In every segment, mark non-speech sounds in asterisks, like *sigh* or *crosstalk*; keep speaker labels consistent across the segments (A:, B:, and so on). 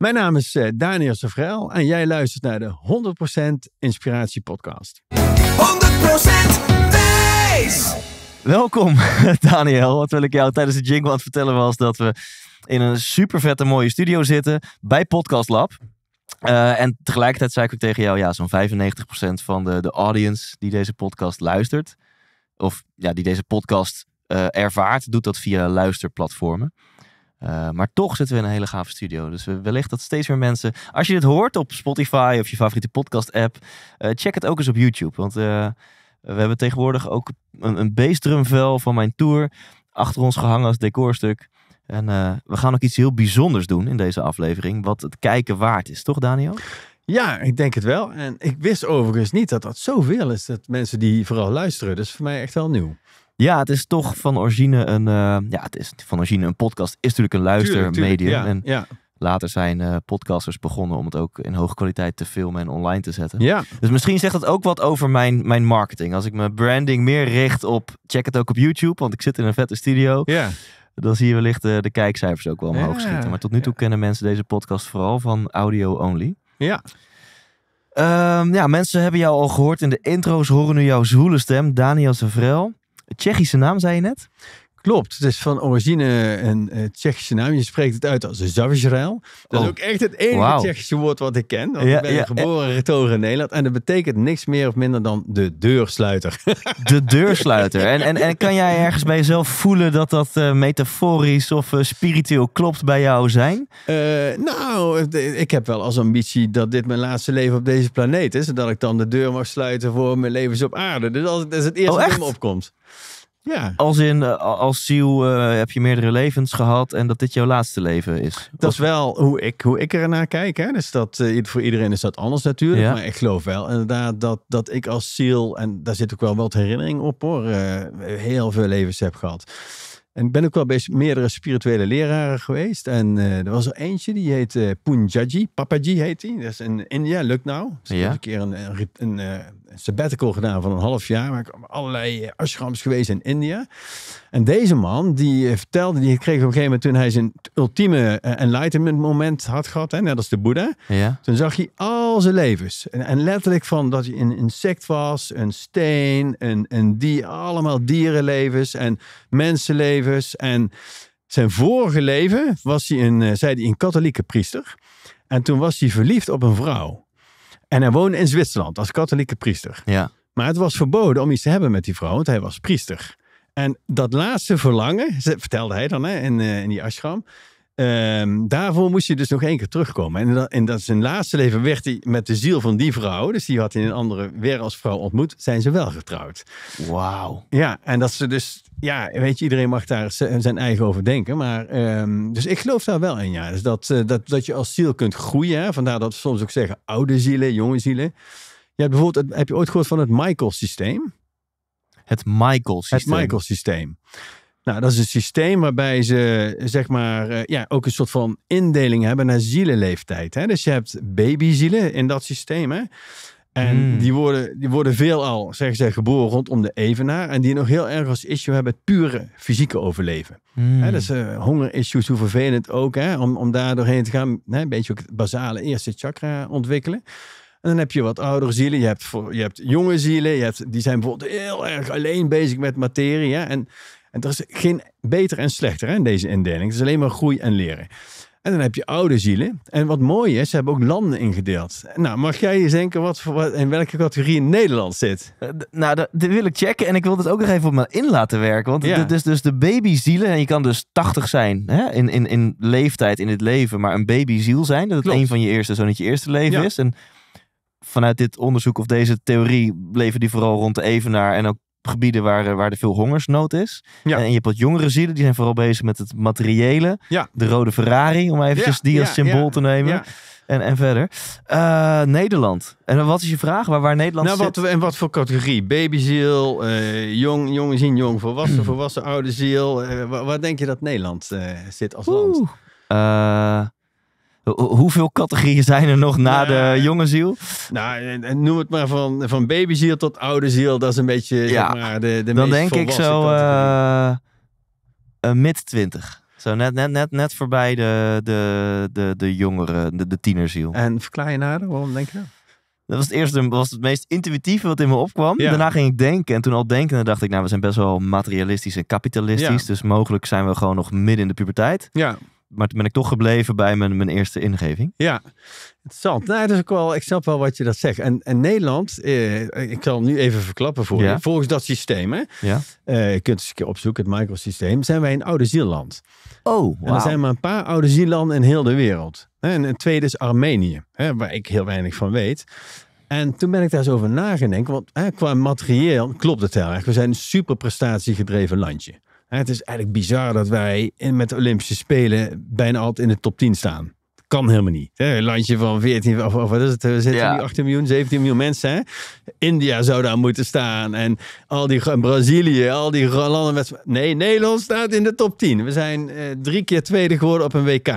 A: Mijn naam is eh, Daniel Savrel en jij luistert naar de 100% Inspiratie Podcast. 100%
B: Days! Welkom, *laughs* Daniel. Wat wil ik jou tijdens de jingle aan het vertellen was dat we in een super vette mooie studio zitten bij Podcast Lab. Eh, en tegelijkertijd zei ik ook tegen jou, ja, zo'n 95% van de, de audience die deze podcast luistert, of ja, die deze podcast eh, ervaart, doet dat via luisterplatformen. Eh, maar toch zitten we in een hele gave studio. Dus wellicht dat steeds meer mensen. Als je dit hoort op Spotify of je favoriete podcast-app, eh, check het ook eens op YouTube. Want eh, we hebben tegenwoordig ook een, een bassdrumvel van mijn tour achter ons gehangen als decorstuk. En we gaan ook iets heel bijzonders doen in deze aflevering, wat het kijken waard is, toch, Daniel? Ja, ik denk het wel. En ik wist overigens niet dat dat
A: zoveel is. Dat mensen die vooral luisteren. Dus voor mij echt wel nieuw.
B: Ja, het is toch van origine een, eh, ja, het is van origine een podcast. Is natuurlijk een luistermedium. Ja, en later zijn eh, podcasters begonnen om het ook in hoge kwaliteit te filmen en online te zetten. Ja. Dus misschien zegt dat ook wat over mijn, mijn marketing. Als ik mijn branding meer richt op, check het ook op YouTube, want ik zit in een vette studio. Ja. Dan zie je wellicht eh, de kijkcijfers ook wel omhoog schieten. Maar tot nu toe kennen mensen deze podcast vooral van audio only. Ja. Ehm, ja, mensen hebben jou al gehoord in de intro's, horen nu jouw zwoele stem, Daniel Sevrel. Tsjechische naam, zei je net. Klopt, het is van origine een eh, Tsjechische naam. Je spreekt het uit als Zavisrael. Dat is oh. ook echt het enige Tsjechische
A: woord wat ik ken. Want ik ben geboren en getogen in Nederland. En dat betekent niks meer of
B: minder dan de deursluiter. *laughs* De
A: deursluiter.
B: En, en, en kan jij ergens bij jezelf voelen dat dat uh, metaforisch of eh, spiritueel klopt bij jou zijn?
A: nou, ik heb wel als ambitie dat dit mijn laatste leven op deze planeet is. En dat ik dan de deur mag sluiten voor mijn levens op aarde. Dus als, dat is het eerste oh, me opkomt.
B: Ja. Als in, eh, als ziel eh, heb je meerdere levens gehad en dat dit jouw laatste leven is. Dat is wel hoe ik, hoe
A: ik er naar kijk. Hè? Dus dat, eh, voor iedereen is dat anders natuurlijk. Maar ik geloof wel inderdaad dat, dat ik als ziel, en daar zit ook wel wat herinnering op hoor, heel veel levens heb gehad. En ik ben ook wel bij meerdere spirituele leraren geweest. En er was er eentje, die heet Punjaji. Papaji heet hij. Dat is in India, nou. Dus ja. een keer een, een, een sabbatical gedaan van een half jaar. Maar ik heb allerlei eh, ashrams geweest in India. En deze man, die eh, vertelde, die kreeg op een gegeven moment toen hij zijn ultieme eh, enlightenment moment had gehad. Hè, net als de Boeddha. Ja. Toen zag hij al zijn levens. En, en, letterlijk van dat hij een insect was, een steen, een, een die, allemaal dierenlevens en mensenlevens. En zijn vorige leven was hij een, zei hij, een katholieke priester. En toen was hij verliefd op een vrouw. En hij woonde in Zwitserland als katholieke priester. Ja. Maar het was verboden om iets te hebben met die vrouw, want hij was priester. En dat laatste verlangen, vertelde hij dan hè, in, eh, in die ashram, Ehm, daarvoor moest je dus nog één keer terugkomen. En, dat, dat zijn laatste leven werd hij met de ziel van die vrouw, dus die had hij een andere weer als vrouw ontmoet, zijn ze wel getrouwd. Wauw. Ja, en dat ze dus, ja, weet je, iedereen mag daar zijn eigen over denken. Maar, ehm, dus ik geloof daar wel in, ja. Dus dat, eh, dat, dat je als ziel kunt groeien. Hè? Vandaar dat we soms ook zeggen oude zielen, jonge zielen. Je hebt bijvoorbeeld, heb je ooit gehoord van het Michael-systeem? Het Michael-systeem. Het Michael-systeem. Nou, dat is een systeem waarbij ze zeg maar eh, ja, ook een soort van indeling hebben naar zielenleeftijd. Hè? Dus je hebt babyzielen in dat systeem. Hè? En hmm. die, worden, die worden veelal, zeggen ze, geboren rondom de evenaar. En die nog heel erg als issue hebben het pure fysieke overleven. Hmm. Hè, dus uh, hongerissues, hoe vervelend ook. Hè, om, om daar doorheen te gaan, hè, een beetje ook het basale eerste chakra ontwikkelen. En dan heb je wat oudere zielen, je hebt, voor, je hebt jonge zielen, je hebt, die zijn bijvoorbeeld heel erg alleen bezig met materie. Hè? En en er is geen beter en slechter hè, in deze indeling. Het is alleen maar groei en leren. En dan heb je oude zielen. En wat mooi is, ze hebben ook landen ingedeeld. Nou, mag jij eens denken wat, wat in welke categorie in Nederland
B: zit? Eh, nou, dat, wil ik checken. En ik wil het ook nog even op me in laten werken. Want ja. is dus, dus de babyzielen. En je kan dus 80 zijn hè? In, in, in leeftijd, in het leven. Maar een babyziel zijn. Dat het een van je eerste, zo niet je eerste leven is. En vanuit dit onderzoek of deze theorie bleven die vooral rond de evenaar en ook gebieden waar, eh, waar er veel hongersnood is. Ja. En je hebt wat jongere zielen, die zijn vooral bezig met het materiële. Ja. De rode Ferrari, om eventjes die als symbool te nemen. En, en verder. Eh, Nederland. En wat is je vraag? Waar, waar Nederland nou, en
A: wat voor categorie? Babyziel, uh, jong, jong zien, jong volwassen, *clears throat* volwassen oude ziel. Uh, waar, denk je dat Nederland zit als Oeh. land? Hoeveel categorieën zijn er nog na nou de jonge ziel? Nou, noem het maar van, van babyziel tot oude ziel. Dat is een beetje ja,
B: maar, de, de Dan denk ik zo uh, mid twintig. Zo net, net, net, net voorbij de, de, de, de jongere, de, de tienerziel. En verklaar je nader, nou waarom denk je dat? Dat was het eerste, was het meest intuïtieve wat in me opkwam. Daarna ging ik denken. En toen al denkende dacht ik, nou, we zijn best wel materialistisch en kapitalistisch. Dus mogelijk zijn we gewoon nog midden in de puberteit. Ja maar ben ik toch gebleven bij mijn, mijn eerste ingeving.
A: Ja, interessant. Nou, dat is ook wel, ik snap wel wat je dat zegt. En, en Nederland, eh, ik zal nu even verklappen voor je. Volgens dat systeem, hè, ja. Eh, je kunt eens een keer opzoeken, het microsysteem, zijn wij een oude zielland. Oh, wow. er zijn maar een paar oude zielanden in heel de wereld. En het tweede is Armenië, hè, waar ik heel weinig van weet. En toen ben ik daar eens over nagedenkt. want hè, qua materieel klopt het heel erg. We zijn een super prestatiegedreven landje. Het is eigenlijk bizar dat wij met de Olympische Spelen bijna altijd in de top 10 staan. Kan helemaal niet. Een landje van 14, of, wat is het? We zitten ja. nu 18 miljoen, 17 miljoen mensen. Hè? India zou daar moeten staan. En al die en Brazilië, al die landen. Nee, Nederland staat in de top 10. We zijn eh, drie keer tweede geworden op een WK.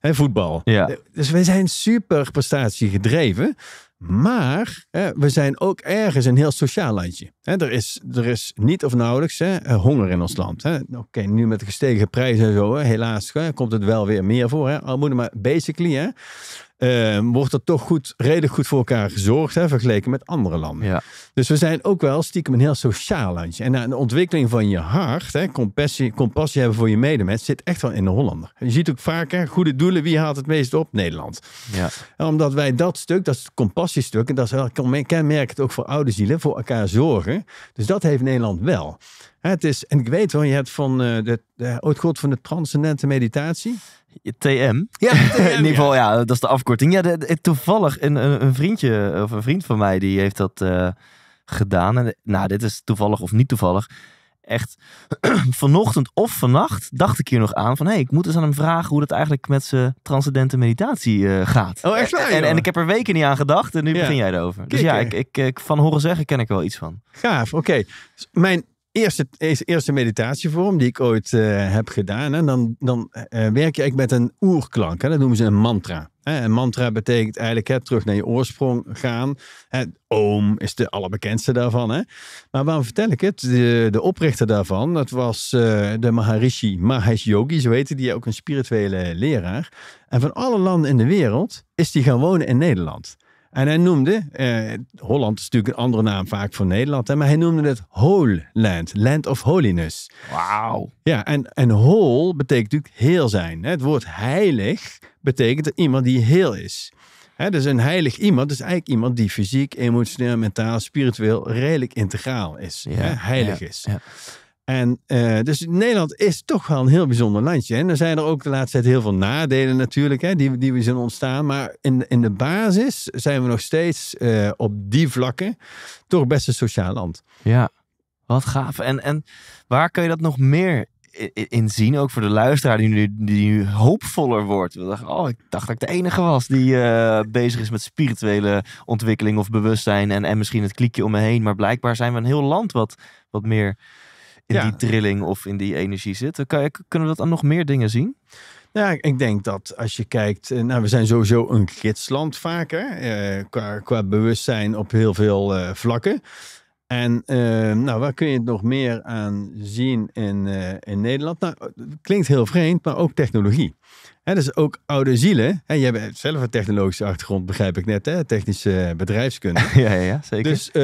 A: Hè, voetbal. Ja. Eh, dus we zijn super prestatie gedreven. Maar hè, we zijn ook ergens een heel sociaal landje. Hè, er, is, er is niet of nauwelijks hè, eh, honger in ons land. Oké, nu met de gestegen prijzen en zo, helaas komt het wel weer meer voor. Armoede, maar basically hè. Ehm, wordt er toch goed, redelijk goed voor elkaar gezorgd, hè, vergeleken met andere landen. Ja. Dus we zijn ook wel stiekem een heel sociaal landje. En de ontwikkeling van je hart, hè, compassie, compassie hebben voor je medemens, zit echt wel in de Hollander. Je ziet ook vaak, hè, goede doelen, wie haalt het meest op? Nederland. Ja. En omdat wij dat stuk, dat is het compassiestuk, en dat is wel kenmerkend ook voor oude zielen, voor elkaar zorgen. Dus dat heeft Nederland wel. Het is, en ik weet hoor, je hebt van uh, de, de, ooit van de transcendente meditatie.
B: TM. Ja, *laughs* in ieder geval, ja. dat is de afkorting. Ja, de, eh, toevallig een, een, vriendje of een vriend van mij die heeft dat eh, gedaan. En, nou, dit is toevallig of niet toevallig. Echt *clears throat* vanochtend of vannacht dacht ik hier nog aan van hé, hey, ik moet eens aan hem vragen hoe dat eigenlijk met zijn transcendente meditatie gaat. Oh, echt waar? En, en, ik heb er weken niet aan gedacht en nu begin jij erover. Dus ja, ik, ik, ik, van horen zeggen ken ik wel iets van. Gaaf, oké. Mijn eerste, eerste meditatievorm die ik ooit
A: eh, heb gedaan. En dan, dan eh, eh, werk je met een oerklank. Hè? Dat noemen ze een mantra. Hè? Een mantra betekent eigenlijk hè, terug naar je oorsprong gaan. Hè? Oom is de allerbekendste daarvan. Hè? Maar waarom vertel ik het? De, de oprichter daarvan, dat was de Maharishi Mahesh Yogi. Zo heette die ook een spirituele leraar. En van alle landen in de wereld is die gaan wonen in Nederland. En hij noemde, eh, Holland is natuurlijk een andere naam vaak voor Nederland, hè, maar hij noemde het Whole Land, Land of Holiness. Wauw. Ja, en, en hol betekent natuurlijk heel zijn. Hè. Het woord heilig betekent iemand die heel is. Hè, dus een heilig iemand is eigenlijk iemand die fysiek, emotioneel, mentaal, spiritueel redelijk integraal is. hè, heilig is. Ja. En eh, dus Nederland is toch wel een heel bijzonder landje. En er zijn er ook de laatste tijd heel veel nadelen natuurlijk, hè, die, die we zien ontstaan. Maar in, in de basis zijn we nog steeds eh, op die vlakken toch best een sociaal land.
B: Ja, wat gaaf. En, en waar kun je dat nog meer in zien, ook voor de luisteraar die nu, die nu hoopvoller wordt. We dachten, oh, ik dacht dat ik de enige was die eh, bezig is met spirituele ontwikkeling of bewustzijn en, en misschien het kliekje om me heen. Maar blijkbaar zijn we een heel land wat, wat meer in die trilling of in die energie zit. kunnen we dat aan nog meer dingen zien?
A: Ja, ik denk dat als je kijkt, eh, nou, we zijn sowieso een gidsland vaker, eh, qua, qua bewustzijn op heel veel eh, vlakken. En eh, nou, waar kun je het nog meer aan zien in, eh, in Nederland? Nou, klinkt heel vreemd, maar ook technologie. Dat is ook oude zielen. En je hebt zelf een technologische achtergrond, begrijp ik net. Hè? Technische eh, bedrijfskunde. *laughs* ja, ja, zeker. Dus eh,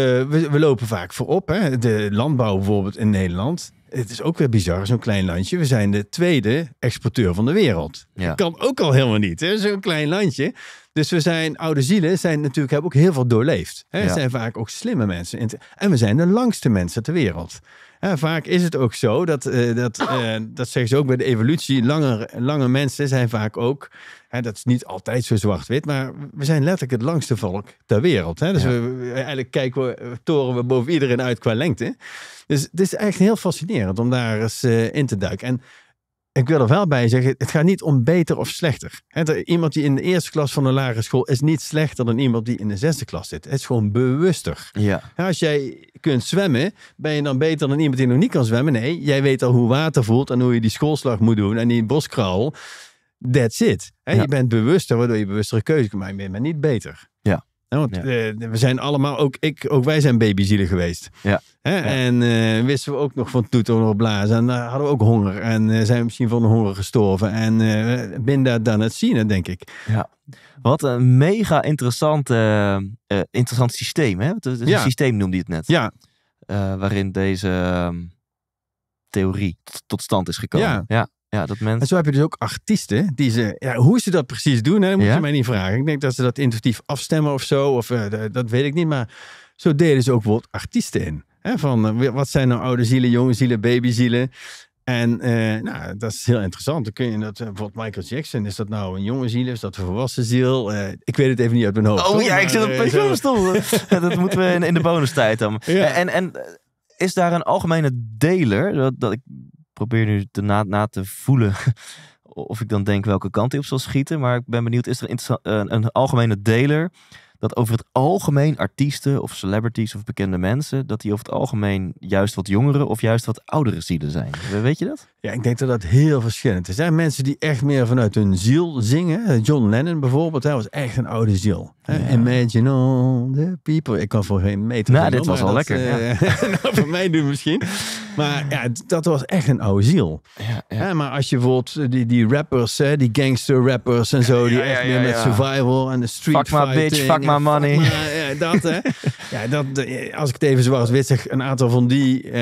A: we, lopen vaak voorop. Hè? De landbouw bijvoorbeeld in Nederland. Het is ook weer bizar, zo'n klein landje. We zijn de tweede exporteur van de wereld. Ja. Dat kan ook al helemaal niet. Zo'n klein landje. Dus we zijn oude zielen, zijn natuurlijk, hebben ook heel veel doorleefd. Hè? Zijn vaak ook slimme mensen. En we zijn de langste mensen ter wereld. vaak is het ook zo dat, eh, dat, eh, dat zeggen ze ook bij de evolutie, langere lange mensen zijn vaak ook, hè, dat is niet altijd zo zwart-wit, maar we zijn letterlijk het langste volk ter wereld. Hè? Dus we, eigenlijk kijken we, toren we boven iedereen uit qua lengte. Dus het is echt heel fascinerend om daar eens eh, in te duiken. En ik wil er wel bij zeggen, het gaat niet om beter of slechter. iemand die in de eerste klas van de lagere school is niet slechter dan iemand die in de zesde klas zit. Het is gewoon bewuster. Ja. als jij kunt zwemmen, ben je dan beter dan iemand die nog niet kan zwemmen? Nee, jij weet al hoe water voelt en hoe je die schoolslag moet doen en die boskraal. That's it. Je bent bewuster, waardoor je bewustere keuze kan maken. Maar niet beter. Ja want eh, we zijn allemaal, ook ik, ook wij zijn babyzielen geweest. Ja. En eh, wisten we ook nog van toeter nog blazen. En hadden we ook honger. En eh, zijn misschien van de honger gestorven. En binnen binda dan het zien, denk ik.
B: Ja. Wat een mega interessant, interessant systeem. Hè? Het, systeem noemde je het net. Ja. waarin deze ehm, theorie tot, tot stand is gekomen. Ja. Ja, dat mensen...
A: En zo heb je dus ook artiesten die ze. Ja, hoe ze dat precies doen, hè, moet je mij niet vragen. Ik denk dat ze dat intuïtief afstemmen of zo. Of, eh, dat weet ik niet. Maar zo deden ze ook bijvoorbeeld artiesten in. Hè, van eh, wat zijn nou oude zielen, jonge zielen, babyzielen. En eh, nou, dat is heel interessant. Dan kun je dat, bijvoorbeeld Michael Jackson, is dat nou een jonge ziel, is dat een volwassen
B: ziel? ik weet het even niet uit mijn hoofd. Oh ja, ik zit op stoel. *laughs* dat moeten we in, de de tijd dan. En, en is daar een algemene deler? Dat, dat ik probeer nu te na te voelen *laughs* of ik dan denk welke kant hij op zal schieten. Maar ik ben benieuwd, is er een, een, algemene deler dat over het algemeen artiesten of celebrities of bekende mensen, dat die over het algemeen juist wat jongere of juist wat oudere zielen zijn? Weet je dat?
A: Ja, ik denk dat dat heel verschillend is. Er zijn mensen die echt meer vanuit hun ziel zingen. John Lennon bijvoorbeeld, hij was echt een oude ziel. Imagine all the people. Ik kan voor geen meter. Nou, dit was al lekker. ja. Eh, *laughs* nou, voor mij nu misschien. Maar ja, dat was echt een oude ziel. Ja, maar als je bijvoorbeeld eh, die, die rappers, hè, die gangster rappers en zo, die echt meer met survival en de street fuck my bitch, fuck my money. Fuck dat, hè. *laughs* ja, dat, als ik het even zwart-wit zeg, een aantal van die eh,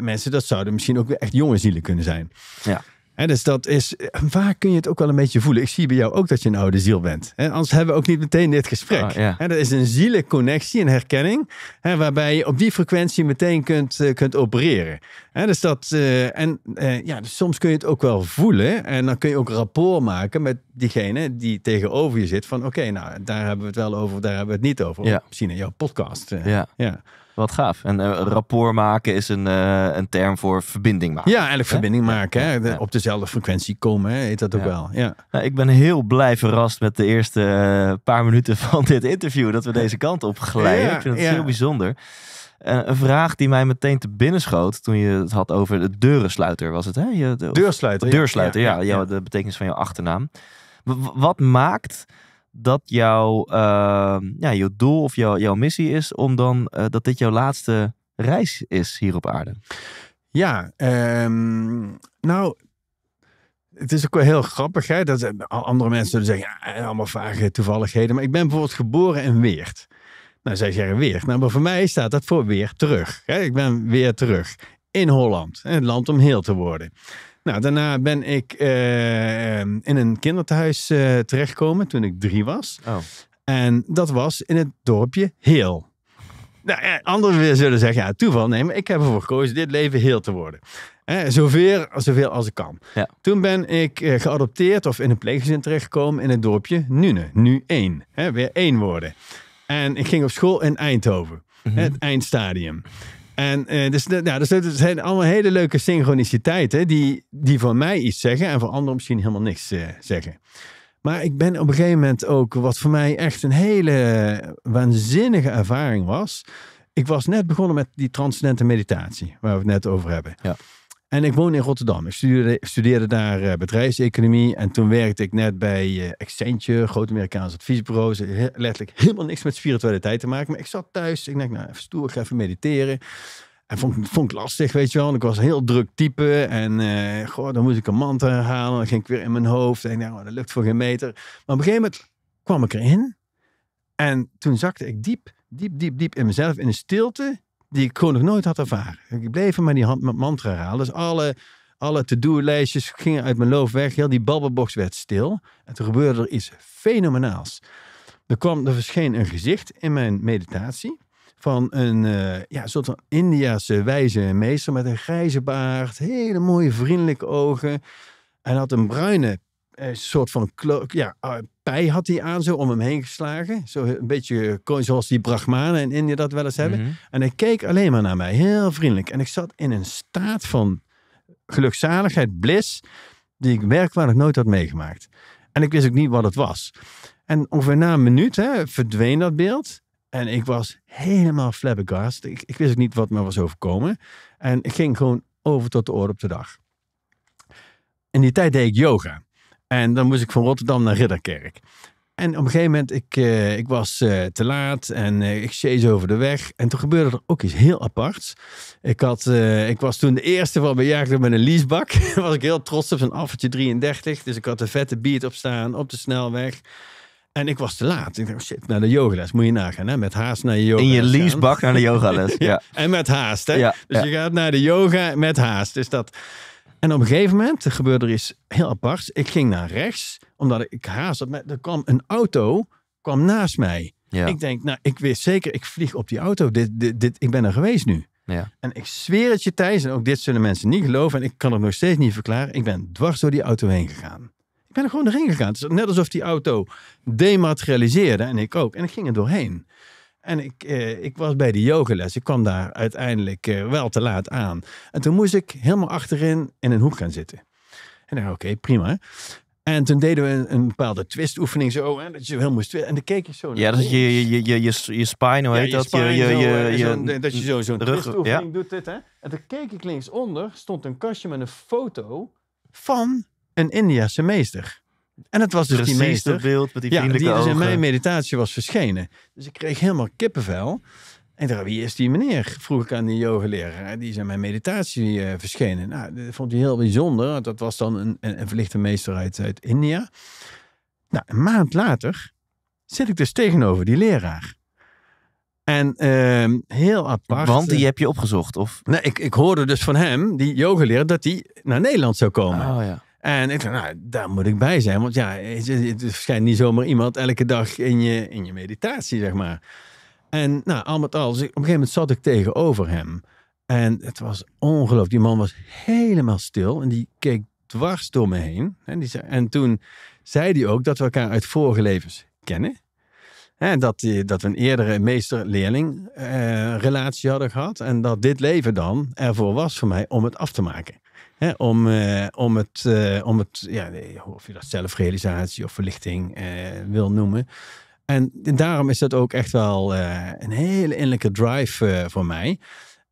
A: mensen, dat zouden misschien ook echt jonge zielen kunnen zijn. Ja. En dus dat is, waar kun je het ook wel een beetje voelen? Ik zie bij jou ook dat je een oude ziel bent. En anders hebben we ook niet meteen dit gesprek. Oh, ah, dat is een zielenconnectie, een herkenning, waarbij je op die frequentie meteen kunt, eh, kunt opereren. dus dat, eh, en eh, ja, dus soms kun je het ook wel voelen. En dan kun je ook rapport maken met diegene die tegenover je zit. Van oké, nou daar hebben we het wel over, daar hebben we het niet over. Misschien in jouw podcast. ja.
B: ja. Wat gaaf. En eh, rapport maken is een, eh, een term voor verbinding maken. Ja, eigenlijk verbinding maken.
A: hè? De, Op dezelfde frequentie komen, hè? heet dat ook wel.
B: Ja. Nou, ik ben heel blij verrast met de eerste eh, paar minuten van dit interview. Dat we *laughs* deze kant op glijden. ik vind het heel bijzonder. een vraag die mij meteen te binnen schoot toen je het had over de deurensluiter, was het hè? Je, de, deursluiter. ja. ja, de betekenis van jouw achternaam. wat maakt dat jouw, ehm, ja, jouw doel of jouw, jouw missie is om dan eh, dat dit jouw laatste reis is hier op aarde?
A: Ja, ehm, nou, het is ook wel heel grappig. Hè? Dat eh, andere mensen zullen zeggen, ja, eh, allemaal vage toevalligheden. Maar ik ben bijvoorbeeld geboren in Weert. Nou, zij zeggen weer. Nou, maar voor mij staat dat voor weer terug. Hè? Ik ben weer terug in Holland, het land om heel te worden. Nou, daarna ben ik eh, ehm, in een kinderthuis eh, terechtgekomen toen ik drie was. Oh. En dat was in het dorpje Heel. Nou, ja, anderen zullen zeggen, ja, toeval. Nee, maar ik heb ervoor gekozen dit leven heel te worden. Hè, eh, zoveel, zoveel als ik kan. Ja. Toen ben ik eh, geadopteerd of in een pleeggezin terechtgekomen in het dorpje Nune. Nu één. Hè, weer één worden. En ik ging op school in Eindhoven. Mhm. het eindstadium. En uh, dus, nou, dus dat zijn allemaal hele leuke synchroniciteiten die, die voor mij iets zeggen en voor anderen misschien helemaal niks eh, zeggen. Maar ik ben op een gegeven moment ook, wat voor mij echt een hele waanzinnige ervaring was. Ik was net begonnen met die transcendente meditatie, waar we het net over hebben. Ja. En ik woonde in Rotterdam. Ik studeerde, studeerde daar eh, bedrijfseconomie. En toen werkte ik net bij eh, Accenture, groot Amerikaans adviesbureau. He, letterlijk helemaal niks met spiritualiteit te maken. Maar ik zat thuis. Ik dacht, nou, even stoer, ik ga even mediteren. En vond, vond ik lastig, weet je wel. Want ik was een heel druk type. En eh, goh, dan moest ik een mantra halen. Dan ging ik weer in mijn hoofd. En nou, dat lukt voor geen meter. Maar op een gegeven moment kwam ik erin. En toen zakte ik diep, diep, diep, diep in mezelf. In een stilte die ik gewoon nog nooit had ervaren. Ik bleef maar die hand, mantra halen. Dus alle, alle to-do-lijstjes gingen uit mijn loof weg. Heel die babbelbox werd stil. En gebeurde er iets fenomenaals. Er, kwam, er verscheen een gezicht in mijn meditatie van een eh, ja, soort van Indiase wijze meester met een grijze baard, hele mooie vriendelijke ogen. En had een bruine een soort van ja, eh, pij had hij aan, zo om hem heen geslagen. Zo een beetje eh, zoals die Brahmanen in India dat wel eens hebben. Mhm. En hij keek alleen maar naar mij, heel vriendelijk. En ik zat in een staat van gelukzaligheid, bliss, die ik werkwaardig nooit had meegemaakt. En ik wist ook niet wat het was. En ongeveer na een minuut hè, verdween dat beeld. En ik was helemaal flabbergast. Ik, ik wist ook niet wat me was overkomen. En ik ging gewoon over tot de oor op de dag. In die tijd deed ik yoga. En dan moest ik van Rotterdam naar Ridderkerk. En op een gegeven moment, ik, eh, ik was eh, te laat en uh, ik chase over de weg. En toen gebeurde er ook iets heel aparts. Ik, had, ik was toen de eerste van mijn met een leasebak. *laughs* was ik heel trots op een affertje 33. Dus ik had een vette beat op staan op de snelweg. En ik was te laat. Ik dacht, shit, naar de yogales. Moet je nagaan, hè? Met haast naar je yoga. In je leasebak naar de yogales, *laughs* ja. En met haast, hè? dus je gaat naar de yoga met haast. Dus dat... En op een gegeven moment gebeurde er iets heel apart. Ik ging naar rechts, omdat ik, haast had. Er kwam een auto kwam naast mij. Ik denk, nou, ik weet zeker, ik vlieg op die auto. Dit, dit, dit, ik ben er geweest nu. Ja. En ik zweer het je, Thijs, en ook dit zullen mensen niet geloven. En ik kan het nog steeds niet verklaren. Ik ben dwars door die auto heen gegaan. Ik ben er gewoon doorheen gegaan. Het is net alsof die auto dematerialiseerde en ik ook. En ik ging er doorheen. En ik, eh, ik was bij de yogales. Ik kwam daar uiteindelijk eh, wel te laat aan. En toen moest ik helemaal achterin in een hoek gaan zitten. En nou, oké, prima. En toen deden we een, bepaalde twistoefening zo. Hè, dat je heel moest En dan keek ik zo Ja, dat je
B: je, je, je, je, je spine, hoe heet je dat? je, je, je, dat je zo zo'n twistoefening
A: doet. Dit, hè? En toen keek ik linksonder, stond een kastje met een foto van een Indiase meester. En het was dus die meester. beeld met die ja, die dus in mijn meditatie was verschenen. Dus ik kreeg helemaal kippenvel. En dacht, wie is die meneer? Vroeg ik aan die yogaleraar. Die is in mijn meditatie eh, verschenen. Nou, dat vond hij heel bijzonder. Dat was dan een, een, verlichte meester uit, India. Nou, een maand later zit ik dus tegenover die leraar. En ehm, heel apart. Want die eh, heb je opgezocht, of? Nee, ik, ik hoorde dus van hem, die yogaleraar, dat hij naar Nederland zou komen. Oh, ja. En ik dacht, nou, daar moet ik bij zijn. Want ja, het, verschijnt niet zomaar iemand elke dag in je, in je meditatie, zeg maar. En nou, al met al, dus op een gegeven moment zat ik tegenover hem. En het was ongelooflijk. Die man was helemaal stil en die keek dwars door me heen. En, die zei, en toen zei hij ook dat we elkaar uit vorige levens kennen. En dat, eh, dat we een eerdere meester-leerling eh, relatie hadden gehad. En dat dit leven dan ervoor was voor mij om het af te maken om, eh, om het, eh, om het ja, of je dat zelfrealisatie of verlichting uh, wil noemen. En, daarom is dat ook echt wel een hele innerlijke drive voor mij.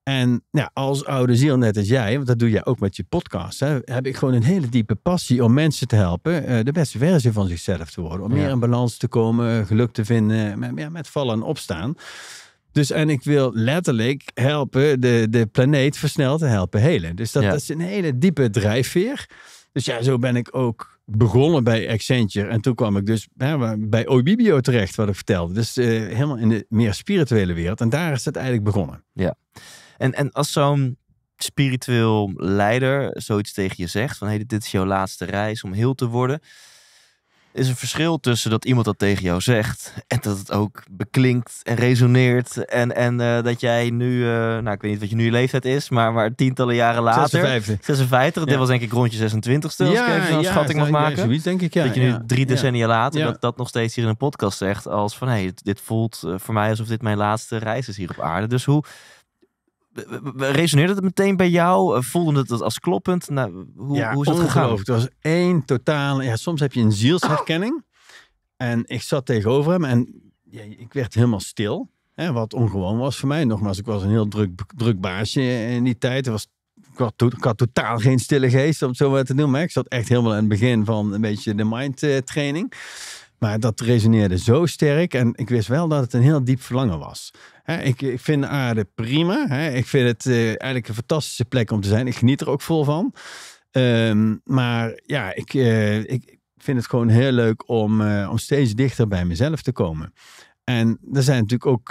A: En als oude ziel, net als jij, want dat doe jij ook met je podcast, hè, heb ik gewoon een hele diepe passie om mensen te helpen de beste versie van zichzelf te worden. Om meer in balans te komen, geluk te vinden, met, ja, met vallen en opstaan. Dus en ik wil letterlijk helpen de, de planeet versneld te helpen helen. Dus dat, dat is een hele diepe drijfveer. Dus ja, zo ben ik ook begonnen bij Accenture. En toen kwam ik dus hè, bij Oibibio terecht, wat ik vertelde. Dus eh, helemaal in de meer spirituele wereld. En daar is het eigenlijk begonnen.
B: Ja. En, en als zo'n spiritueel leider zoiets tegen je zegt, van hey, dit is jouw laatste reis om heel te worden is een verschil tussen dat iemand dat tegen jou zegt en dat het ook beklinkt en resoneert. En, en eh, dat jij nu, eh, nou ik weet niet wat je nu je leeftijd is, maar, maar tientallen jaren later. 56. 56 ja. was denk ik rond je 26 ste als ja, schatting nog maken. Zoiets, denk ik, dat je nu drie decennia later dat, dat nog steeds hier in een podcast zegt als van hé, hey, dit voelt eh, voor mij alsof dit mijn laatste reis is hier op aarde. Dus hoe Resoneerde het meteen bij jou? Eh, voelde het dat als kloppend? Nou, hoe, ja, hoe is dat gegaan? Het was
A: één totaal. Ja, soms heb je een zielsherkenning. En ik zat tegenover hem en ik werd helemaal stil. Hè, wat ongewoon was voor mij. Nogmaals, ik was een heel druk, druk baasje in die tijd. Er was ik had, ik had, totaal geen stille geest, om zo maar te noemen. Ik zat echt helemaal in het begin van een beetje de mind eh, training. Maar dat resoneerde zo sterk en ik wist wel dat het een heel diep verlangen was. ik, ik, vind de aarde prima. ik vind het eh, eigenlijk een fantastische plek om te zijn. Ik geniet er ook vol van. Ehm, maar ja, ik, eh, ik vind het gewoon heel leuk om, eh, om steeds dichter bij mezelf te komen. En er zijn natuurlijk ook,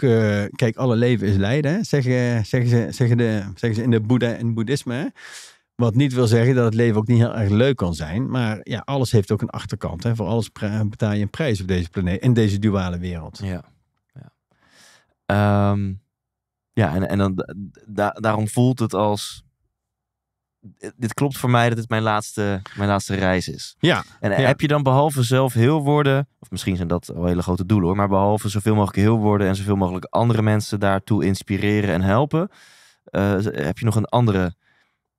A: kijk, alle leven is lijden, Zeggen, zeggen, ze, zeggen, de, zeggen ze in, de Boeddha, en boeddhisme. Hè? Wat niet wil zeggen dat het leven ook niet heel erg leuk kan zijn. Maar ja, alles heeft ook een achterkant. Hè? Voor alles betaal je een prijs op deze planeet. In
B: deze duale wereld. Ja. Ja, ehm, ja en, en dan, daarom voelt het als... Dit klopt voor mij dat dit mijn laatste, mijn laatste reis is. Ja. En heb je dan behalve zelf heel worden... Of misschien zijn dat al hele grote doelen hoor. Maar behalve zoveel mogelijk heel worden... En zoveel mogelijk andere mensen daartoe inspireren en helpen... Eh, heb je nog een andere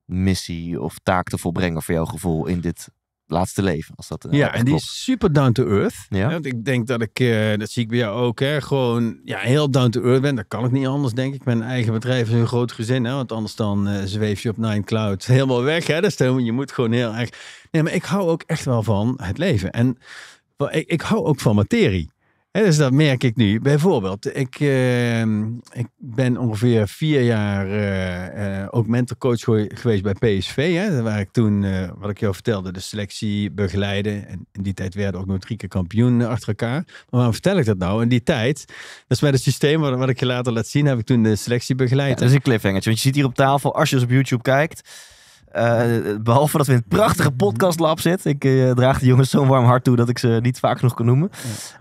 B: missie of taak te volbrengen voor jouw gevoel in dit laatste leven. Als dat, eh, ja, en die is
A: super down to earth. Ja.
B: Want ik denk dat ik,
A: eh, dat zie ik bij jou ook, hè, gewoon ja, heel down to earth ben. Dat kan ik niet anders, denk ik. Mijn eigen bedrijf is een groot gezin, hè, want anders dan uh, zweef je op Nine Cloud *laughs* helemaal weg. Hè, dus stemmen. je moet gewoon heel erg... Nee, maar ik hou ook echt wel van het leven. En ik, ik hou ook van materie. He, dus dat merk ik nu. Bijvoorbeeld, ik, ehm, ik ben ongeveer vier jaar uh, uh, ook mentorcoach geweest bij PSV. Hè, waar ik toen, eh, wat ik jou vertelde, de selectie begeleiden. En in die tijd werden ook nog drie keer kampioen achter elkaar. Maar waarom vertel ik dat nou? In die tijd, dat is met het systeem wat, wat ik je later laat zien, heb ik toen de selectie begeleid. Ja, dat
B: is een cliffhanger. Want je ziet hier op tafel, als je dus op YouTube kijkt eh, behalve dat we in het prachtige mhm. podcastlab zit, Ik eh, draag de jongens zo'n warm hart toe dat ik ze niet vaak genoeg kan noemen.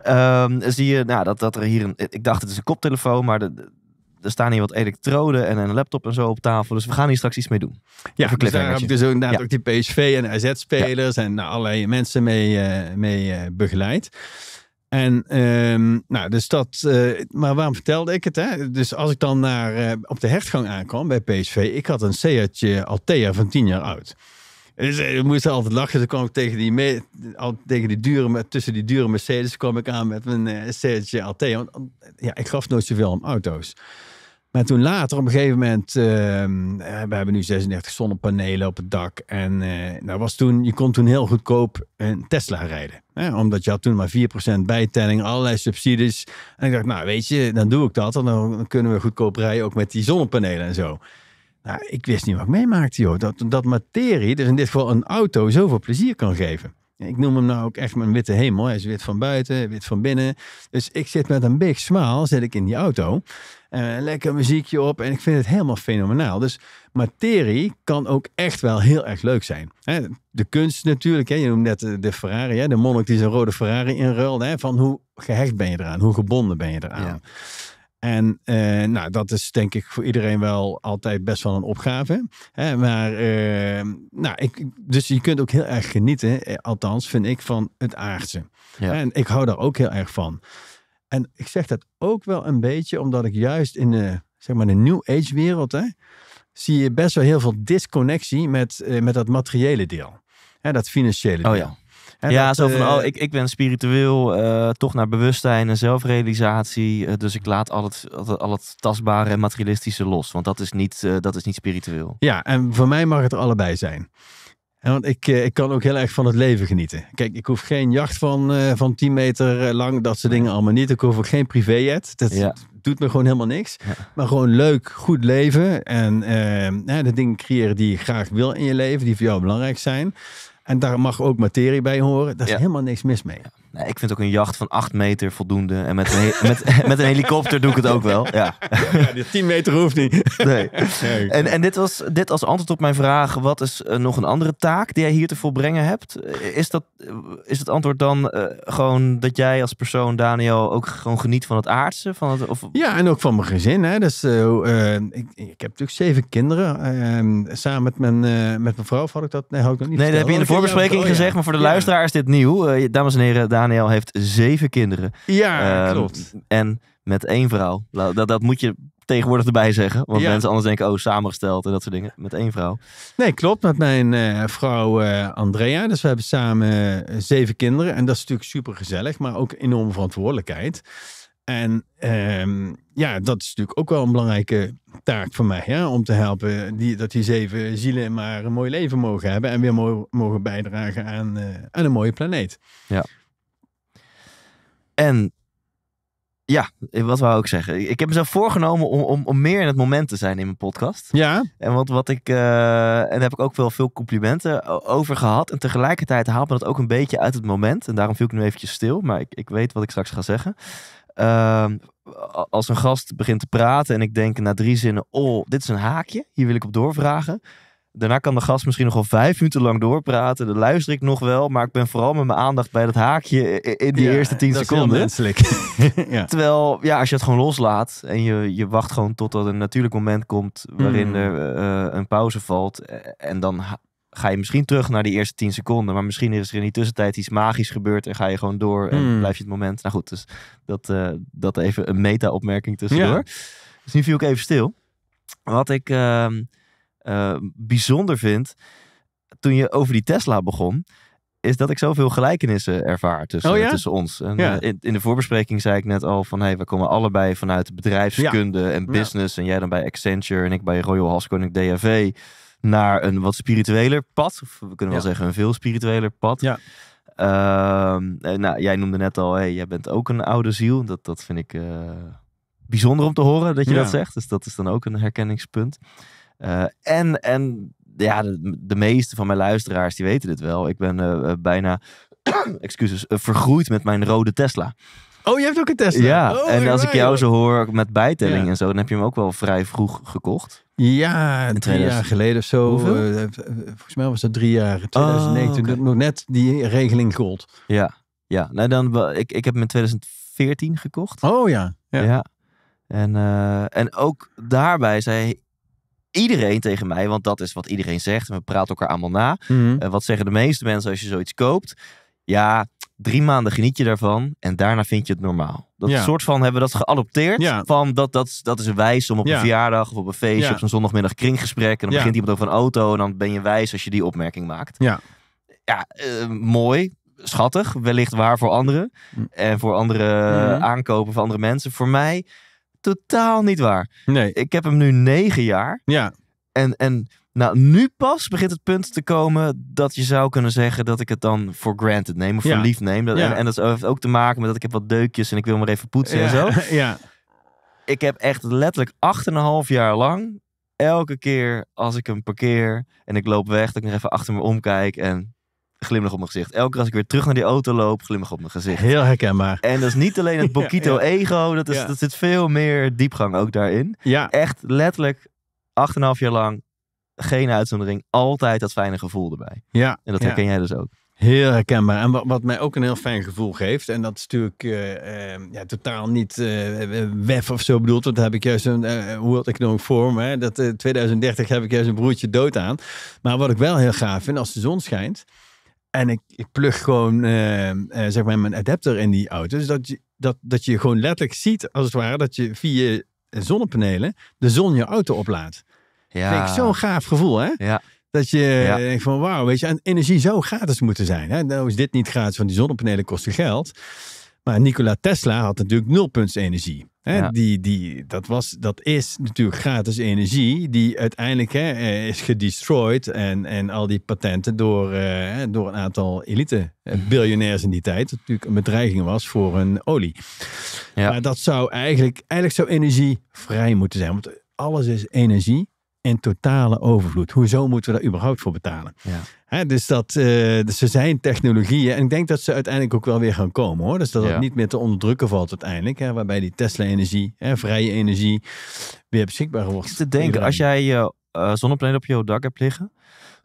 B: Ehm, zie je nou, dat, dat er hier een. Ik dacht het is een koptelefoon, maar er staan hier wat elektroden en een laptop en zo op tafel. Dus we gaan hier straks iets mee doen. Ja, dus daar heb je dus ook, inderdaad ook die PSV en
A: AZ-spelers en nou, allerlei mensen mee, uh, mee begeleid. En ehm, nou, dus dat, eh, maar waarom vertelde ik het? Hè? Dus als ik dan naar, eh, op de hertgang aankwam bij PSV, ik had een Seatje Altea van 10 jaar oud. Dus eh, ik moest altijd lachen. Dan kwam ik tegen die, me, al, tegen die dure, tussen die dure Mercedes kwam ik aan met mijn uh, Seatje Altea. Want, ja, ik gaf nooit zoveel om auto's. Maar toen later, op een gegeven moment, ehm, eh, we hebben nu 36 zonnepanelen op het dak. En uh, was toen, je kon toen heel goedkoop een Tesla rijden. Hè? Omdat je had toen maar 4% bijtelling, allerlei subsidies. En ik dacht, nou weet je, dan doe ik dat. En dan kunnen we goedkoop rijden, ook met die zonnepanelen en zo. Nou, ik wist niet wat ik meemaakte, joh. Dat, dat materie, dus in dit geval een auto, zoveel plezier kan geven. Ik noem hem nou ook echt mijn witte hemel. Hij is wit van buiten, wit van binnen. Dus ik zit met een big smaal zit ik in die auto. Eh, lekker muziekje op. En ik vind het helemaal fenomenaal. Dus materie kan ook echt wel heel erg leuk zijn. de kunst natuurlijk, je noemt net de, Ferrari, hè, de monnik die zijn rode Ferrari inruilde. Hè, van hoe gehecht ben je eraan? Hoe gebonden ben je eraan? En eh, nou, dat is denk ik voor iedereen wel altijd best wel een opgave. Hè? Maar eh, nou, ik, dus je kunt ook heel erg genieten, althans vind ik, van het aardse. En ik hou daar ook heel erg van. En ik zeg dat ook wel een beetje omdat ik juist in de, zeg maar de New Age wereld hè, zie je best wel heel veel disconnectie met, eh, met dat materiële deel. Hè, dat financiële deel. Oh ja.
B: En ja, zo van, eh, oh, ik, ik ben spiritueel, eh, toch naar bewustzijn en zelfrealisatie. dus ik laat al het, al, het tastbare en materialistische los. Want dat is, niet, dat is niet spiritueel.
A: Ja, en voor mij mag het er allebei zijn want ik, eh, ik kan ook heel erg van het leven genieten. Kijk, ik hoef geen jacht van, eh, van 10 meter eh, lang, dat soort dingen allemaal niet. Ik hoef ook geen privéjet. Dat doet me gewoon helemaal niks. Maar gewoon leuk, goed leven. En ehm, de dingen creëren die je graag wil in je leven, die voor jou belangrijk zijn. En daar mag ook materie bij horen. Daar is helemaal niks mis mee
B: ik vind ook een jacht van 8 meter voldoende. En met een, met, *laughs* met een helikopter doe ik het ook wel. Ja, ja die 10 meter hoeft niet. Nee. *laughs* En, en dit, was, dit als antwoord op mijn vraag: wat is eh, nog een andere taak die jij hier te volbrengen hebt? Eh, is, dat, eh, is het antwoord dan gewoon dat jij als persoon, Daniel, ook gewoon geniet van het aardse? Van het, of...
A: Ja, en ook van mijn gezin. Hè? Dus, ik, ik, heb natuurlijk zeven kinderen. Ehm, samen met mijn, met mijn vrouw had ik dat. Nee, had ik nog niet. Nee, dat heb je in de voorbespreking oh gezegd, maar voor de luisteraar
B: is dit nieuw. dames en heren, Daniel Daniel heeft zeven kinderen. Ja, ehm, klopt. En met één vrouw. Nou, dat, dat moet je tegenwoordig erbij zeggen. Want mensen anders denken, oh, samengesteld en dat soort dingen. Met één vrouw.
A: Nee, klopt. Met mijn eh, vrouw eh, Andrea. Dus we hebben samen eh, zeven kinderen. En dat is natuurlijk super gezellig, maar ook enorme verantwoordelijkheid. En ehm, ja, dat is natuurlijk ook wel een belangrijke taak voor mij. Hè? Om te helpen die, dat die zeven zielen maar een mooi leven mogen hebben. En weer mogen bijdragen aan,
B: aan een mooie planeet. Ja. En ja, wat wou ik zeggen? Ik heb mezelf voorgenomen om, om, om meer in het moment te zijn in mijn podcast. Ja. En wat, wat ik. Eh, en daar heb ik ook wel veel complimenten over gehad. En tegelijkertijd haalt me dat ook een beetje uit het moment. En daarom viel ik nu eventjes stil, maar ik, ik weet wat ik straks ga zeggen. Ehm, als een gast begint te praten en ik denk na drie zinnen: Oh, dit is een haakje, hier wil ik op doorvragen. Daarna kan de gast misschien nog wel vijf minuten lang doorpraten. Dan luister ik nog wel, maar ik ben vooral met mijn aandacht bij dat haakje in die eerste tien seconden. *laughs* Terwijl, ja, als je het gewoon loslaat en je, je wacht gewoon totdat een natuurlijk moment komt waarin mm. er eh, een pauze valt. Eh, en dan ga je misschien terug naar die eerste tien seconden. Maar misschien is er in die tussentijd iets magisch gebeurd. En ga je gewoon door en mm. blijf je het moment. Nou goed, dus dat, eh, dat even een meta-opmerking tussendoor. Ja. Dus nu viel ik even stil. Wat ik. Ehm, eh, bijzonder vind toen je over die Tesla begon, is dat ik zoveel gelijkenissen ervaar tussen, oh tussen ons. En, eh, in, de voorbespreking zei ik net al van hey, we komen allebei vanuit bedrijfskunde en business. En jij dan bij Accenture en ik bij Royal Haskoning DAV. Naar een wat spiritueler pad. Of we kunnen wel zeggen een veel spiritueler pad. Ja. Ehm, nou, jij noemde net al, hey, jij bent ook een oude ziel. Dat, dat vind ik eh, bijzonder om te horen dat je dat zegt. Dus dat is dan ook een herkenningspunt. Eh, en, en ja, de, meeste van mijn luisteraars die weten dit wel. Ik ben eh, eh, bijna, *clears throat* excuses, vergroeid met mijn rode Tesla. Oh,
A: je hebt ook een Tesla? Ja, oh, en als ik jou zo
B: hoor met bijtelling en zo, dan heb je hem ook wel vrij vroeg gekocht.
A: Ja, drie jaar geleden of zo. volgens mij was dat drie jaar. 2019, oh, nog net die regeling gold.
B: Ja, ja. Nou, dan, ik, ik heb hem in 2014 gekocht. Oh ja. Ja. En, en ook daarbij zei iedereen tegen mij, want dat is wat iedereen zegt. En we praten elkaar allemaal na. Mhm. Eh, wat zeggen de meeste mensen als je zoiets koopt? Ja, drie maanden geniet je daarvan en daarna vind je het normaal. Dat soort van hebben we dat geadopteerd. Ja. Van dat, dat, dat is wijs om op een verjaardag of op een feestje op zo'n zondagmiddag kringgesprek. En dan begint iemand over een auto en dan ben je wijs als je die opmerking maakt. Ja, ja eh, mooi. Schattig, wellicht waar voor anderen. Mm. En voor andere mhm. aankopen van andere mensen. Voor mij totaal niet waar. Nee. Ik heb hem nu negen jaar. Ja. En, en nou, nu pas begint het punt te komen dat je zou kunnen zeggen dat ik het dan voor granted neem of voor lief neem. Dat, ja. en, dat heeft ook te maken met dat ik heb wat deukjes en ik wil maar even poetsen en zo. *laughs* Ja. Ik heb echt letterlijk acht een half jaar lang elke keer als ik hem parkeer en ik loop weg, dat ik nog even achter me omkijk en glimlach op mijn gezicht. Elke keer als ik weer terug naar die auto loop, glimlach op mijn gezicht. Heel herkenbaar. En dat is niet alleen het *laughs* Bokito ego, dat, is, dat zit veel meer diepgang ook daarin. Ja. Echt letterlijk 8,5 jaar lang, geen uitzondering, altijd dat fijne gevoel erbij. Ja. En dat herken jij dus ook.
A: Heel herkenbaar. En wat, wat, mij ook
B: een heel fijn gevoel geeft, en dat is natuurlijk eh, eh,
A: ja, totaal niet uh, wef of zo bedoeld, want daar heb ik juist een hoe World Economic Forum, hè, dat 2030 heb ik juist een broertje dood aan. Maar wat ik wel heel gaaf vind, als de zon schijnt, en ik, ik plug gewoon eh, eh, zeg maar mijn adapter in die auto. Dus dat je, dat, dat je gewoon letterlijk ziet, als het ware, dat je via zonnepanelen de zon je auto oplaadt. Ja. Vind ik zo'n gaaf gevoel, hè? Ja. Dat je eh, denkt van wauw, weet je, en energie zou gratis moeten zijn. Hè? Nou is dit niet gratis, want die zonnepanelen kosten geld. Maar Nikola Tesla had natuurlijk nulpuntsenergie. energie. Hè, die, die, dat, was, dat is natuurlijk gratis energie, die uiteindelijk hè, eh, is gedestrooid. en, en al die patenten door, eh, door een aantal elite eh, mhm. biljonairs in die tijd. Dat natuurlijk een bedreiging was voor hun olie. Ja. Maar dat zou eigenlijk, eigenlijk zou energie vrij moeten zijn. Want alles is energie in totale overvloed. Hoezo moeten we daar überhaupt voor betalen? Ja dus dat, eh, dus ze zijn technologieën. En ik denk dat ze uiteindelijk ook wel weer gaan komen hoor. Dus dat het niet meer te onderdrukken valt
B: uiteindelijk. Hè, waarbij die Tesla-energie, vrije energie, weer beschikbaar wordt. te denken, als jij je eh, zonnepanelen op je dak hebt liggen.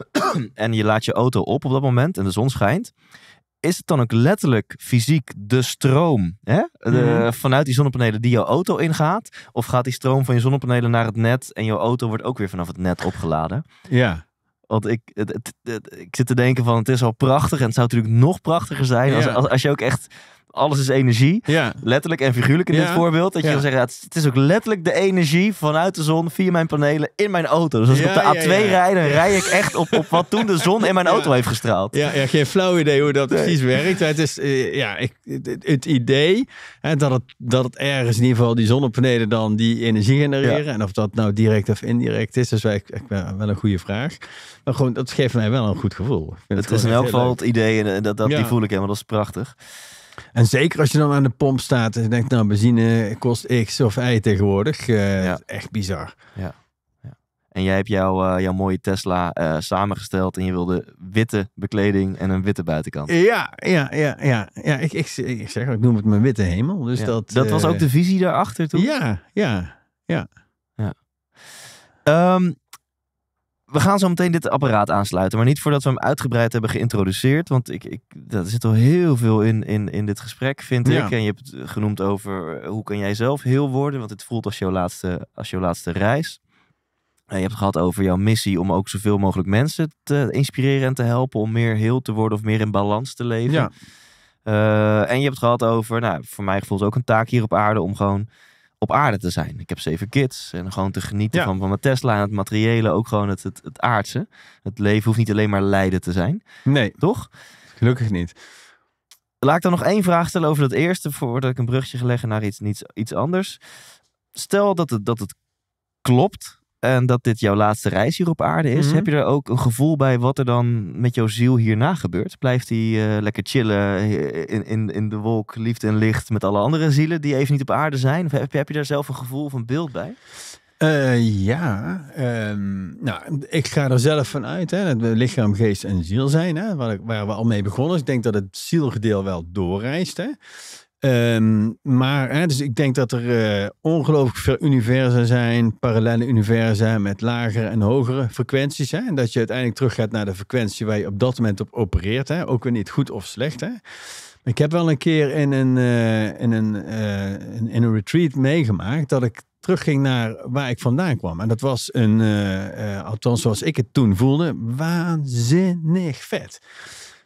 B: *clears throat* en je laat je auto op op dat moment en de zon schijnt is het dan ook letterlijk fysiek de stroom hè? Mhm. vanuit die zonnepanelen die jouw auto ingaat? Of gaat die stroom van je zonnepanelen naar het net en jouw auto wordt ook weer vanaf het net opgeladen? Ja, want ik, het, het, ik zit te denken van het is al prachtig en het zou natuurlijk nog prachtiger zijn als, als, als je ook echt alles is energie. Ja. Letterlijk en figuurlijk in dit voorbeeld. Dat je dan zeggen, het, is ook letterlijk de energie vanuit de zon via mijn panelen in mijn auto. Dus als ik op de A2 rijd, dan rij ik echt op, op wat toen de zon in mijn auto heeft gestraald. Ja, geen flauw idee hoe dat precies werkt.
A: Het is eh, ja, ik, het idee hè, dat, het, dat het ergens in ieder geval die zonnepanelen dan die energie genereren. En of dat nou direct of indirect is, dat is wel een goede vraag. Maar gewoon, dat geeft mij wel een goed gevoel. Het, is in elk geval het
B: idee, eh, dat, dat, die voel ik helemaal, dat is prachtig.
A: En zeker als je dan aan de pomp staat en denkt, nou, benzine kost X of Y tegenwoordig. Eh, ja. Echt bizar.
B: Ja. ja. En jij hebt jouw, eh, jouw mooie Tesla eh, samengesteld en je wilde witte bekleding en een witte buitenkant. Ja,
A: ja, ja, ja. ja ik, ik, zeg, ik noem het mijn witte hemel. Dus ja. dat, dat was ook de visie daarachter toen? Ja,
B: ja, ja. ja. Um, we gaan zo meteen dit apparaat aansluiten, maar niet voordat we hem uitgebreid hebben geïntroduceerd. Want ik, ik, zit al heel veel in, in, in dit gesprek, vind ik. En je hebt het genoemd over eh, hoe kan jij zelf heel worden, want het voelt als jouw laatste, als jouw laatste reis. En je hebt gehad over jouw missie om ook zoveel mogelijk mensen te inspireren en te helpen om meer heel te worden of meer in balans te leven. Ja. Eh, en je hebt gehad over, nou, voor mij gevoel het ook een taak hier op aarde om gewoon op aarde te zijn. Ik heb zeven kids en gewoon te genieten van, van mijn Tesla en het materiële, ook gewoon het, het, het aardse. Het leven hoeft niet alleen maar lijden te zijn. Nee. Toch? Gelukkig niet. Laat ik dan nog één vraag stellen over dat eerste, voordat ik een brugje gelegd naar iets, iets, iets anders. Stel dat het, dat het klopt, en dat dit jouw laatste reis hier op aarde is, mhm. heb je er ook een gevoel bij wat er dan met jouw ziel hierna gebeurt? Blijft hij eh, lekker chillen eh, in, in, in de wolk, liefde en licht met alle andere zielen die even niet op aarde zijn? Of heb, je, heb je daar zelf een gevoel of een beeld bij? Eh, ja,
A: ehm, nou, ik ga er zelf van uit hè, dat we lichaam, geest en ziel zijn, hè, waar, waar we al mee begonnen. Dus ik denk dat het zielgedeel wel doorreist. Hè. Ehm, maar hè, dus ik denk dat er uh, ongelooflijk veel universen zijn, parallele zijn met lagere en hogere frequenties. Hè, en dat je uiteindelijk teruggaat naar de frequentie waar je op dat moment op opereert. Hè, ook weer niet goed of slecht. Hè. Ik heb wel een keer in een, eh, in, een, eh, in, in, een retreat meegemaakt dat ik terugging naar waar ik vandaan kwam. En dat was een, althans zoals ik het toen voelde, waanzinnig vet.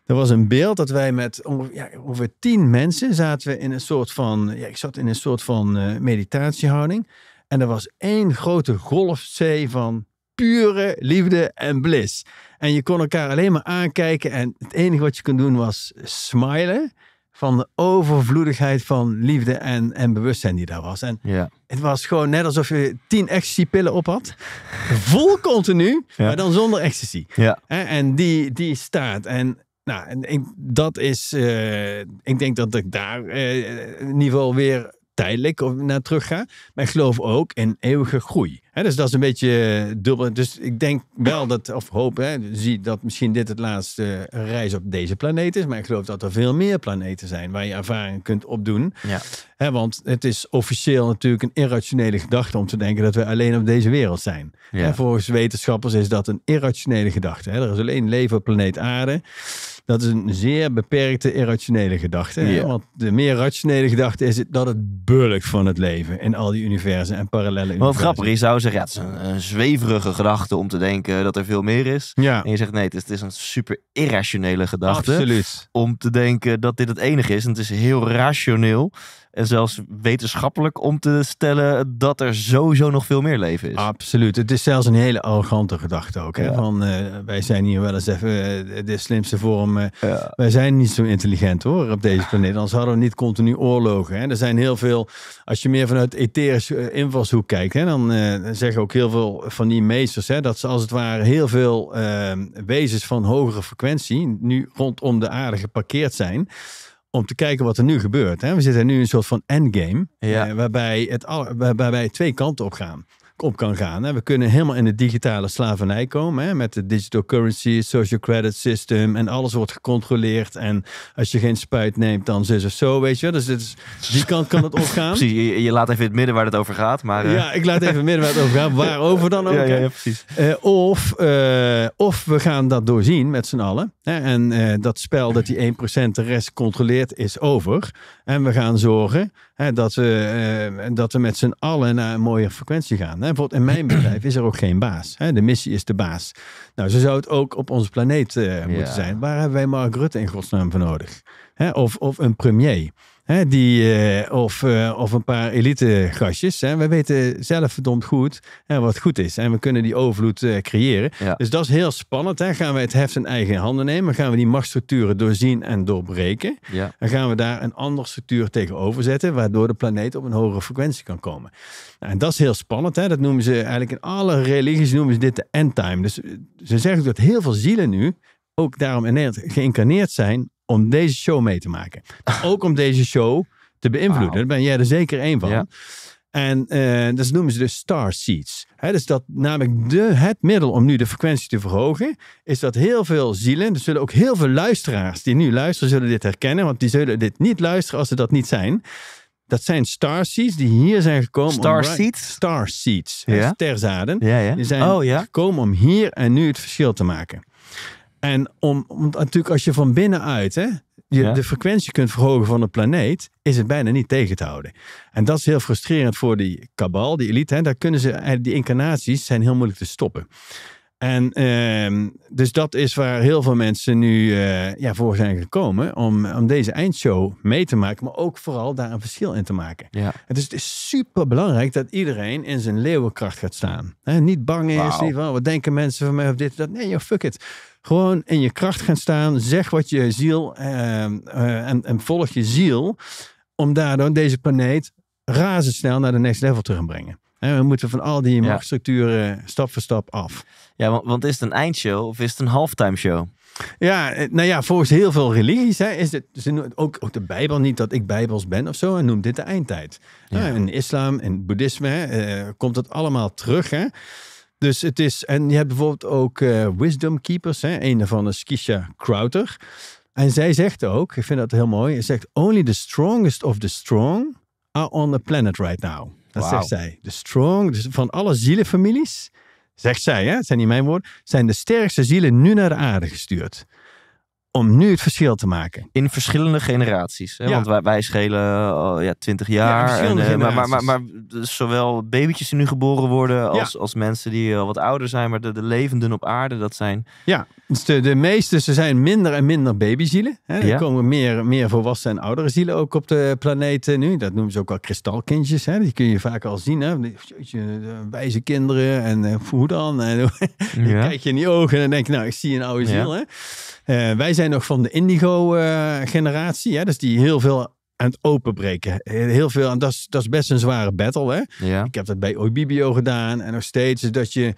A: Er was een beeld dat wij met ongeveer, ja, tien mensen zaten we in een soort van, ja, ik zat in een soort van uh, meditatiehouding. En er was één grote golfzee van pure liefde en bliss. En je kon elkaar alleen maar aankijken en het enige wat je kon doen was smilen van de overvloedigheid van liefde en, en bewustzijn die daar was. En ja. het was gewoon net alsof je tien ecstasy-pillen op had. Vol continu, maar dan zonder ecstasy. Ja. En die, die staat. En nou, en ik, dat is, eh, ik denk dat ik daar uh, in ieder geval weer tijdelijk naar terug ga. Maar ik geloof ook in eeuwige groei. dus dat is een beetje eh, dubbel. Dus ik denk wel dat, of hoop, zie dat misschien dit het laatste reis op deze planeet is. Maar ik geloof dat er veel meer planeten zijn waar je ervaring kunt opdoen. Ja. want het is officieel natuurlijk een irrationele gedachte om te denken dat we alleen op deze wereld zijn. volgens wetenschappers is dat een irrationele gedachte. er is alleen leven op planeet Aarde. Dat is een zeer beperkte irrationele gedachte. Want de meer rationele gedachte is dat het bulk van het leven in al die universen en parallellen. Maar Wat grappig
B: is, zou zeggen, ja, het is een, een, zweverige gedachte om te denken dat er veel meer is. Ja. En je zegt nee, het is, het is een super irrationele gedachte. Absoluut. Om te denken dat dit het enige is. En het is heel rationeel. En zelfs wetenschappelijk om te stellen dat er sowieso nog veel meer leven is. Absoluut. Het is
A: zelfs een hele arrogante gedachte ook. Hè? Van, eh, wij zijn hier wel eens even eh, de slimste vorm. Eh, wij zijn niet zo intelligent hoor op deze planeet. Anders hadden we niet continu oorlogen. Hè? Er zijn heel veel, als je meer vanuit etherische invalshoek kijkt, hè, dan zeggen ook heel veel van die meesters hè, dat ze als het ware heel veel wezens van hogere frequentie nu rondom de aarde geparkeerd zijn om te kijken wat er nu gebeurt. Hè? We zitten nu in een soort van endgame, ja. Eh, waarbij, het, waarbij wij twee kanten op gaan op kan gaan. We kunnen helemaal in de digitale slavernij komen met de digital currency, social credit system en alles wordt gecontroleerd. En als je geen spuit neemt, dan zus of zo, weet je. Dus die kant kan het
B: opgaan. *laughs* precies, je, je, laat even het midden waar het over gaat. Maar, eh. Ja, ik laat even midden waar het over gaat. Waarover dan *laughs* ook. ja,
A: precies. Eh, of, eh, of we gaan dat doorzien met z'n allen. En dat spel dat die 1% de rest controleert is over. En we gaan zorgen dat, we, dat we met z'n allen naar een mooie frequentie gaan bijvoorbeeld in mijn *clears throat* bedrijf is er ook geen baas. Hè? De missie is de baas. Nou, zo zou het ook op onze planeet eh, moeten zijn. Waar hebben wij Mark Rutte in godsnaam voor nodig? Hè? Of, of een premier. Hè, die, eh, of, eh, of een paar elite gastjes. Hè. weten zelf verdomd goed hè, wat goed is. En we kunnen die overvloed eh, creëren. Dus dat is heel spannend. Hè. Gaan we het heft in eigen handen nemen? Gaan we die machtsstructuren doorzien en doorbreken? Ja. En gaan we daar een andere structuur tegenover zetten, waardoor de planeet op een hogere frequentie kan komen? Nou, en dat is heel spannend. Hè. Dat noemen ze eigenlijk in alle religies noemen ze dit de endtime. Dus ze zeggen dat heel veel zielen nu ook daarom in Nederland geïncarneerd zijn om deze show mee te maken. Dus *laughs* ook om deze show te beïnvloeden. Daar ben jij er zeker één van. En uh, dat noemen ze dus star seeds. He, dus dat namelijk de, het middel om nu de frequentie te verhogen, is dat heel veel zielen, er zullen ook heel veel luisteraars die nu luisteren, zullen dit herkennen, want die zullen dit niet luisteren als ze dat niet zijn. Dat zijn star seeds die hier zijn gekomen. Star om, seeds? Star seeds, sterzaden. Die zijn oh, gekomen om hier en nu het verschil te maken. En om, om, natuurlijk als je van binnenuit hè, je, de frequentie kunt verhogen van de planeet, is het bijna niet tegen te houden. En dat is heel frustrerend voor die kabal, die elite. Hè. Daar kunnen ze, eh, die incarnaties zijn heel moeilijk te stoppen. En ehm, dus dat is waar heel veel mensen nu eh, ja, voor zijn gekomen. Om, om deze eindshow mee te maken. Maar ook vooral daar een verschil in te maken. Ja. En het is super belangrijk dat iedereen in zijn leeuwenkracht gaat staan. niet bang is. Wow. Niet, oh, wat denken mensen van mij of dit dat. Nee fuck it. Gewoon in je kracht gaan staan. Zeg wat je ziel. Ehm, eh, en, en volg je ziel. Om daardoor deze planeet razendsnel naar de next level te gaan brengen. He, we moeten van al die machtsstructuren stap
B: voor stap af. Ja, want, is het een eindshow of is het een halftime show?
A: Ja, eh, nou ja, volgens heel veel religies hè, is het ze, ook, ook de Bijbel niet dat ik Bijbels ben of zo en noemt dit de eindtijd. Ja. Nou, in islam en boeddhisme hè, eh, komt dat allemaal terug. Hè? Dus het is, en je hebt bijvoorbeeld ook eh, Wisdom Keepers, hè, een van is Kisha Crowther. En zij zegt ook, ik vind dat heel mooi, ze zegt: Only the strongest of the strong are on the planet right now. Dat wow. zegt zij. De strong, dus van alle zielenfamilies zegt zij, hè, zijn niet mijn woorden, zijn de sterkste zielen nu naar de aarde gestuurd om nu het verschil te maken.
B: In verschillende generaties. Hè? Want wij, schelen oh, ja, 20 jaar. en, eh, maar, maar, maar, zowel babytjes die nu geboren worden als, als mensen die al eh, wat ouder zijn. Maar de, de levenden op aarde, dat zijn...
A: Ja, dus de, de meeste, ze zijn minder en minder babyzielen. Hè? Er komen meer, meer volwassen en oudere zielen ook op de planeet eh, nu. Dat noemen ze ook al kristalkindjes. Hè? Die kun je vaak al zien. Hè? Wijze kinderen en hoe dan? *laughs* kijk je in die ogen en dan denk je, nou, ik zie een oude ziel. Hè? Eh, wij zijn nog van de Indigo-generatie, eh, hè, dus die heel veel aan het openbreken. Eh, heel veel, en dat is, dat is best een zware battle. Hè? Ik heb dat bij Oibibio gedaan en nog steeds. Dat je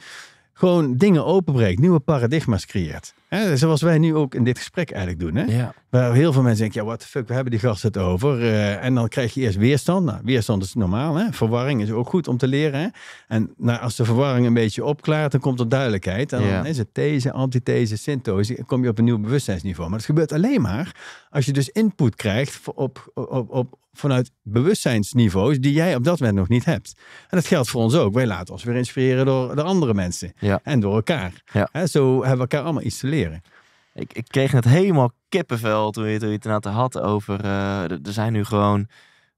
A: gewoon dingen openbreekt, nieuwe paradigma's creëert zoals wij nu ook in dit gesprek eigenlijk doen. Hè? Ja. Waar heel veel mensen denken, ja, what the fuck, we hebben die gast het over. Eh, en dan krijg je eerst weerstand. Nou, weerstand is normaal. Hè? Verwarring is ook goed om te leren. Hè? En nou, als de verwarring een beetje opklaart, dan komt er duidelijkheid. En dan is het these, antithese, synthese. Dan kom je op een nieuw bewustzijnsniveau. Maar dat gebeurt alleen maar als je dus input krijgt op, op, op, vanuit bewustzijnsniveaus die jij op dat moment nog niet hebt. En dat geldt voor ons ook. Wij laten ons weer inspireren door, de andere mensen. En door elkaar. Hè? Zo hebben we elkaar allemaal iets te leren. Ik, ik kreeg het helemaal
B: kippenvel toen je, toen je het inderdaad had over... Eh, er zijn nu gewoon,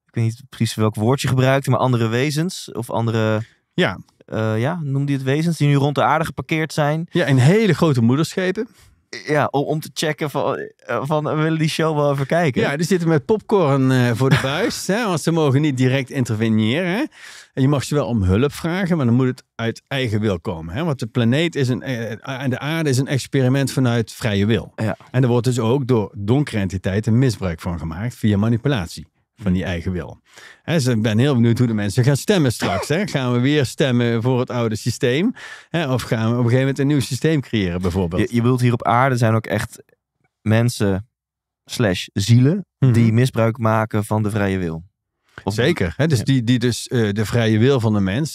B: ik weet niet precies welk woord je gebruikt, maar andere wezens of andere... Ja. Uh, ja, noem die het wezens, die nu rond de aarde geparkeerd zijn. Ja, in hele grote moederschepen ja, om, om te checken van, eh, van eh, willen die show wel even kijken.
A: Ja, die zitten met popcorn eh, voor de buis, hè, want ze mogen niet direct interveneren. En je mag ze wel om hulp vragen, maar dan moet het uit eigen wil komen. Hè? Want de planeet is een, en de aarde is een experiment vanuit vrije wil. Ja. En er wordt dus ook door donkere entiteiten misbruik van gemaakt via manipulatie van die eigen wil. dus ik ben heel benieuwd hoe de mensen gaan stemmen straks. Gaan we weer stemmen voor het oude systeem?
B: of gaan we op een gegeven moment een nieuw systeem creëren bijvoorbeeld? Je, je wilt hier op aarde zijn ook echt mensen slash zielen die mhm. misbruik maken van de vrije wil. Zeker.
A: Dus die, die dus eh, de vrije wil van de mens.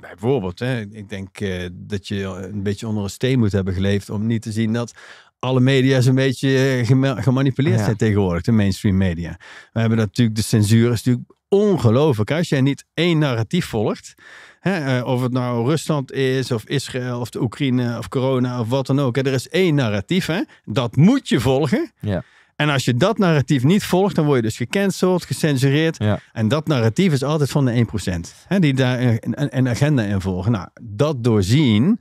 A: Bijvoorbeeld, ik denk eh, dat je een beetje onder een steen moet hebben geleefd om niet te zien dat alle media een beetje eh, gemanipuleerd zijn tegenwoordig, de mainstream media. We hebben natuurlijk, de censuur is natuurlijk ongelooflijk. Als jij niet één narratief volgt, hè, eh, of het nou Rusland is, of Israël, of de Oekraïne, of corona, of wat dan ook. er is één narratief, hè, dat moet je volgen. Ja. En als je dat narratief niet volgt, dan word je dus gecanceld, gecensureerd. Ja. En dat narratief is altijd van de 1%. Hè, die daar een, een agenda in volgen. Nou, dat doorzien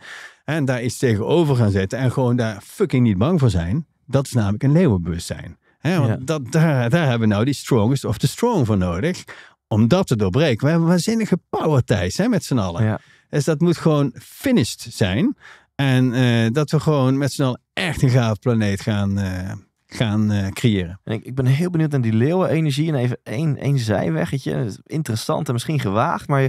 A: en daar iets tegenover gaan zetten en gewoon daar fucking niet bang voor zijn. Dat is namelijk een leeuwenbewustzijn. Hè? want dat, daar, daar hebben we nou die strongest of the strong voor nodig. Om dat te doorbreken. We hebben waanzinnige power thijs, hè, met z'n allen. Dus dat moet gewoon finished zijn. En eh, dat we gewoon met z'n allen echt een gaaf planeet gaan, eh,
B: gaan eh, creëren. ik, ik, ben heel benieuwd naar die leeuwenenergie. En even één, één zijweggetje. Interessant en misschien gewaagd. Maar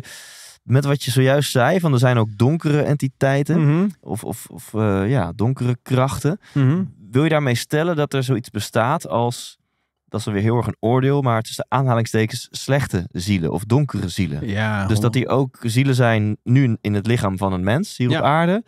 B: met wat je zojuist zei, van er zijn ook donkere entiteiten mhm. of, of, of eh, ja, donkere krachten. Mhm. Wil je daarmee stellen dat er zoiets bestaat als, dat is weer heel erg een oordeel, maar het is de aanhalingstekens slechte zielen of donkere zielen. Ja, dus dat die ook zielen zijn nu in het lichaam van een mens hier op aarde,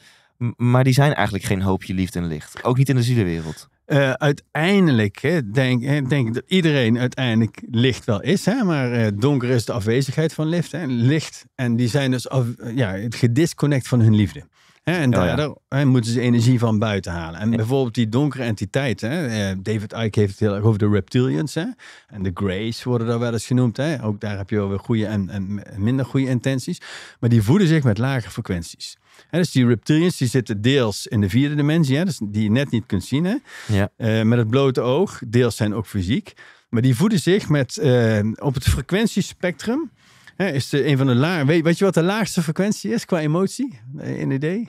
B: maar die zijn eigenlijk geen hoopje liefde en licht. Ook niet in de zielenwereld.
A: Uh, uiteindelijk denk, denk ik dat iedereen uiteindelijk licht wel is. Hè, maar eh, donker is de afwezigheid van licht. Hè, licht. En die zijn dus ja, het gedisconnect van hun liefde. Hè, en oh, daardoor hè, moeten ze energie van buiten halen. En bijvoorbeeld die donkere entiteiten. Hè, eh, David Icke heeft het heel erg over de reptilians. Hè, en de Greys worden daar wel eens genoemd. Hè. Ook daar heb je wel weer goede en, en minder goede intenties. Maar die voeden zich met lage frequenties dus die reptilians die zitten deels in de vierde dimensie, hè, dus die je net niet kunt zien hè, ja. Eh, met het blote oog. Deels zijn ook fysiek. Maar die voeden zich met, eh, op het frequentiespectrum. Hè, is de, een van de laag, weet, weet, je wat de laagste frequentie is qua emotie? In eh, idee?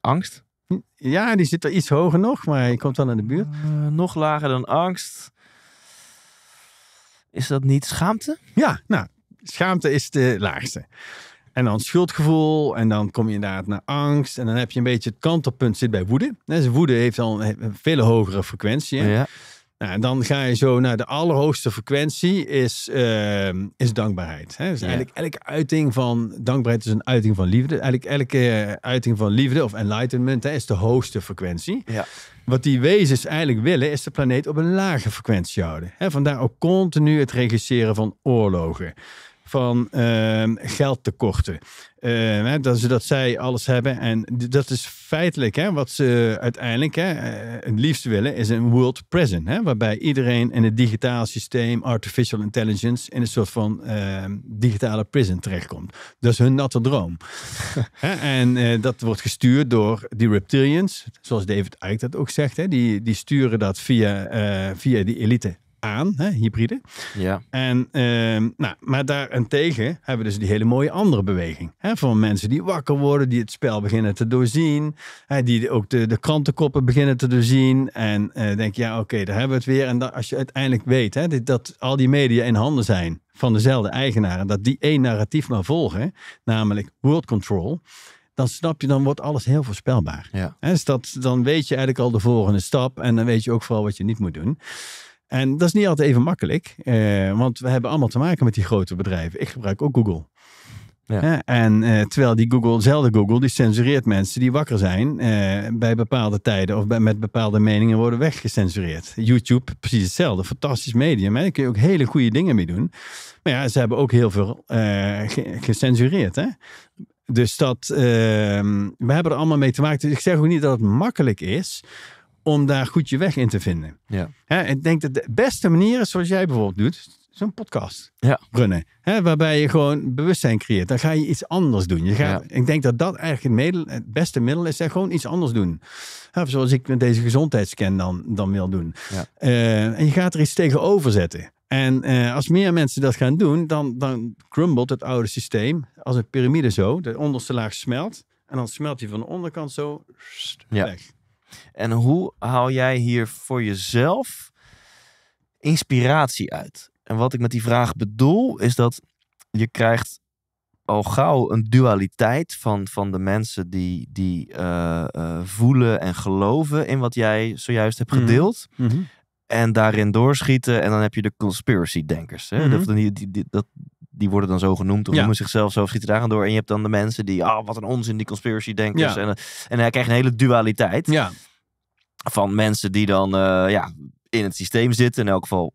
A: Angst? Ja, die zit er iets hoger nog, maar je komt dan in de buurt. nog lager dan angst. Is dat niet schaamte? Ja, nou, schaamte is de laagste. En dan schuldgevoel. En dan kom je inderdaad naar angst. En dan heb je een beetje het kantelpunt zit bij woede. Dus woede heeft al een veel hogere frequentie. Ja. Nou, en dan ga je zo naar de allerhoogste frequentie is, uh, is dankbaarheid. Hè? Dus eigenlijk elke uiting van dankbaarheid is een uiting van liefde. Eigenlijk elke eh, uiting van liefde of enlightenment hè, is de hoogste frequentie. Ja. Wat die wezens eigenlijk willen is de planeet op een lage frequentie houden. Hè? Vandaar ook continu het regisseren van oorlogen van ehm, geldtekorten. Ehm, hè, dat, ze, dat zij alles hebben. En dat is feitelijk hè, wat ze uiteindelijk hè, eh, het liefst willen, is een world present. Hè, waarbij iedereen in het digitaal systeem, artificial intelligence, in een soort van ehm, digitale prison terechtkomt. Dat is hun natte droom. *laughs* en eh, dat wordt gestuurd door die reptilians, zoals David Icke dat ook zegt. Hè, die, die sturen dat via, eh, via die elite aan, hè, hybride. Ja. En, ehm, nou, maar daarentegen hebben we dus die hele mooie andere beweging. Hè, van mensen die wakker worden, die het spel beginnen te doorzien. Hè, die ook de, de krantenkoppen beginnen te doorzien. En uh, denk ja, oké, daar hebben we het weer. En dan, als je uiteindelijk weet hè, dit, dat al die media in handen zijn van dezelfde eigenaren, dat die één narratief maar volgen, namelijk world control dan snap je, dan wordt alles heel voorspelbaar. Ja. Is dus dat, dan weet je eigenlijk al de volgende stap en dan weet je ook vooral wat je niet moet doen. En dat is niet altijd even makkelijk, eh, want we hebben allemaal te maken met die grote bedrijven. Ik gebruik ook Google. Ja. en eh, terwijl die Google, dezelfde Google, die censureert mensen die wakker zijn eh, bij bepaalde tijden of bij, met bepaalde meningen worden weggecensureerd. YouTube, precies hetzelfde. Fantastisch medium. Hè? Daar kun je ook hele goede dingen mee doen. Maar ja, ze hebben ook heel veel eh, gecensureerd. Hè? Dus dat, ehm, we hebben er allemaal mee te maken. Dus ik zeg ook niet dat het makkelijk is om daar goed je weg in te vinden. Ja. ik denk dat de beste manier is, zoals jij bijvoorbeeld doet, zo'n podcast ja. runnen. waarbij je gewoon bewustzijn creëert. Dan ga je iets anders doen. Je gaat, Ik denk dat dat eigenlijk het, beste middel is. gewoon iets anders doen. zoals ik met deze gezondheidsscan dan, dan wil doen. Ja. Eh, en je gaat er iets tegenover zetten. En eh, als meer mensen dat gaan doen, dan, dan crumbelt het oude systeem als een piramide zo. De onderste laag smelt. En dan smelt hij van de onderkant zo
B: ja. weg. En hoe haal jij hier voor jezelf inspiratie uit? En wat ik met die vraag bedoel, is dat je krijgt al gauw een dualiteit van, van de mensen die, die eh, eh, voelen en geloven in wat jij zojuist hebt mhm. gedeeld. Mhm. En daarin doorschieten. En dan heb je de conspiracy-denkers. Mhm. dat, dat, die worden dan zo genoemd of ja. noemen zichzelf zo of schieten door. En je hebt dan de mensen die, ah, wat een onzin, die conspiracy denkers. En, eh, en hij krijgt een hele dualiteit ja. van mensen die dan eh, ja, in het systeem zitten. In elk geval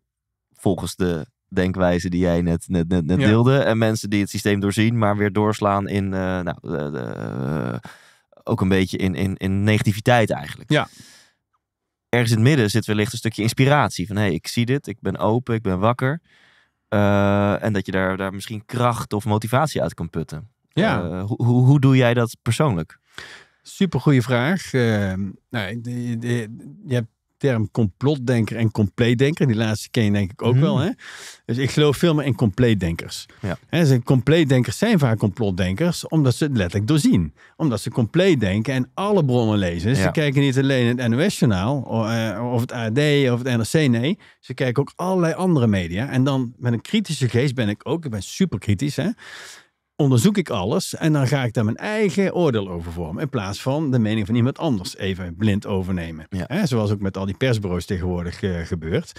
B: volgens de denkwijze die jij net, net, net, net deelde. En mensen die het systeem doorzien, maar weer doorslaan in, eh, nou, ook een beetje in, in, in negativiteit eigenlijk. Ja ergens in het midden zit wellicht een stukje inspiratie. Van hé, hey, ik zie dit, ik ben open, ik ben wakker. Eh, en dat je daar, daar misschien kracht of motivatie uit kan putten. Ja. Eh, hoe, hoe, hoe doe jij dat persoonlijk?
A: Super goede vraag. Eh, nou, je, je, hebt term complotdenker en compleetdenker. Die laatste ken je denk ik ook mhm. wel. Hè? Dus ik geloof veel meer in compleetdenkers. Ja. Hè, dus compleetdenkers zijn vaak complotdenkers, omdat ze het letterlijk doorzien. Omdat ze compleet denken en alle bronnen lezen. ze kijken niet alleen het NOS-journaal of, eh, of het AD of het NRC. Nee, ze kijken ook allerlei andere media. En dan met een kritische geest ben ik ook, ik ben super kritisch. Hè? onderzoek ik alles en dan ga ik daar mijn eigen oordeel over vormen. In plaats van de mening van iemand anders even blind overnemen. Hè, zoals ook met al die persbureaus tegenwoordig eh, gebeurt.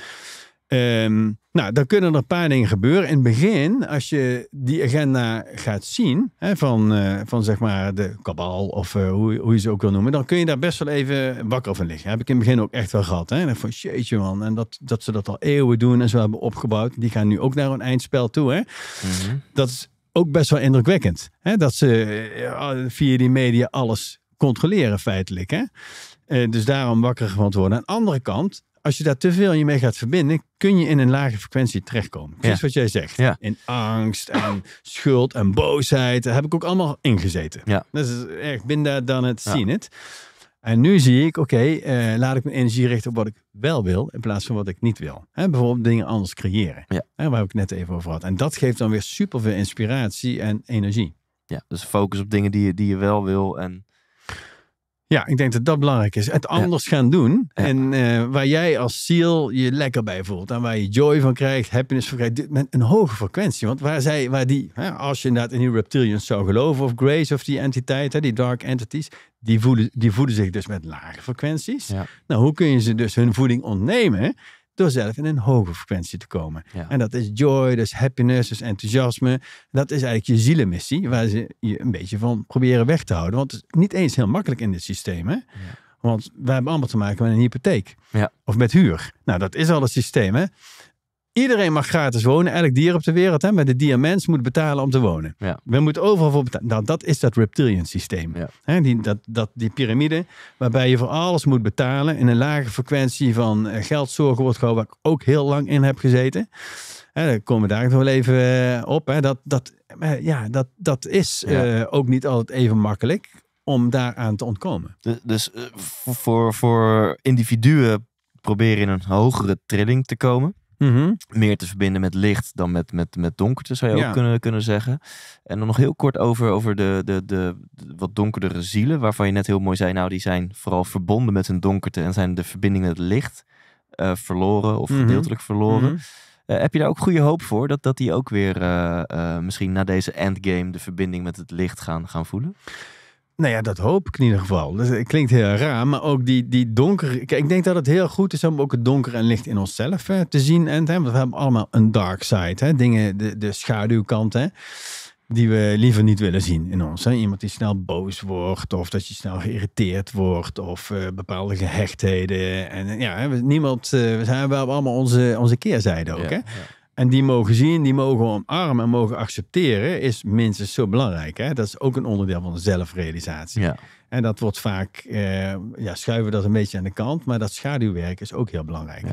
A: Ehm, nou, dan kunnen er een paar dingen gebeuren. In het begin, als je die agenda gaat zien, hè, van, eh, van zeg maar de kabal of eh, hoe, hoe je ze ook wil noemen, dan kun je daar best wel even wakker van liggen. Heb ik in het begin ook echt wel gehad. Hè? En van jeetje man, en dat, dat ze dat al eeuwen doen en zo hebben opgebouwd, die gaan nu ook naar een eindspel toe. Hè? Mhm. Dat is ook best wel indrukwekkend. Hè? Dat ze eh, via die media alles controleren feitelijk. Hè? Eh, dus daarom wakker gewond worden. Aan de andere kant, als je daar te veel je mee gaat verbinden, kun je in een lage frequentie terechtkomen. Precies wat jij zegt. Ja. In angst en schuld en boosheid. heb ik ook allemaal ingezeten. Ja. Dat is erg binder dan het zien het. En nu zie ik, oké, eh, laat ik mijn energie richten op wat ik wel wil in plaats van wat ik niet wil. Hè, bijvoorbeeld dingen anders creëren, ja. hè, waar ik net even over had. En dat geeft dan weer superveel inspiratie en energie.
B: Ja, dus focus op dingen die je, die je wel wil en
A: ja, ik denk dat dat belangrijk is. Het anders gaan doen. En eh, waar jij als ziel je lekker bij voelt. En waar je joy van krijgt, happiness van krijgt. Met een hoge frequentie. Want waar zij, waar die, hè, als je inderdaad in die reptilians zou geloven. Of grace of die entiteiten, die dark entities. Die voeden, die voeden zich dus met lage frequenties. Nou, hoe kun je ze dus hun voeding ontnemen? door zelf in een hoge frequentie te komen. En dat is joy, dus happiness, dus enthousiasme. Dat is eigenlijk je zielenmissie, waar ze je een beetje van proberen weg te houden. Want het is niet eens heel makkelijk in dit systeem. Hè? Want wij hebben allemaal te maken met een hypotheek. Ja. Of met huur. Nou, dat is al een systeem. Hè? Iedereen mag gratis wonen, elk dier op de wereld. Hè, maar de diamants moet betalen om te wonen. Ja. We moeten overal voor betalen. Nou, dat is dat reptilian systeem. Hè, die, dat, dat, die piramide, waarbij je voor alles moet betalen. In een lage frequentie van eh, geldzorgen wordt gehouden, waar ik ook heel lang in heb gezeten. Hè, daar komen we daar nog wel even eh, op. Hè. Dat, dat, eh, ja, dat, dat is ook niet altijd even makkelijk om daaraan te
B: ontkomen. Dus, voor, voor individuen proberen in een hogere trilling te komen. Mm Meer te verbinden met licht dan met, met, met donkerte, zou je ook kunnen, kunnen zeggen. En dan nog heel kort over, over de, de, de, wat donkerdere zielen, waarvan je net heel mooi zei, nou die zijn vooral verbonden met hun donkerte en zijn de verbinding met het licht eh, verloren of mhm. gedeeltelijk verloren. Mhm. Eh, heb je daar ook goede hoop voor dat, dat die ook weer eh, misschien na deze endgame de verbinding met het licht gaan, gaan voelen? Nou ja, dat hoop ik in ieder
A: geval. Dat klinkt heel raar, maar ook die, die donker. ik denk dat het heel goed is om ook het donker en licht in onszelf hè, eh, te zien. En, hè, want we hebben allemaal een dark side. Hè, dingen, de, de schaduwkant, hè, die we liever niet willen zien in ons. Iemand die snel boos wordt, of dat je snel geïrriteerd wordt, of eh, bepaalde gehechtheden. En ja, hè, niemand, eh, we, hebben allemaal onze, onze keerzijde ook. hè? Ja. En die mogen zien, die mogen omarmen en mogen accepteren, is minstens zo belangrijk. Hè? Dat is ook een onderdeel van de zelfrealisatie. Ja. En dat wordt vaak, eh, ja, schuiven we dat een beetje aan de kant, maar dat schaduwwerk is ook heel belangrijk.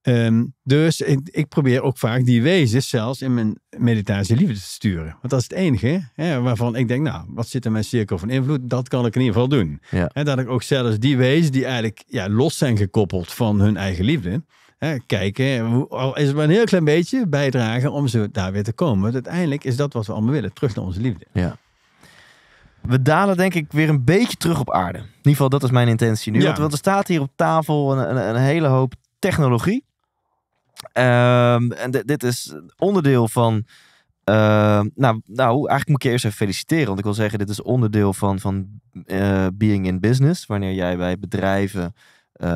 A: Ehm, dus ik, probeer ook vaak die wezens zelfs in mijn meditatie liefde te sturen. Want dat is het enige hè, waarvan ik denk, nou, wat zit in mijn cirkel van invloed? Dat kan ik in ieder geval doen. En dat ik ook zelfs die wezens die eigenlijk ja, los zijn gekoppeld van hun eigen liefde, kijken, al is het maar een heel klein beetje bijdragen om ze daar weer te komen. Want uiteindelijk is
B: dat wat we allemaal willen, terug naar onze liefde. Ja. We dalen denk ik weer een beetje terug op aarde. In ieder geval, dat is mijn intentie nu. Want, er staat hier op tafel een, een, een hele hoop technologie. Ehm, en dit is onderdeel van ehm, nou, nou, eigenlijk moet ik je eerst even feliciteren. Want ik wil zeggen, dit is onderdeel van, van eh, Being in Business. Wanneer jij bij bedrijven eh,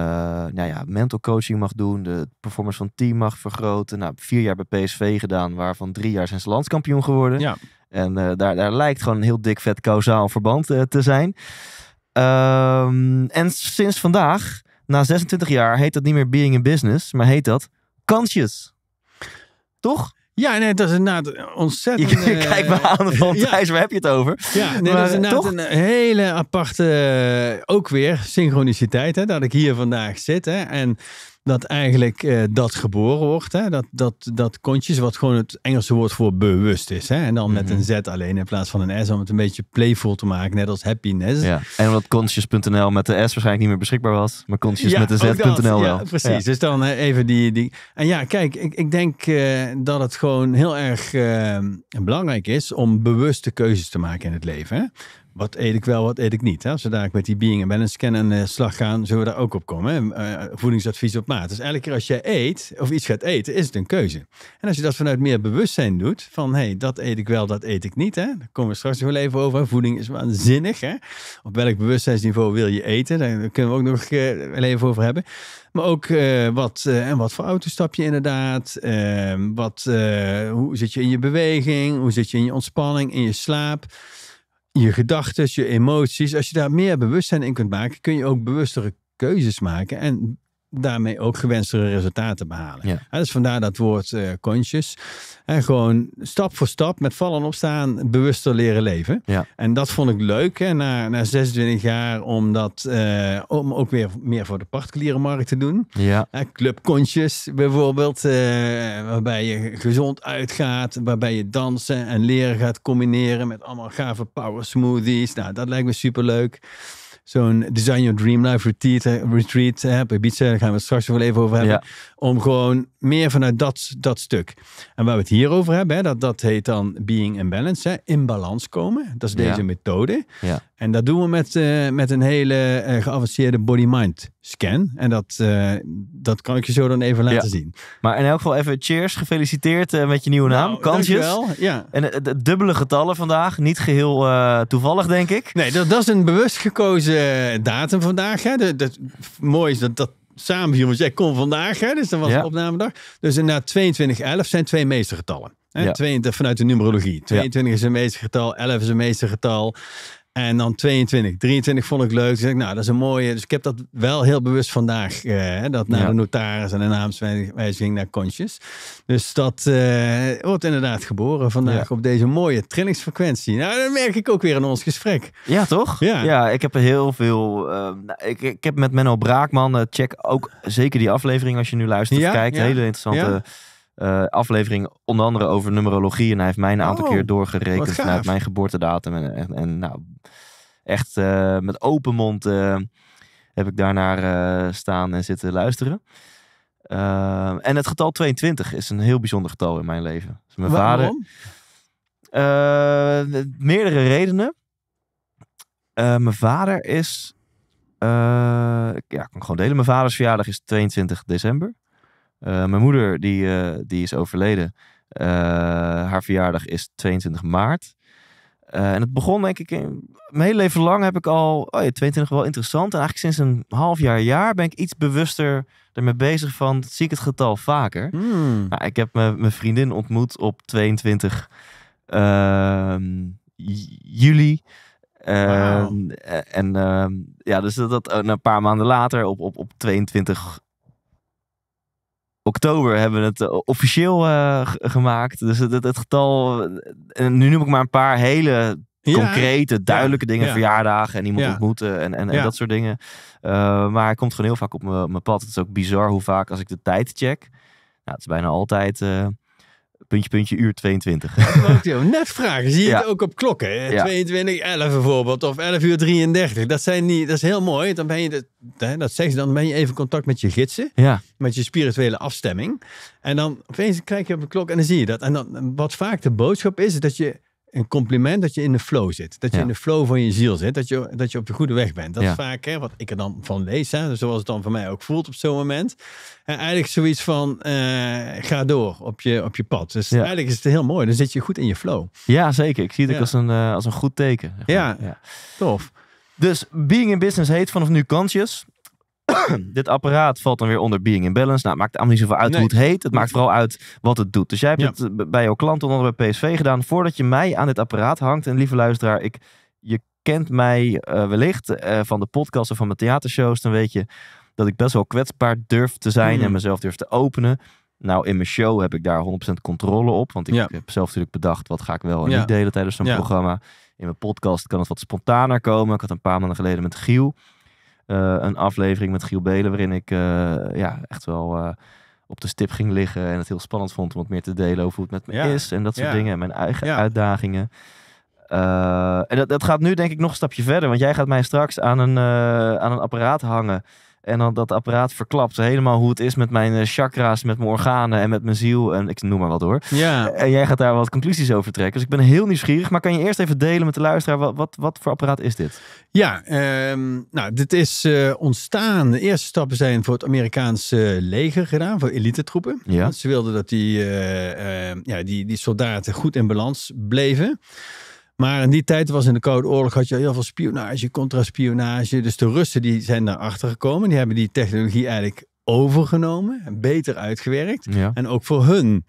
B: nou ja, mental coaching mag doen, de performance van het team mag vergroten. Nou, vier jaar bij PSV gedaan, waarvan drie jaar zijn ze landskampioen geworden. Ja. En eh, daar, daar lijkt gewoon een heel dik vet kausaal verband eh, te zijn. Ehm, en sinds vandaag, na 26 jaar, heet dat niet meer being in business, maar heet dat kansjes. Toch? Ja, nee, dat is inderdaad ontzettend... Je uh, kijkt me aan van *laughs* ja. waar heb je het over? Ja, nee, dat is eh, inderdaad een eh,
A: hele aparte, eh, ook weer, synchroniciteit. Hè, dat ik hier vandaag zit. Hè, en dat eigenlijk eh, dat geboren wordt. Hè? Dat, dat, dat kontjes, wat gewoon het Engelse woord voor bewust is. Hè? En dan met mhm. een Z alleen in plaats van een S, om het een beetje playful te maken, net als happiness. Ja. En
B: omdat kontjes.nl met de S waarschijnlijk niet meer beschikbaar was, maar kontjes met de Z.nl wel. Ja, precies. Dus dan eh, even die, die...
A: En ja, kijk, ik, ik denk eh, dat het gewoon heel erg belangrijk is om bewuste keuzes te maken in het leven. Hè? wat eet ik wel, wat eet ik niet. Hè? Als we daar met die being en balance scan aan de eh, slag gaan, zullen we daar ook op komen. Eh, voedingsadvies op maat. Dus elke keer als je eet of iets gaat eten, is het een keuze. En als je dat vanuit meer bewustzijn doet, van hé, hey, dat eet ik wel, dat eet ik niet. Hè? Daar komen we straks nog wel even over. Voeding is waanzinnig. Hè? Op welk bewustzijnsniveau wil je eten? Daar kunnen we ook nog eh, even over hebben. Maar ook wat, en wat voor auto stap je inderdaad? wat, hoe zit je in je beweging? Hoe zit je in je ontspanning, in je slaap? je gedachten, je emoties, als je daar meer bewustzijn in kunt maken, kun je ook bewustere keuzes maken en daarmee ook gewenste resultaten behalen. Ja. Dat dus vandaar dat woord uh, conscious. En gewoon stap voor stap met vallen en opstaan bewuster leren leven. En dat vond ik leuk hè, na, na 26 jaar om dat eh, om ook weer meer voor de particuliere markt te doen. Ja. Club Conscious bijvoorbeeld, eh, waarbij je gezond uitgaat, waarbij je dansen en leren gaat combineren met allemaal gave power smoothies. Nou, dat lijkt me super leuk zo'n Design Your Dream Life retreat, eh, retreat hè, bij Daar gaan we het straks wel even over hebben. Om gewoon meer vanuit dat, dat stuk. En waar we het hier over hebben, hè, dat, dat heet dan Being in Balance. Hè, in balans komen. Dat is deze methode. Ja. En dat doen we met, eh, met een hele eh, geavanceerde body-mind scan. En dat, eh, dat kan ik je zo dan even
B: laten zien. Maar in elk geval even cheers. Gefeliciteerd eh, met je nieuwe naam. Nou, Ja. En uh, dubbele getallen vandaag. Niet geheel toevallig, denk ik. Nee, dat, dat is een bewust gekozen
A: datum vandaag. Hè. De mooi is dat dat samenviel. Want jij kon vandaag, hè. dus dat was ja. de opnamedag. Dus inderdaad, 22, 11 zijn twee meestergetallen. Hè, 22, vanuit de numerologie. 22 is een meestergetal, 11 is een meestergetal. En dan 22, 23 vond ik leuk. Dus ik, nou, dat is een mooie. Dus ik heb dat wel heel bewust vandaag. Eh, dat naar de notaris en de naamswijziging naar Conscious. Dus dat eh, wordt inderdaad geboren vandaag op deze mooie
B: trillingsfrequentie. Nou, dat merk ik ook weer in ons gesprek. Ja, toch? Ja, ja ik heb heel veel. Ehm, nou, ik, ik heb met Menno Braakman. Eh, check ook zeker die aflevering als je nu luistert. Ja? Kijkt. Hele interessante eh, aflevering onder andere over numerologie. En hij heeft mij een aantal oh, keer doorgerekend vanuit mijn geboortedatum. En, en, nou, echt eh, met open mond eh, heb ik daarnaar staan en zitten luisteren. en het getal 22 is een heel bijzonder getal in mijn leven. Dus mijn Waarom? vader. meerdere redenen. mijn vader is. ja, ik kan gewoon delen. Mijn vaders verjaardag is 22 december. Eh, mijn moeder die, eh, die is overleden. Eh, haar verjaardag is 22 maart. en het begon denk ik, in, mijn hele leven lang heb ik al, oh ja, 22 wel interessant. En eigenlijk sinds een half jaar, jaar ben ik iets bewuster ermee bezig van, zie ik het getal vaker. Hmm. Nou, ik heb mijn vriendin ontmoet op 22 ehm, juli. Ehm, en ehm, ja, dus dat, dat een paar maanden later, op, op, op 22 oktober hebben we het eh, officieel eh, gemaakt. Dus het, het, getal. Eh, nu noem ik maar een paar hele concrete, duidelijke dingen. Verjaardagen en iemand ontmoeten en, en, dat soort dingen. maar hij komt gewoon heel vaak op mijn pad. Het is ook bizar hoe vaak als ik de tijd check. Nou, het is bijna altijd. Puntje, puntje, uur 22.
A: net vragen. Zie je het ook op klokken?
B: 22, 11 bijvoorbeeld. Of 11 uur 33. Dat, zijn
A: niet, dat is heel mooi. Dan ben je, dat, dat dan ben je even contact met je gidsen. Ja. Met je spirituele afstemming. En dan opeens kijk je op de klok en dan zie je dat. En dan, wat vaak de boodschap is, is dat je een compliment dat je in de flow zit. Dat je in de flow van je ziel zit. Dat je, dat je op de goede weg bent. Dat is vaak hè, wat ik er dan van lees. Hè, zoals het dan voor mij ook voelt op zo'n moment. En eh, eigenlijk zoiets van eh, ga door op je, op je pad. Dus eigenlijk is het heel mooi. Dan zit je goed in je flow.
B: Ja, zeker. Ik zie het als, een, eh, als een goed teken. Ja, tof. Dus Being in Business heet vanaf nu kansjes. *clears throat* dit apparaat valt dan weer onder being in balance. Nou, het maakt allemaal niet zoveel uit hoe het heet. Het maakt vooral uit wat het doet. Dus jij hebt het eh, bij jouw klant onder bij PSV gedaan. Voordat je mij aan dit apparaat hangt. En lieve luisteraar, ik, je kent mij eh, wellicht eh, van de podcast of van mijn theatershows. Dan weet je dat ik best wel kwetsbaar durf te zijn en hmm. mezelf durf te openen. Nou, in mijn show heb ik daar 100% controle op. Want ik heb zelf natuurlijk bedacht wat ga ik wel en niet delen tijdens zo'n programma. In mijn podcast kan het wat spontaner komen. Ik had een paar maanden geleden met Giel eh, een aflevering met Giel Belen waarin ik eh, ja, echt wel eh, op de stip ging liggen en het heel spannend vond om wat meer te delen over hoe het met me is en dat soort dingen en mijn eigen uitdagingen. en dat, dat gaat nu denk ik nog een stapje verder, want jij gaat mij straks aan een, aan een apparaat hangen en dan dat apparaat verklapt helemaal hoe het is met mijn eh, chakra's, met mijn organen en met mijn ziel. En ik noem maar wat hoor. Ja. En jij gaat daar wat conclusies over trekken. Dus ik ben heel nieuwsgierig. Maar kan je eerst even delen met de luisteraar, wat, wat, wat voor apparaat is dit? Ja, ehm,
A: nou, dit is eh, ontstaan. De eerste stappen zijn voor het Amerikaanse leger gedaan, voor elitetroepen. Ja. ze wilden dat die, eh, ehm, ja, die, die soldaten goed in balans bleven. Maar in die tijd was in de Koude Oorlog had je heel veel spionage, contraspionage. Dus de Russen die zijn daarachter gekomen. Die hebben die technologie eigenlijk overgenomen en beter uitgewerkt. En ook voor hun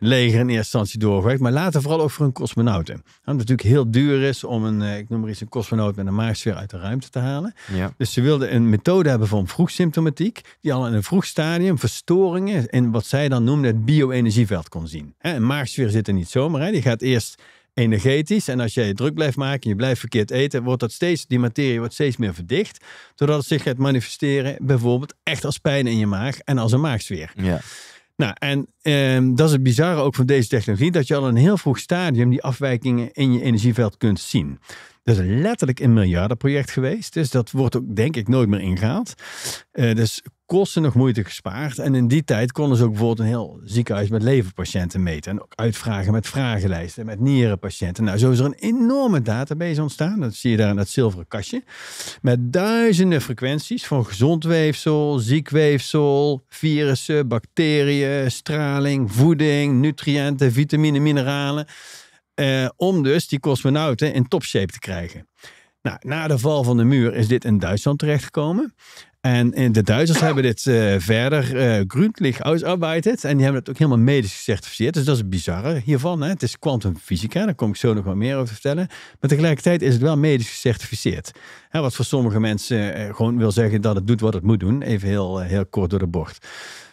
A: leger in eerste instantie doorgewerkt. Maar later vooral ook voor hun cosmonauten. Omdat het natuurlijk heel duur is om een, eh, ik noem maar eens een cosmonaut met een maagsfeer uit de ruimte te halen. Dus ze wilden een methode hebben van vroegsymptomatiek. Die al in een vroeg stadium verstoringen in wat zij dan noemden het bio-energieveld kon zien. Een maagsfeer zit er niet zomaar. Hè. Die gaat eerst energetisch. En als jij druk blijft maken en je blijft verkeerd eten, wordt dat steeds, die materie wordt steeds meer verdicht. Doordat het zich gaat manifesteren, bijvoorbeeld echt als pijn in je maag en als een maagsfeer. Ja. Nou, en ehm, dat is het bizarre ook van deze technologie, dat je al in een heel vroeg stadium die afwijkingen in je energieveld kunt zien. Dat is letterlijk een miljardenproject geweest. Dus dat wordt ook denk ik nooit meer ingehaald. Eh, dus kosten nog moeite gespaard. En in die tijd konden ze ook bijvoorbeeld een heel ziekenhuis met leverpatiënten meten. En ook uitvragen met vragenlijsten, met nierenpatiënten. Nou, zo is er een enorme database ontstaan. Dat zie je daar in dat zilveren kastje. Met duizenden frequenties van gezond weefsel, ziek weefsel, virussen, bacteriën, straling, voeding, nutriënten, vitamine, mineralen. Eh, om dus die cosmonauten in topshape te krijgen. Nou, na de val van de muur is dit in Duitsland terechtgekomen. En eh, de Duitsers hebben dit eh, verder uh, gründlich En die hebben het ook helemaal medisch gecertificeerd. Dus dat is het bizarre hiervan. Hè? Het is kwantumfysica, daar kom ik zo nog wat meer over vertellen. Maar tegelijkertijd is het wel medisch gecertificeerd. Hè, wat voor sommige mensen gewoon wil zeggen dat het doet wat het moet doen. Even heel, heel kort door de bocht.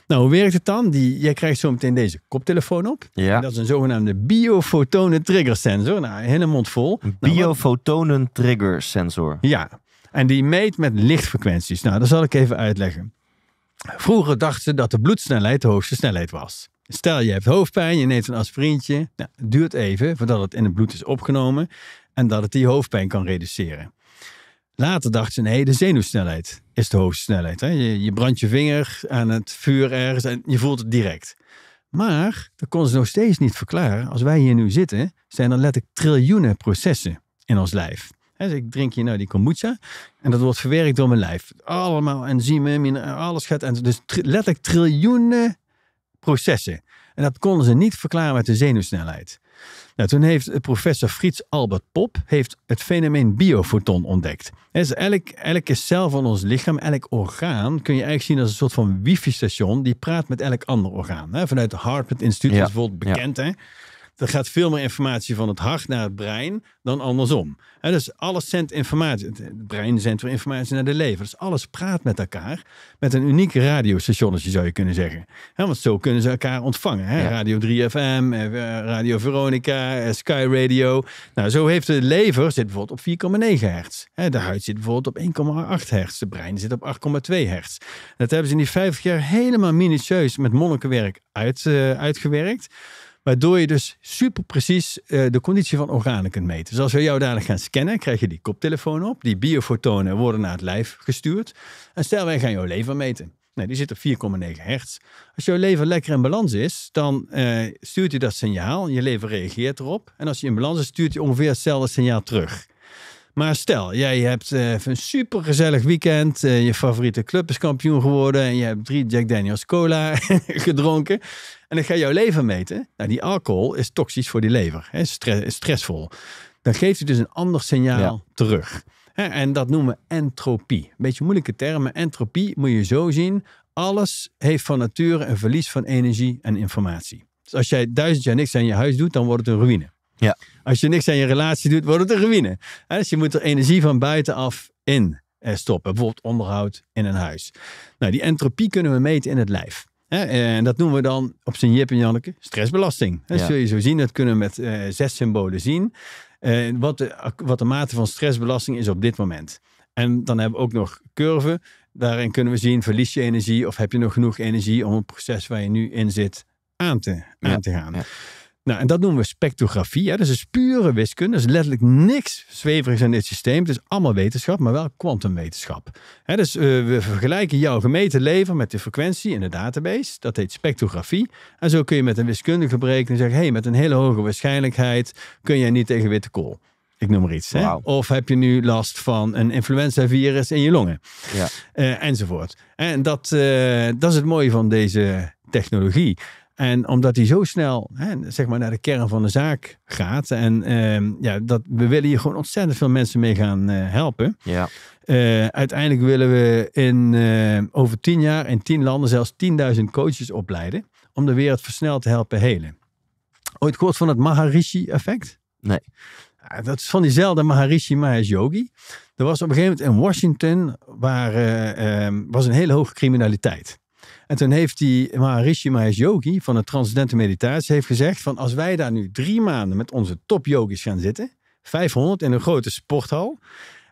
A: Nou, hoe werkt het dan? Die, jij krijgt zo meteen deze koptelefoon op. Ja. dat is een zogenaamde biofotonen trigger sensor. Nou, hele mond vol. Nou, biofotonen trigger sensor. Ja. En die meet met lichtfrequenties. Nou, dat zal ik even uitleggen. Vroeger dachten ze dat de bloedsnelheid de hoogste snelheid was. Stel, je hebt hoofdpijn, je neemt een aspirintje. Nou, het duurt even voordat het in het bloed is opgenomen en dat het die hoofdpijn kan reduceren. Later dacht ze, nee, de zenuwsnelheid is de hoogste snelheid. Hè? Je, je brandt je vinger aan het vuur ergens en je voelt het direct. Maar dat kon ze nog steeds niet verklaren. Als wij hier nu zitten, zijn er letterlijk triljoenen processen in ons lijf. Dus ik drink hier nou die kombucha en dat wordt verwerkt door mijn lijf. Allemaal enzymen, alles gaat. En dus letterlijk triljoenen processen. En dat konden ze niet verklaren met de zenuwsnelheid. Nou, toen heeft professor Frits Albert Pop heeft het fenomeen biofoton ontdekt. Dus elk, elke cel van ons lichaam, elk orgaan, kun je eigenlijk zien als een soort van wifi-station die praat met elk ander orgaan. Hè? Vanuit het Harvard Instituut ja. is bijvoorbeeld bekend. Hè? Er gaat veel meer informatie van het hart naar het brein dan andersom. dus alles zendt informatie. Het brein zendt weer informatie naar de lever. Dus alles praat met elkaar. Met een uniek radiostationnetje zou je kunnen zeggen. want zo kunnen ze elkaar ontvangen. Radio 3FM, eh, Radio Veronica, eh, Sky Radio. Nou, zo heeft de lever zit bijvoorbeeld op 4,9 hertz. de huid zit bijvoorbeeld op 1,8 hertz. De brein zit op 8,2 hertz. Dat hebben ze in die 50 jaar helemaal minutieus met monnikenwerk uit, eh, uitgewerkt. Waardoor je dus super precies eh, de conditie van organen kunt meten. Dus als we jou dadelijk gaan scannen, krijg je die koptelefoon op. Die biofotonen worden naar het lijf gestuurd. En stel, wij gaan jouw lever meten. Nou, die zit op 4,9 hertz. Als jouw lever lekker in balans is, dan eh, stuurt hij dat signaal. Je lever reageert erop. En als je in balans is, stuurt hij ongeveer hetzelfde signaal terug. Maar stel, jij hebt eh, een supergezellig weekend. Eh, je favoriete club is kampioen geworden. En je hebt drie Jack Daniels cola *laughs* gedronken. En ik ga jouw lever meten. Nou, die alcohol is toxisch voor die lever. Hè, stress, stressvol. Dan geeft hij dus een ander signaal terug. En dat noemen we entropie. Een beetje moeilijke termen. Entropie moet je zo zien. Alles heeft van nature een verlies van energie en informatie. Dus als jij duizend jaar niks aan je huis doet, dan wordt het een ruïne. Ja. Als je niks aan je relatie doet, wordt het een ruïne. Dus je moet er energie van buitenaf in eh, stoppen. Bijvoorbeeld onderhoud in een huis. Nou, die entropie kunnen we meten in het lijf. En dat noemen we dan op zijn Jip en Janneke stressbelasting. Dat zul je zo zien. Dat kunnen we met eh, zes symbolen zien. Eh, wat, de, wat de mate van stressbelasting is op dit moment. En dan hebben we ook nog curven. Daarin kunnen we zien, verlies je energie of heb je nog genoeg energie om het proces waar je nu in zit aan te, aan te gaan. Ja. Nou, en dat noemen we spectrografie. Hè? Dat is dus pure wiskunde. Dat is letterlijk niks zweverigs in dit systeem. Het is allemaal wetenschap, maar wel kwantumwetenschap. Dus eh, we vergelijken jouw gemeten lever met de frequentie in de database. Dat heet spectrografie. En zo kun je met een wiskundige berekening zeggen... hé, hey, met een hele hoge waarschijnlijkheid kun jij niet tegen witte kool. Ik noem maar iets. Hè? Of heb je nu last van een influenza-virus in je longen? Ja. Eh, enzovoort. En dat, eh, dat is het mooie van deze technologie. En omdat hij zo snel hè, zeg maar naar de kern van de zaak gaat. En ehm, ja, dat, we willen hier gewoon ontzettend veel mensen mee gaan eh, helpen. Ja. Eh, uiteindelijk willen we in, eh, over tien jaar in tien landen zelfs 10.000 coaches opleiden. Om de wereld versneld te helpen helen. Ooit gehoord van het Maharishi-effect? Nee. dat is van diezelfde Maharishi Mahesh Yogi. Er was op een gegeven moment in Washington waar, ehm, was een hele hoge criminaliteit. En toen heeft die Maharishi Mahesh Yogi van de Transcendente Meditatie heeft gezegd van als wij daar nu drie maanden met onze top yogis gaan zitten, 500 in een grote sporthal,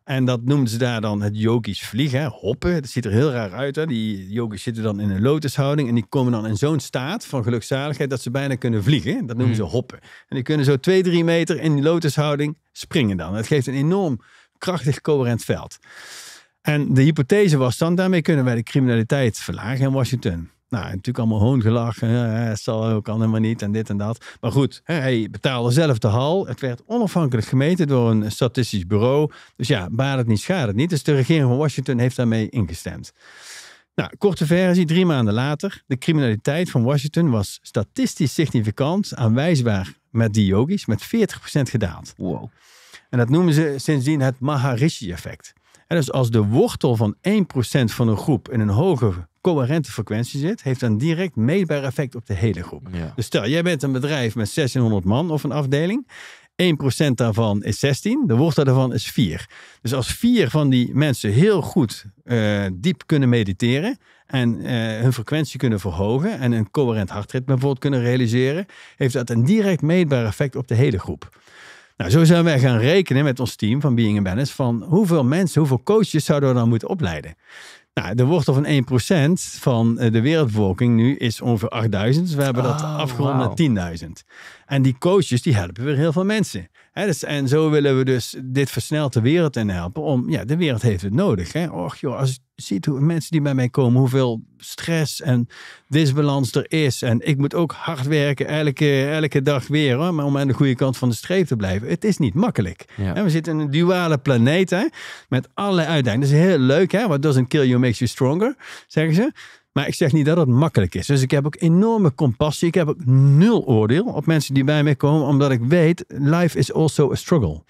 A: en dat noemden ze daar dan het yogisch vliegen, hoppen. Dat ziet er heel raar uit. Hè? Die yogis zitten dan in een lotushouding en die komen dan in zo'n staat van gelukzaligheid dat ze bijna kunnen vliegen. Dat noemen ze hmm. hoppen. En die kunnen zo twee, drie meter in die lotushouding springen dan. Dat geeft een enorm krachtig, coherent veld. En de hypothese was dan, daarmee kunnen wij de criminaliteit verlagen in Washington. Nou, natuurlijk allemaal hoongelach. Het zal ook allemaal niet en dit en dat. Maar goed, hij betaalde zelf de hal. Het werd onafhankelijk gemeten door een statistisch bureau. Dus ja, baat het niet, schaadt het niet. Dus de regering van Washington heeft daarmee ingestemd. Nou, korte versie, drie maanden later. De criminaliteit van Washington was statistisch significant aanwijsbaar met die yogis, met 40% gedaald. Wow. En dat noemen ze sindsdien het Maharishi-effect. En dus als de wortel van 1% van een groep in een hoge coherente frequentie zit, heeft dat een direct meetbaar effect op de hele groep. Dus stel, jij bent een bedrijf met 1600 man of een afdeling. 1% daarvan is 16, de wortel daarvan is 4. Dus als 4 van die mensen heel goed eh, diep kunnen mediteren en eh, hun frequentie kunnen verhogen en een coherent hartritme bijvoorbeeld kunnen realiseren, heeft dat een direct meetbaar effect op de hele groep. Nou, zo zijn wij gaan rekenen met ons team van Being in van hoeveel mensen, hoeveel coaches zouden we dan moeten opleiden. Nou, de wortel van 1% van eh, de wereldbevolking nu is ongeveer 8000. Dus we hebben dat oh, afgerond naar 10.000. En die coaches die helpen weer heel veel mensen. Dus, en zo willen we dus dit versneld de wereld in helpen. Om, ja, de wereld heeft het nodig. Och joh, als je ziet hoe mensen die bij mij komen, hoeveel stress en disbalans er is. En ik moet ook hard werken elke, elke dag weer maar om aan de goede kant van de streep te blijven. Het is niet makkelijk. we zitten in een duale planeet hè, met alle uitdagingen. Dat is heel leuk, hè? what doesn't kill you makes you stronger, zeggen ze. Maar ik zeg niet dat het makkelijk is. Dus ik heb ook enorme compassie. Ik heb ook nul oordeel op mensen die bij mij komen, omdat ik weet, life is also a struggle.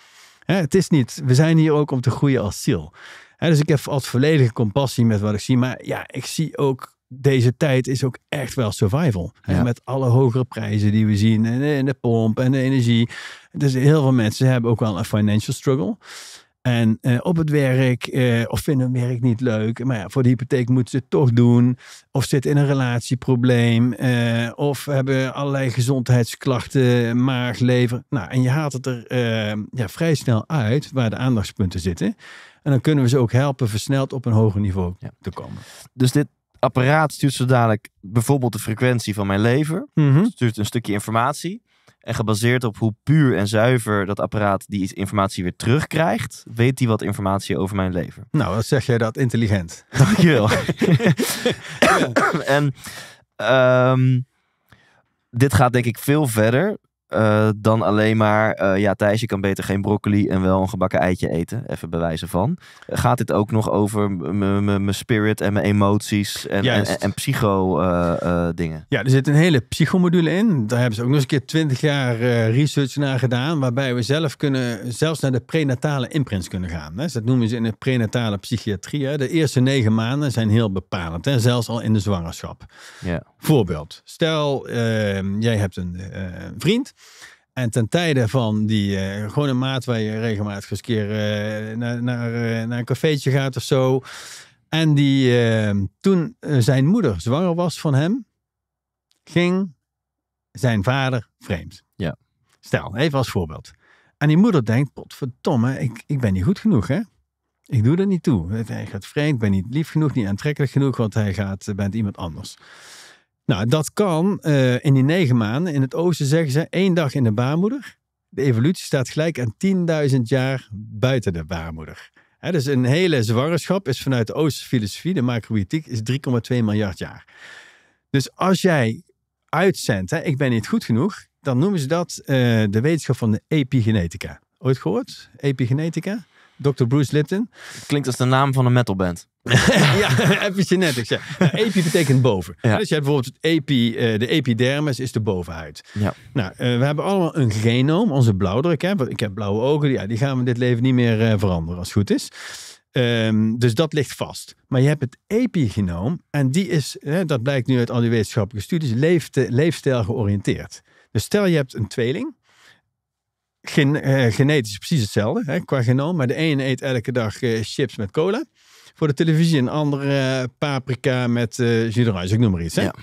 A: het is niet, we zijn hier ook om te groeien als ziel. dus ik heb altijd volledige compassie met wat ik zie. Maar ja, ik zie ook, deze tijd is ook echt wel survival. Met alle hogere prijzen die we zien en, en de pomp en de energie. Dus heel veel mensen hebben ook wel een financial struggle. En eh, op het werk, eh, of vinden hun werk niet leuk. Maar ja, voor de hypotheek moeten ze het toch doen. Of zitten in een relatieprobleem. Eh, of hebben allerlei gezondheidsklachten, maag, lever. Nou, en je haalt het er ja, vrij snel uit waar de aandachtspunten zitten. En dan kunnen we ze ook helpen versneld op een hoger niveau ja. te komen.
B: Dus dit apparaat stuurt zo dadelijk bijvoorbeeld de frequentie van mijn lever. Mhm. Stuurt een stukje informatie. En gebaseerd op hoe puur en zuiver dat apparaat die informatie weer terugkrijgt, weet hij wat informatie over mijn leven.
A: Nou, dan zeg jij
B: dat intelligent. *laughs* Dankjewel. *laughs* en ehm, dit gaat denk ik veel verder eh, dan alleen maar, eh, ja Thijs, je kan beter geen broccoli en wel een gebakken eitje eten. Even bewijzen van. Gaat dit ook nog over mijn spirit en mijn emoties en, en, psycho eh, dingen? Ja,
A: er zit een hele psychomodule in. Daar hebben ze ook nog eens een keer twintig jaar research naar gedaan, waarbij we zelf kunnen, zelfs naar de prenatale imprints kunnen gaan. Hè? dat noemen ze in de prenatale psychiatrie. Hè? De eerste negen maanden zijn heel bepalend, hè? zelfs al in de zwangerschap.
B: Ja. Voorbeeld,
A: stel ehm, jij hebt een vriend en ten tijde van die, uh, gewoon een maat waar je regelmatig eens keer eh, naar, naar, eh, naar, een cafeetje gaat of zo. En die, toen zijn moeder zwanger was van hem, ging zijn vader vreemd. Ja. Stel, even als voorbeeld. En die moeder denkt, potverdomme, ik, ik ben niet goed genoeg hè. Ik doe dat niet toe. Hij gaat vreemd, ben niet lief genoeg, niet aantrekkelijk genoeg, want hij gaat, bent iemand anders. Nou, dat kan eh, in die negen maanden. In het oosten zeggen ze één dag in de baarmoeder. De evolutie staat gelijk aan 10.000 jaar buiten de baarmoeder. He, dus een hele zwangerschap is vanuit de Oosterse filosofie, de macrobiotiek, is 3,2 miljard jaar. Dus als jij uitzendt, he, ik ben niet goed genoeg, dan noemen ze dat eh, de wetenschap van de epigenetica. Ooit gehoord? Epigenetica? Dr. Bruce Lipton. Klinkt als de naam van een metalband. *laughs* ja, epigenetics. Ja. Nou, *laughs* epi betekent boven. Dus je hebt bijvoorbeeld eh, de epidermis is de bovenhuid. Ja. Nou, eh, we hebben allemaal een genoom, onze blauwdruk. Hè? Want ik heb blauwe ogen, ja, die gaan we dit leven niet meer eh, veranderen als het goed is. Ehm, dus dat ligt vast. Maar je hebt het epigenoom en die is, dat blijkt nu uit al die wetenschappelijke studies, leefte, leefstijl georiënteerd. Dus stel je hebt een tweeling, Gen, uh, genetisch precies hetzelfde hè, qua genoom, maar de ene eet elke dag chips met cola voor de televisie een andere eh, paprika met uh, ik noem maar iets. Hè? Ja.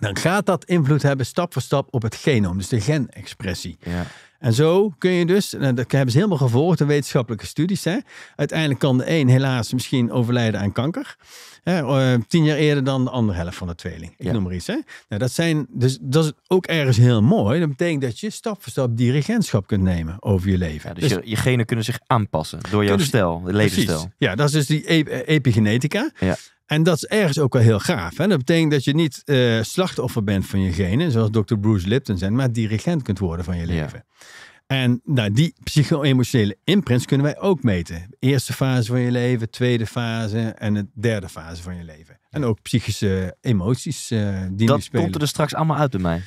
A: Dan gaat dat invloed hebben stap voor stap op het genoom, dus de genexpressie. Ja. En zo kun je dus, en dat hebben ze helemaal gevolgd in wetenschappelijke studies. Hè? Uiteindelijk kan de een helaas misschien overlijden aan kanker. Hè, eh, tien jaar eerder dan de andere helft van de tweeling. Ik noem maar iets. Hè? Nou, dat, zijn, dus, dat is ook ergens heel mooi. Dat betekent dat je stap voor stap dirigentschap kunt nemen
B: over je leven. dus, dus je, genen kunnen zich aanpassen door jouw stijl, levensstijl.
A: Ja, dat is dus die epigenetica. Ja. En dat is ergens ook wel heel gaaf. Hè? Dat betekent dat je niet eh, slachtoffer bent van je genen, zoals Dr. Bruce Lipton zijn, maar dirigent kunt worden van je leven. Ja. En nou, die psycho-emotionele imprints kunnen wij ook meten. Eerste fase van je leven, tweede fase en het derde fase van je leven. En ook psychische emoties uh, die Dat komt er dus straks allemaal uit bij mij.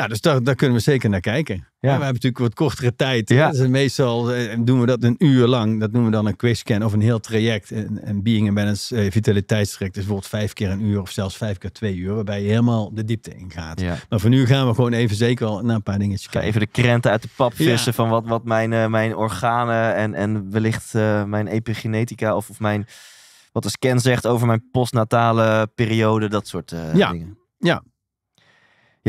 A: Ja, dus daar, kunnen we zeker naar kijken. Ja. we hebben natuurlijk wat kortere tijd. Ja. Dus meestal eh, doen we dat een uur lang. Dat noemen we dan een scan of een heel traject. En, Being in Balance uh, vitaliteitstraject is bijvoorbeeld vijf keer een uur of zelfs vijf keer twee uur. Waarbij je helemaal de diepte in gaat. Maar voor nu gaan we gewoon even zeker al naar een paar dingetjes kijken. Even de
B: krenten uit de pap vissen van wat, wat mijn, eh, mijn organen en, en wellicht mijn epigenetica of, of mijn... Wat de scan zegt over mijn postnatale periode, dat soort dingen. Ja,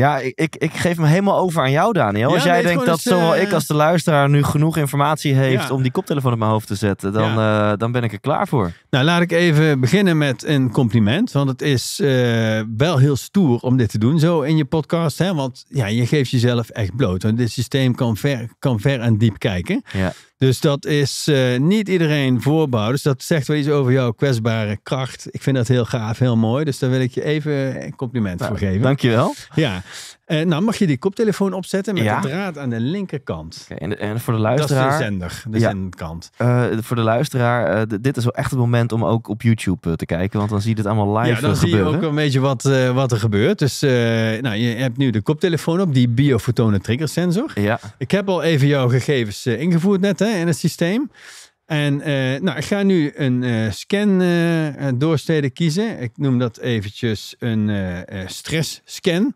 B: ja, ik, ik, ik, geef me helemaal over aan jou, Daniel. als jij denkt dat zowel eh, ik als de luisteraar nu genoeg informatie heeft om die koptelefoon op mijn hoofd te zetten, dan, eh, dan ben ik er klaar voor. Nou, laat ik
A: even beginnen met een compliment. Want het is eh, wel heel stoer om dit te doen zo in je podcast. Hè? Want ja, je geeft jezelf echt bloot. Want dit systeem kan ver, kan ver en diep kijken. Ja. Dus dat is eh, niet iedereen voorbouw. Dus dat zegt wel iets over jouw kwetsbare kracht. Ik vind dat heel gaaf, heel mooi. Dus daar wil ik je even een compliment voor nou, geven. Dankjewel. Ja. Uh, nou, mag je die koptelefoon opzetten met ja? de draad aan de linkerkant.
B: en, en, voor de luisteraar... Dat is de zender, de ja. Eh, voor de luisteraar, eh, dit is wel echt het moment om ook op YouTube te kijken. Want dan zie je dit allemaal live gebeuren. Ja, dan zie je ook
A: een beetje wat, wat er gebeurt. Dus nou, je hebt nu de koptelefoon op, die trigger sensor. Ja. Ik heb al even jouw gegevens ingevoerd net hè, in het systeem. En nou, ik ga nu een scan doorsteden kiezen. Ik noem dat eventjes een stress scan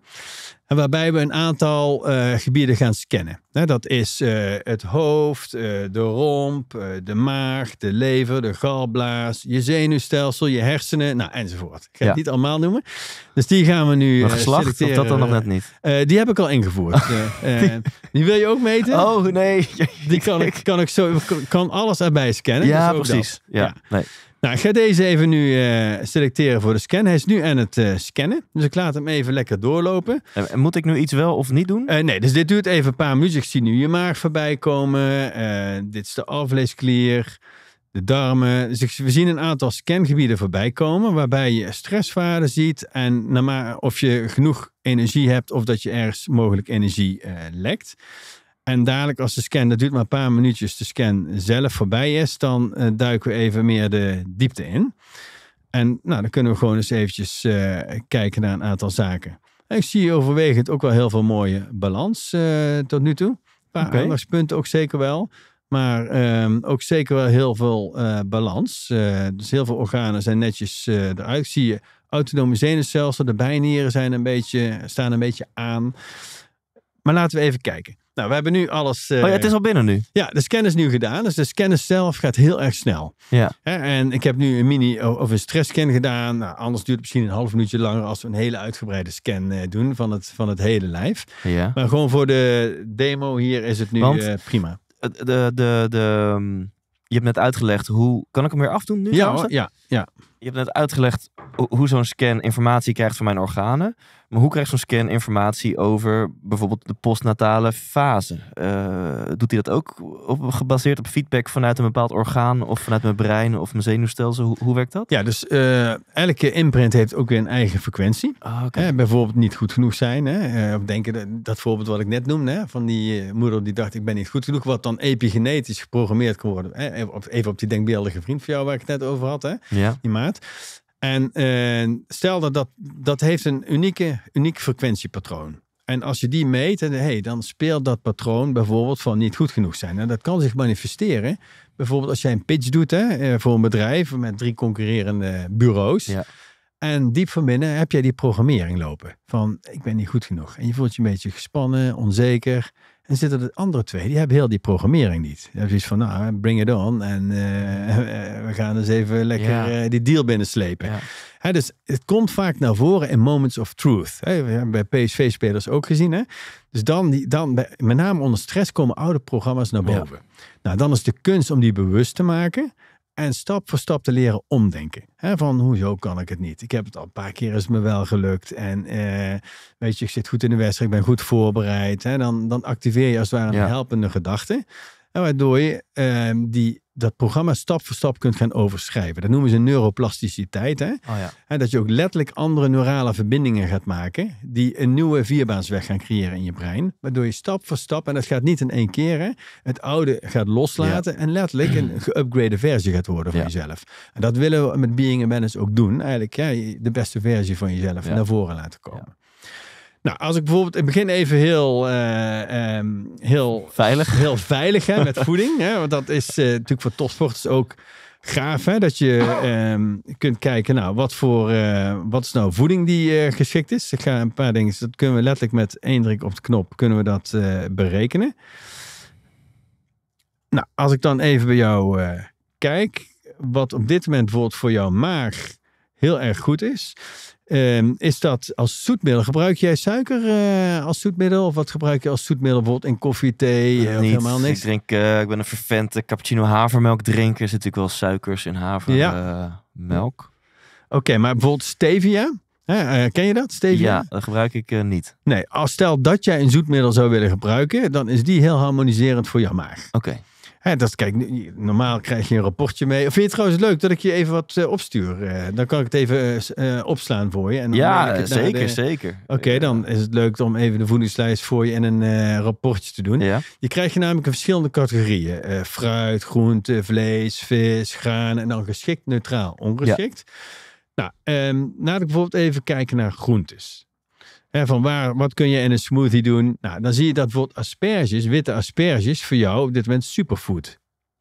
A: waarbij we een aantal eh, gebieden gaan scannen. dat is eh, het hoofd, eh, de romp, de maag, de lever, de galblaas, je zenuwstelsel, je hersenen, nou, enzovoort. Ik ga ja. het niet allemaal noemen. Dus die gaan we nu. Maar geslacht, dat dan nog net niet? die heb ik al ingevoerd. die... *laughs* die... wil je ook meten? Oh nee. die kan ik, kan ik zo, kan alles erbij scannen. Ja, dus precies. Ja. ja. Nee. Nou, ik ga deze even nu eh, selecteren voor de scan. Hij is nu aan het eh, scannen, dus ik laat hem even lekker doorlopen. En moet ik nu iets wel of niet doen? Eh, nee, dus dit duurt even een paar minuten. Ik zie nu je maag voorbij komen. dit is de alvleesklier, de darmen. Dus we zien een aantal scangebieden voorbij komen, waarbij je stresswaarden ziet en of je genoeg energie hebt of dat je ergens mogelijk energie lekt. En dadelijk als de scan, dat duurt maar een paar minuutjes, de scan zelf voorbij is, dan eh, duiken we even meer de diepte in. En nou, dan kunnen we gewoon eens eventjes eh, kijken naar een aantal zaken. ik zie overwegend ook wel heel veel mooie balans eh, tot nu toe. Een paar aandachtspunten ook zeker wel. Maar ehm, ook zeker wel heel veel balans. dus heel veel organen zijn netjes eruit. Zie je autonome zenuwstelsel, de bijnieren zijn een beetje, staan een beetje aan. Maar laten we even kijken. Nou, we hebben nu alles. oh ja, eh, het is al binnen nu. Ja, de scan is nu gedaan. Dus de scan zelf gaat heel erg snel. Ja. En ik heb nu een mini of een scan gedaan. Nou, anders duurt het misschien een half minuutje langer als we een hele uitgebreide scan eh, doen van
B: het, van het hele lijf. Ja. Maar gewoon voor de demo hier is het nu eh, prima. De, de, de, mm, je hebt net uitgelegd hoe. Kan ik hem weer afdoen nu? Ja, ja, ja. Je hebt net uitgelegd hoe zo'n scan informatie krijgt van mijn organen. Maar hoe krijgt zo'n scan informatie over bijvoorbeeld de postnatale fase? Eh, doet hij dat ook op, gebaseerd op feedback vanuit een bepaald orgaan of vanuit mijn brein of mijn zenuwstelsel? Hoe, hoe werkt dat? Ja, dus
A: eh, elke imprint heeft ook weer een eigen frequentie. Oh, ah, okay. Eh, bijvoorbeeld niet goed genoeg zijn. Hè? of denken dat, voorbeeld wat ik net noemde, hè? van die moeder die dacht ik ben niet goed genoeg, wat dan epigenetisch geprogrammeerd kan worden. Hè? Even, op, even op die denkbeeldige vriend van jou waar ik het net over had, hè? Ja. die maat. En eh, stel dat, dat dat heeft een unieke, uniek frequentiepatroon. En als je die meet, en, hey, dan speelt dat patroon bijvoorbeeld van niet goed genoeg zijn. En dat kan zich manifesteren. Bijvoorbeeld als jij een pitch doet hè, eh, voor een bedrijf met drie concurrerende bureaus. Ja. En diep van binnen heb jij die programmering lopen. Van ik ben niet goed genoeg. En je voelt je een beetje gespannen, onzeker. En zitten de andere twee, die hebben heel die programmering niet. Die is zoiets van, nou, bring it on. En eh, eh, we gaan dus even lekker eh, die deal binnenslepen. dus het komt vaak naar voren in moments of truth. we hebben bij PSV-spelers ook gezien. Hè? Dus dan, die, dan met name onder stress komen oude programma's naar boven. Nou, dan is de kunst om die bewust te maken. En stap voor stap te leren omdenken. van hoezo kan ik het niet? Ik heb het al een paar keer, is me wel gelukt. En eh, weet je, ik zit goed in de wedstrijd, ik ben goed voorbereid. Hè, dan, dan activeer je als het ware een helpende gedachte. En waardoor je ehm, die dat programma stap voor stap kunt gaan overschrijven. Dat noemen ze neuroplasticiteit. Hè? Oh ja. dat je ook letterlijk andere neurale verbindingen gaat maken, die een nieuwe vierbaansweg gaan creëren in je brein. Waardoor je stap voor stap, en dat gaat niet in één keer, hè? het oude gaat loslaten en letterlijk een *clears throat* geüpgrade versie gaat worden van jezelf. En dat willen we met Being a Menace ook doen. Eigenlijk ja, de beste versie van jezelf naar voren laten komen. Nou, als ik bijvoorbeeld, ik begin even heel, eh, ehm, heel veilig, heel veilig hè, met voeding. Hè, want dat is eh, natuurlijk voor topsporters ook gaaf. Hè, dat je ehm, kunt kijken, nou, wat, voor, eh, wat is nou voeding die geschikt is. Ik ga een paar dingen, dat kunnen we letterlijk met één druk op de knop, kunnen we dat berekenen. Nou, als ik dan even bij jou kijk, wat op dit moment bijvoorbeeld voor jouw maag heel erg goed is Ehm, is dat als zoetmiddel? Gebruik jij suiker eh, als zoetmiddel? Of wat gebruik je als zoetmiddel bijvoorbeeld in koffie, thee? Eh, eh, of helemaal niks? Ik, drink,
B: ik ben een vervente cappuccino havermelk drinker. Er zit natuurlijk wel suikers in havermelk. Ja. Oké, maar bijvoorbeeld stevia?
A: ken je dat, stevia? Ja,
B: dat gebruik ik niet.
A: Nee, als stel dat jij een zoetmiddel zou willen gebruiken, dan is die heel harmoniserend voor je maag. Oké. Hè, dat, kijk, normaal krijg je een rapportje mee. Vind je het trouwens leuk dat ik je even wat eh, opstuur? Eh, dan kan ik het even eh, opslaan voor je. En dan ja, ik zeker, zeker. Oké, dan is het leuk om even de voedingslijst voor je en een rapportje te doen. Je krijgt namelijk verschillende categorieën. fruit, groenten vlees, vis, graan en dan geschikt, neutraal, ongeschikt. Nou, ehm, laat ik bijvoorbeeld even kijken naar groentes van waar, wat kun je in een smoothie doen? Nou, dan zie je dat bijvoorbeeld asperges, witte asperges, voor jou op dit moment superfood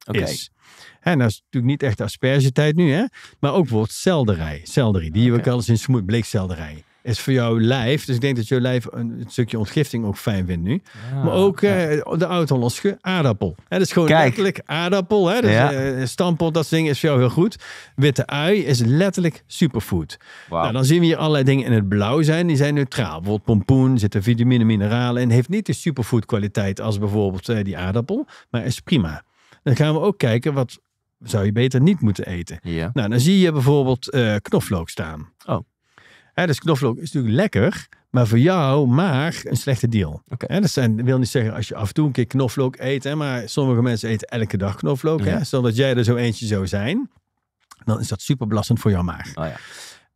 A: okay. is. En nou dat is natuurlijk niet echt aspergetijd nu, hè? Maar ook bijvoorbeeld selderij. selderij die okay. we ook wel eens in smoothie, bleekselderij is voor jouw lijf. Dus ik denk dat jouw lijf een stukje ontgifting ook fijn vindt nu. Ah, maar ook eh, de oud-Hollandse aardappel. Hè, dat is gewoon Kijk. letterlijk aardappel. Hè? Dus, eh, dat ding is voor jou heel goed. Witte ui is letterlijk superfood. Nou, dan zien we hier allerlei dingen in het blauw zijn. Die zijn neutraal. Bijvoorbeeld pompoen, zitten vitamine, mineralen en Heeft niet de superfood kwaliteit als bijvoorbeeld eh, die aardappel. Maar is prima. Dan gaan we ook kijken wat zou je beter niet moeten eten. Nou, dan zie je bijvoorbeeld knoflook staan. Oh. Hè, dus knoflook is natuurlijk lekker, maar voor jou maag een slechte deal. Okay. Hè, dat zijn, wil niet zeggen als je af en toe een keer knoflook eet, hè, maar sommige mensen eten elke dag knoflook. Ja. Hè, zodat jij er zo eentje zou zijn, dan is dat super belastend voor jouw maag. Oh ja.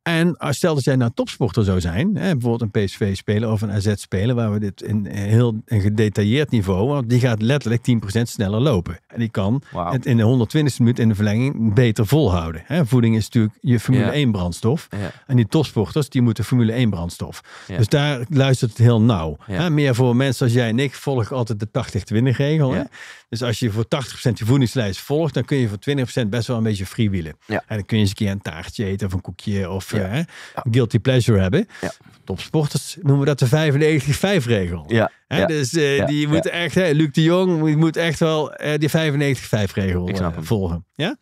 A: En stel dat jij nou topsporter zou zijn, hè, bijvoorbeeld een PSV-speler of een AZ-speler, waar we dit in eh, heel een gedetailleerd niveau, want die gaat letterlijk 10% sneller lopen. En die kan het in de 120 ste minuut in de verlenging beter volhouden. Hè. Voeding is natuurlijk je Formule 1-brandstof. En die topsporters, die moeten Formule 1-brandstof. Dus daar luistert het heel nauw. Hè. Meer voor mensen als jij en ik volg altijd de 80-20-regel. Dus als je voor 80% je voedingslijst volgt, dan kun je voor 20% best wel een beetje freewheelen. En dan kun je eens een keer een taartje eten of een koekje of Guilty pleasure hebben. Ja. Topsporters noemen dat de 95-5-regel. Ja. Hè? Dus uh, die moet echt, hè, Luc de Jong, moet echt wel eh,
B: die 95-5-regel eh, volgen.
A: Ja?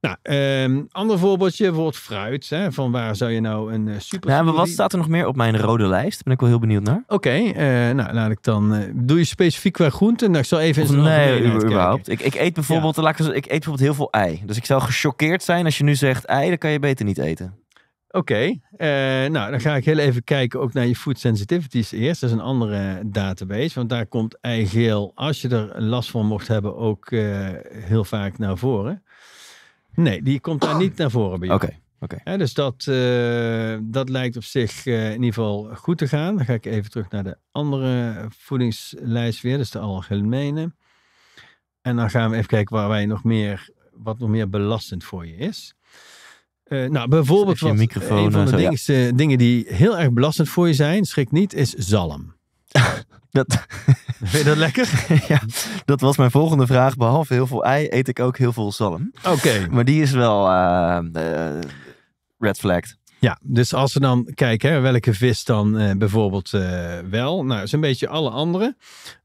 A: Nou, um, ander voorbeeldje, bijvoorbeeld fruit. Hè? van waar zou je nou een super... Ja, nou, maar
B: wat staat er nog meer op mijn rode lijst? Daar ben ik wel heel benieuwd naar. Oké, nou laat ik dan... doe je specifiek qua groenten? Nou, ik zal even... Of, nee, überhaupt. Ik, ik, eet bijvoorbeeld, laat ik, ik eet bijvoorbeeld heel veel ei. Dus ik zou gechoqueerd zijn als je nu zegt ei, dan kan je beter niet eten.
A: Oké, eh, nou dan ga ik heel even kijken ook naar je food sensitivities eerst. Dat is een andere database, want daar komt eigel als je er last van mocht hebben, ook eh, heel vaak naar voren. Nee, die komt daar niet naar voren bij jou. Oké. Oké. dus dat, eh, dat lijkt op zich in ieder geval goed te gaan. Dan ga ik even terug naar de andere voedingslijst weer, dus de algemene. En dan gaan we even kijken waar wij nog meer, wat nog meer belastend voor je is. Eh, nou, bijvoorbeeld wat, een van eh, de eh, dingen die heel erg belastend voor je zijn, schrik niet, is
B: zalm. *laughs* dat... *laughs* Vind
A: je dat lekker?
B: *laughs* ja, dat was mijn volgende vraag. Behalve heel veel ei, eet ik ook heel veel zalm. Oké. Maar die is wel red flagged.
A: Ja, dus als we dan kijken hè, welke vis dan bijvoorbeeld wel. Nou, zo'n een beetje alle andere.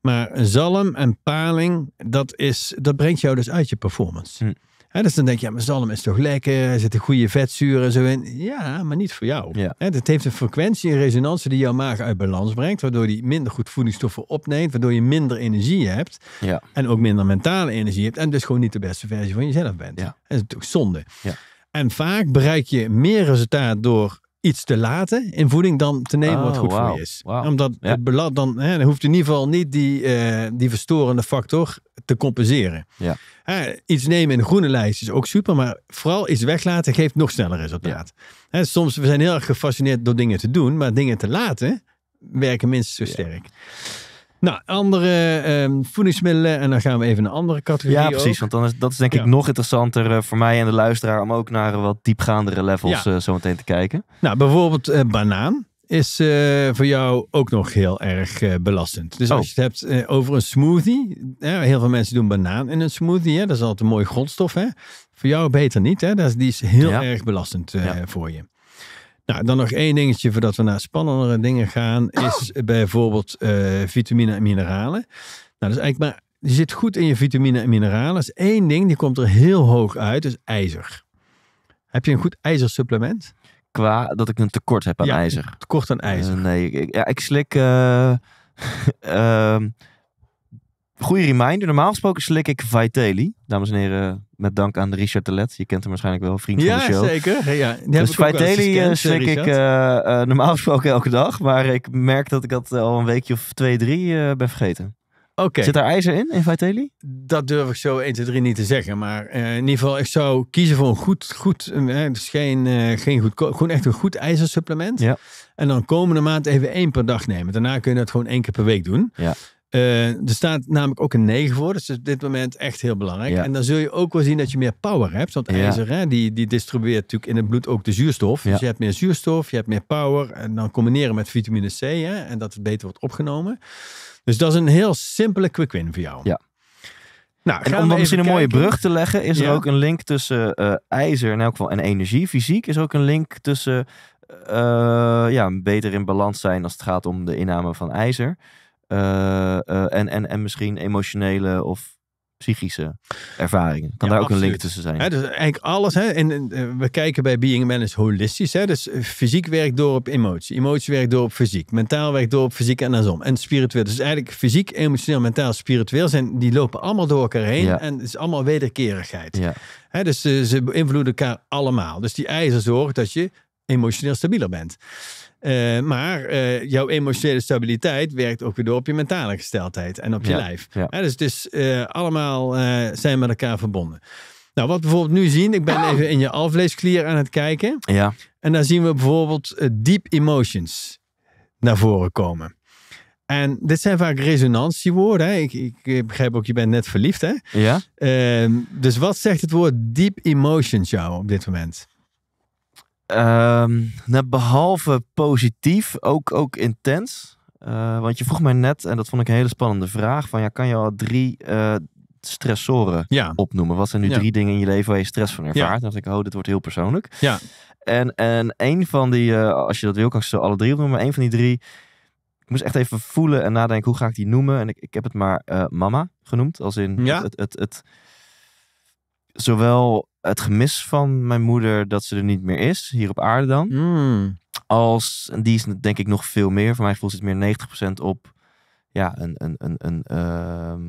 A: Maar zalm en paling, dat, is, dat brengt jou dus uit je performance. Hm. He, dus dan denk je, ja, maar zalm is toch lekker, er zitten goede vetzuren zo in. Ja, maar niet voor jou. Het heeft een frequentie, en resonantie die jouw maag uit balans brengt, waardoor die minder goed voedingsstoffen opneemt, waardoor je minder energie hebt ja. en ook minder mentale energie hebt en dus gewoon niet de beste versie van jezelf bent. Dat is natuurlijk zonde. Ja. En vaak bereik je meer resultaat door iets te laten in voeding dan te nemen wat oh, goed voor je is. Omdat het blad dan, hè, dan hoeft in ieder geval niet die, eh, die verstorende factor te compenseren. Ja. iets nemen in groene lijst is ook super, maar vooral iets weglaten geeft nog sneller resultaat. Hè, soms we zijn heel erg gefascineerd door dingen te doen, maar dingen te laten werken
B: minstens zo sterk. Nou, andere ehm, voedingsmiddelen. En dan gaan we even naar andere categorie. Ja, precies. Want dan is, dat is denk ik nog interessanter eh, voor mij en de luisteraar om ook naar wat diepgaandere levels eh, zo meteen te kijken.
A: Nou, bijvoorbeeld eh, banaan is voor jou ook nog heel erg belastend. Dus oh. als je het hebt over een smoothie. heel veel mensen doen banaan in een smoothie. Hè? Dat is altijd een mooie grondstof. Hè? Voor jou beter niet. Hè? Dat is, die is heel erg belastend voor je. Nou, dan nog één dingetje voordat we naar spannendere dingen gaan, is oh. bijvoorbeeld uh, vitamine en mineralen. Nou, dat is eigenlijk maar, je zit goed in je vitamine en mineralen. Dat is één ding, die komt er heel hoog uit, dus ijzer. Heb je een goed
B: ijzersupplement? Qua dat ik een tekort heb aan ijzer. Tekort aan ijzer. Eh, nee, ik, ja, ik slik. Uh, *laughs* Goede reminder. Normaal gesproken slik ik Vitaly. Dames en heren, met dank aan Richard Telet. Je kent hem waarschijnlijk wel, vriend van de show. Zeker. ja, zeker. Dus Vitaly eh, eh, slik ik uh, normaal gesproken elke dag. Maar ik merk dat ik dat al een weekje of twee, drie ben vergeten. Oké. Zit daar ijzer in, in Vitaly? Dat
A: durf ik zo 1, 2, 3 niet te zeggen. Maar in ieder geval, ik zou kiezen voor een goed, goed dus geen, geen goed, gewoon echt een goed ijzersupplement. Ja. En dan komende maand even één per dag nemen. Daarna kun je dat gewoon één keer per week doen. Ja. Eh, er staat namelijk ook een 9 voor. Dus op dit moment echt heel belangrijk. En dan zul je ook wel zien dat je meer power hebt. Want ijzer, hè, die, die distribueert natuurlijk in het bloed ook de zuurstof. Dus je hebt meer zuurstof, je hebt meer power. En dan combineren met vitamine C. Hè, en dat het beter wordt opgenomen. Dus dat is een heel simpele quick win voor jou. Ja.
B: Nou, en om dan misschien een mooie brug te leggen, is er ook een link tussen eh, ijzer in elk geval, en energie. Fysiek is ook een link tussen uh, ja, beter in balans zijn als het gaat om de inname van ijzer. Eh, eh, en, en, en misschien emotionele of psychische ervaringen. Kan daar ook een link tussen zijn.
A: dus eigenlijk alles. Hè? En, eh, we kijken bij Being a Man is holistisch. Hè? Dus fysiek werkt door op emotie. Emotie werkt door op fysiek. Mentaal werkt door op fysiek en andersom. En spiritueel. Dus eigenlijk fysiek, emotioneel, mentaal, spiritueel zijn, die lopen allemaal door elkaar heen. En het is allemaal wederkerigheid. Ja. dus ze beïnvloeden elkaar allemaal. Dus die eisen zorgen dat je emotioneel stabieler bent. Eh, maar eh, jouw emotionele stabiliteit werkt ook weer door op je mentale gesteldheid en op je lijf. Ja. dus is dus, allemaal zijn met elkaar verbonden. Nou, wat we bijvoorbeeld nu zien, ik ben oh. even in je alvleesklier aan het kijken. Ja. En daar zien we bijvoorbeeld deep emotions naar voren komen. En dit zijn vaak resonantiewoorden. Hè? Ik, ik, begrijp ook, je bent net verliefd, hè? Ja. Ehm, dus wat zegt het woord deep emotions jou op dit moment?
B: Um, ehm, net nou, behalve positief, ook, ook intens. Eh, want je vroeg mij net, en dat vond ik een hele spannende vraag: van ja, kan je al drie eh, stressoren opnoemen? Wat zijn nu drie dingen in je leven waar je stress van ervaart? Ja. Dan dacht ik, oh, dit wordt heel persoonlijk. Ja. En, en een van die, eh, als je dat wil, kan ik ze alle drie opnoemen. Maar een van die drie, ik moest echt even voelen en nadenken, hoe ga ik die noemen? En ik, ik heb het maar mama genoemd, als in het, het, het zowel het gemis van mijn moeder dat ze er niet meer is, hier op aarde dan. Hmm. Als, en die is denk ik nog veel meer. Voor mijn gevoel zit meer 90% op, ja, een, een, een, een ehm,